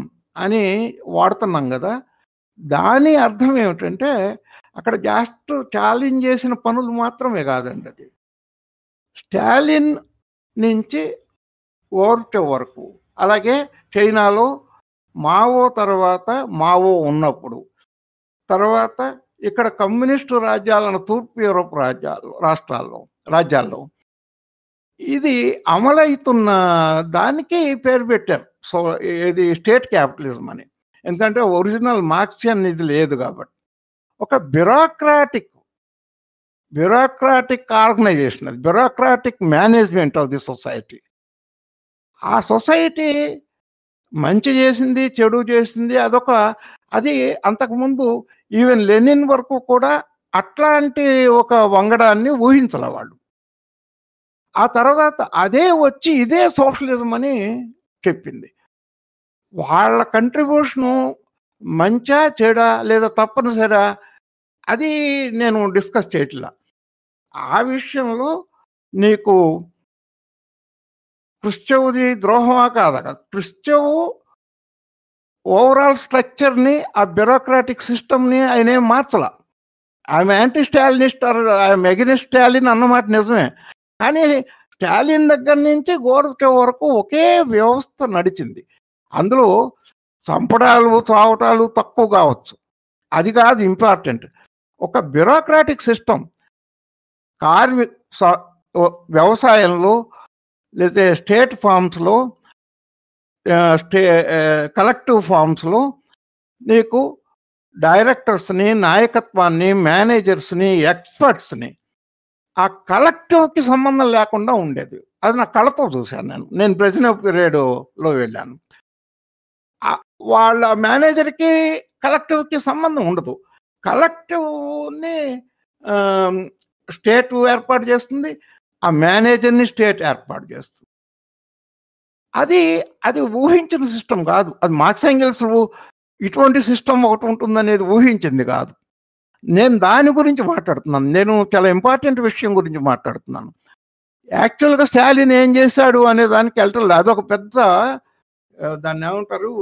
అని వాడుతున్నాం కదా దాని అర్థం ఏమిటంటే అక్కడ జాస్ట్ స్టాలిన్ చేసిన పనులు మాత్రమే కాదండి అది స్టాలిన్ నుంచి ఓర్ట వరకు అలాగే చైనాలో మావో తర్వాత మావో ఉన్నప్పుడు తర్వాత ఇక్కడ కమ్యూనిస్టు రాజ్యాలను తూర్పు యూరోప్ రాజ్యాల్లో రాష్ట్రాల్లో రాజ్యాల్లో ఇది అమలవుతున్న దానికి పేరు పెట్టారు సో ఇది స్టేట్ క్యాపిటలిజం అని ఎందుకంటే ఒరిజినల్ మార్క్సియన్ ఇది లేదు కాబట్టి ఒక బ్యూరోక్రాటిక్ ఆర్గనైజేషన్ అది bureaucratic management of the society ఆ సొసైటీ మంచి చేసింది చెడు చేసింది అదొక అది అంతకుముందు ఈవెన్ లెనిన్ వరకు కూడా అట్లాంటి ఒక వంగడాన్ని ఊహించలే వాళ్ళు ఆ తర్వాత అదే వచ్చి ఇదే సోషలిజం అని చెప్పింది వాళ్ళ కంట్రిబ్యూషను మంచా చెడా లేదా తప్పనిసరా అది నేను డిస్కస్ చేయట్లా ఆ విషయంలో నీకు క్రిస్టవుది ద్రోహమా కాదు క్రిస్టవు ఓవరాల్ స్ట్రక్చర్ని ఆ బ్యూరోక్రాటిక్ సిస్టమ్ని ఆయన ఏం మార్చల ఆమె యాంటీ స్టాలినిస్ట్ ఆమె ఎగనిస్ట్ స్టాలిన్ అన్నమాట నిజమే కానీ స్టాలిన్ దగ్గర నుంచి గోర్చే వరకు ఒకే వ్యవస్థ నడిచింది అందులో చంపడాలు చావటాలు తక్కువ కావచ్చు అది కాదు ఇంపార్టెంట్ ఒక బ్యూరోక్రాటిక్ సిస్టమ్ కార్మి వ్యవసాయంలో లేదా స్టేట్ ఫామ్స్లో స్టే కలెక్టివ్ ఫామ్స్లో నీకు డైరెక్టర్స్ని నాయకత్వాన్ని మేనేజర్స్ని ఎక్స్పర్ట్స్ని ఆ కలెక్టివ్కి సంబంధం లేకుండా ఉండేది అది నా కళతో చూశాను నేను నేను ప్రజన పీరియడ్లో వెళ్ళాను వాళ్ళ మేనేజర్కి కలెక్టివ్కి సంబంధం ఉండదు కలెక్టివ్ని స్టేట్ ఏర్పాటు చేస్తుంది ఆ మేనేజర్ని స్టేట్ ఏర్పాటు చేస్తుంది అది అది ఊహించిన సిస్టమ్ కాదు అది మార్క్స్ ఇటువంటి సిస్టమ్ ఒకటి ఉంటుందనేది ఊహించింది కాదు నేను దాని గురించి మాట్లాడుతున్నాను నేను చాలా ఇంపార్టెంట్ విషయం గురించి మాట్లాడుతున్నాను యాక్చువల్గా స్టాలిన్ ఏం చేశాడు అనే దానికి వెళ్ళటం లేదు అదొక పెద్ద దాన్ని ఏమంటారు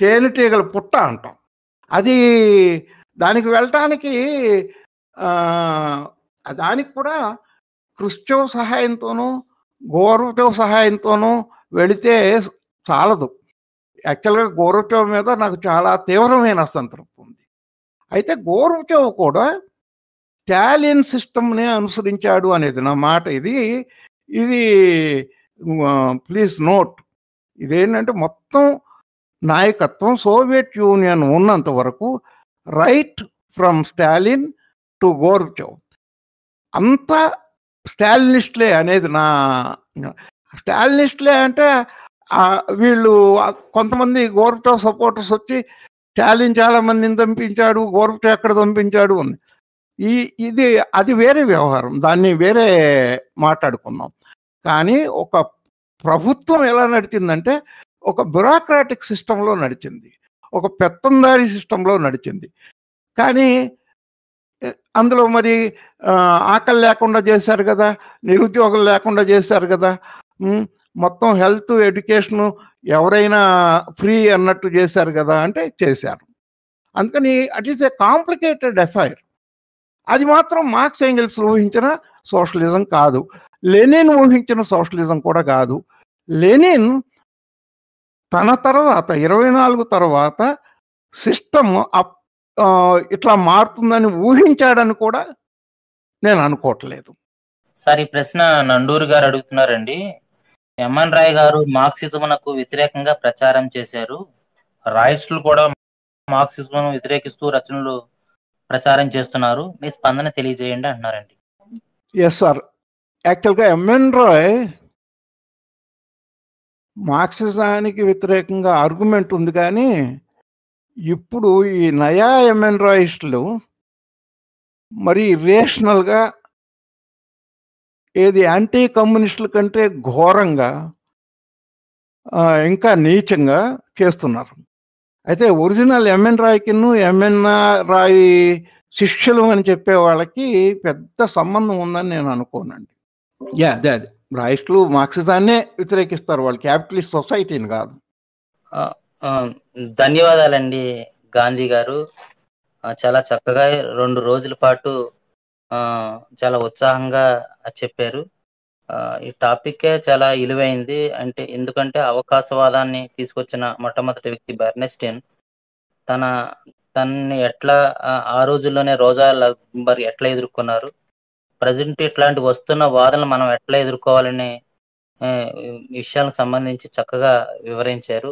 తేనెటీగల పుట్ట అంటాం అది దానికి వెళ్ళటానికి దానికి కూడా కృష్ణవ సహాయంతోనూ గౌరవటం సహాయంతోనూ వెళితే చాలదు యాక్చువల్గా గౌరవటం మీద నాకు చాలా తీవ్రమైన సంతృప్తి ఉంది అయితే గౌరవటం కూడా టాలియన్ సిస్టమ్ని అనుసరించాడు అనేది నా మాట ఇది ఇది ప్లీజ్ నోట్ ఇదేంటంటే మొత్తం నాయకత్వం సోవియట్ యూనియన్ ఉన్నంత వరకు right from Stalin to Gorbachev అంతా స్టాలినిస్ట్లే అనేది నా స్టాలినిస్ట్లే అంటే వీళ్ళు కొంతమంది గోర్చవ్ సపోర్టర్స్ వచ్చి స్టాలిన్ చాలా మందిని పంపించాడు ఎక్కడ పంపించాడు అని ఈ ఇది అది వేరే వ్యవహారం దాన్ని వేరే మాట్లాడుకున్నాం కానీ ఒక ప్రభుత్వం ఎలా నడిచిందంటే ఒక బ్యూరోక్రాటిక్ సిస్టంలో నడిచింది ఒక పెత్తందారి సిస్టంలో నడిచింది కానీ అందులో మరి ఆకలి లేకుండా చేశారు కదా నిరుద్యోగం లేకుండా చేశారు కదా మొత్తం హెల్త్ ఎడ్యుకేషను ఎవరైనా ఫ్రీ అన్నట్టు చేశారు కదా అంటే చేశారు అందుకని it is a complicated affair అది మాత్రం మార్క్స్ ఏంగిల్స్ ఊహించిన సోషలిజం కాదు లెనిన్ ఊహించిన సోషలిజం కూడా కాదు లెనిన్ తన తర్వాత ఇరవై నాలుగు తర్వాత సిస్టమ్ అప్ ఇట్లా మారుతుందని ఊహించాడని కూడా నేను అనుకోవట్లేదు సార్ ఈ ప్రశ్న నండూరు గారు అడుగుతున్నారండి ఎంఎన్ రాయ్ గారు మార్క్సిజమునకు వ్యతిరేకంగా ప్రచారం చేశారు రాయిస్టులు కూడా మార్క్సిజమును వ్యతిరేకిస్తూ రచనలు ప్రచారం చేస్తున్నారు మీ స్పందన తెలియజేయండి అంటున్నారండి ఎస్ సార్ యాక్చువల్గా ఎంఎన్ రాయ్ మార్క్సిజానికి వ్యతిరేకంగా ఆర్గ్యుమెంట్ ఉంది కానీ ఇప్పుడు ఈ నయా ఎంఎన్ రాయిస్టులు మరి రేషనల్గా ఏది యాంటీ కమ్యూనిస్టుల కంటే ఘోరంగా ఇంకా నీచంగా చేస్తున్నారు అయితే ఒరిజినల్ ఎంఎన్ రాయ్కిను ఎంఎన్ఆర్ రాయ్ శిష్యులు అని చెప్పే వాళ్ళకి పెద్ద సంబంధం ఉందని నేను అనుకోనండి యా అదే అదే రాయిస్టులు మార్క్సిజాన్నే వ్యతిరేకిస్తారు వాళ్ళు క్యాపిటలిస్ట్ సొసైటీని కాదు ధన్యవాదాలండి గాంధీ గారు చాలా చక్కగా రెండు రోజుల పాటు చాలా ఉత్సాహంగా చెప్పారు ఈ టాపిక్కే చాలా ఇలువైంది అంటే ఎందుకంటే అవకాశవాదాన్ని తీసుకొచ్చిన మొట్టమొదటి వ్యక్తి బెర్నెస్టిన్ తన తనని ఎట్లా ఆ రోజుల్లోనే రోజా లగ్బర్ ఎట్లా ఎదుర్కొన్నారు ప్రజెంట్ ఇట్లాంటి వస్తున్న వాదనలు మనం ఎట్లా ఎదుర్కోవాలనే విషయాలకు సంబంధించి చక్కగా వివరించారు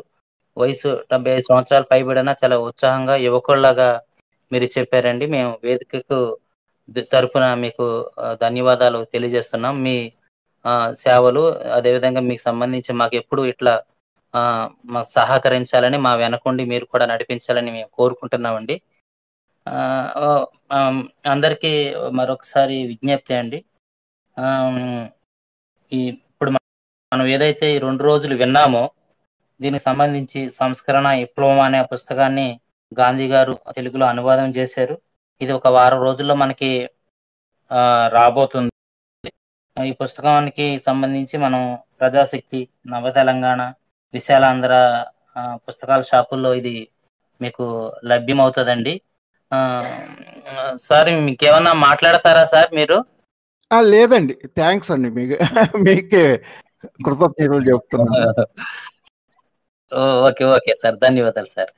వయసు డెబ్బై ఐదు సంవత్సరాలు పైబడిన చాలా ఉత్సాహంగా యువకుల్లాగా మీరు చెప్పారండి మేము వేదికకు తరఫున మీకు ధన్యవాదాలు తెలియజేస్తున్నాం మీ సేవలు అదేవిధంగా మీకు సంబంధించి మాకు ఎప్పుడు ఇట్లా మాకు సహకరించాలని మా వెనకుండి మీరు కూడా నడిపించాలని మేము కోరుకుంటున్నామండి అందరికీ మరొకసారి విజ్ఞప్తి అండి ఇప్పుడు మనం ఏదైతే ఈ రెండు రోజులు విన్నామో దీనికి సంబంధించి సంస్కరణ విప్లవం అనే పుస్తకాన్ని గాంధీ గారు తెలుగులో అనువాదం చేశారు ఇది ఒక వారం రోజుల్లో మనకి రాబోతుంది ఈ పుస్తకానికి సంబంధించి మనం ప్రజాశక్తి నవ తెలంగాణ విశాలాంధ్ర పుస్తకాల షాపుల్లో ఇది మీకు లభ్యమవుతుందండి సార్ మీకేమన్నా మాట్లాడతారా సార్ మీరు లేదండి థ్యాంక్స్ అండి మీకు మీకే కృతజ్ఞతలు చెప్తున్నా ఓకే ఓకే సార్ ధన్యవాదాలు సార్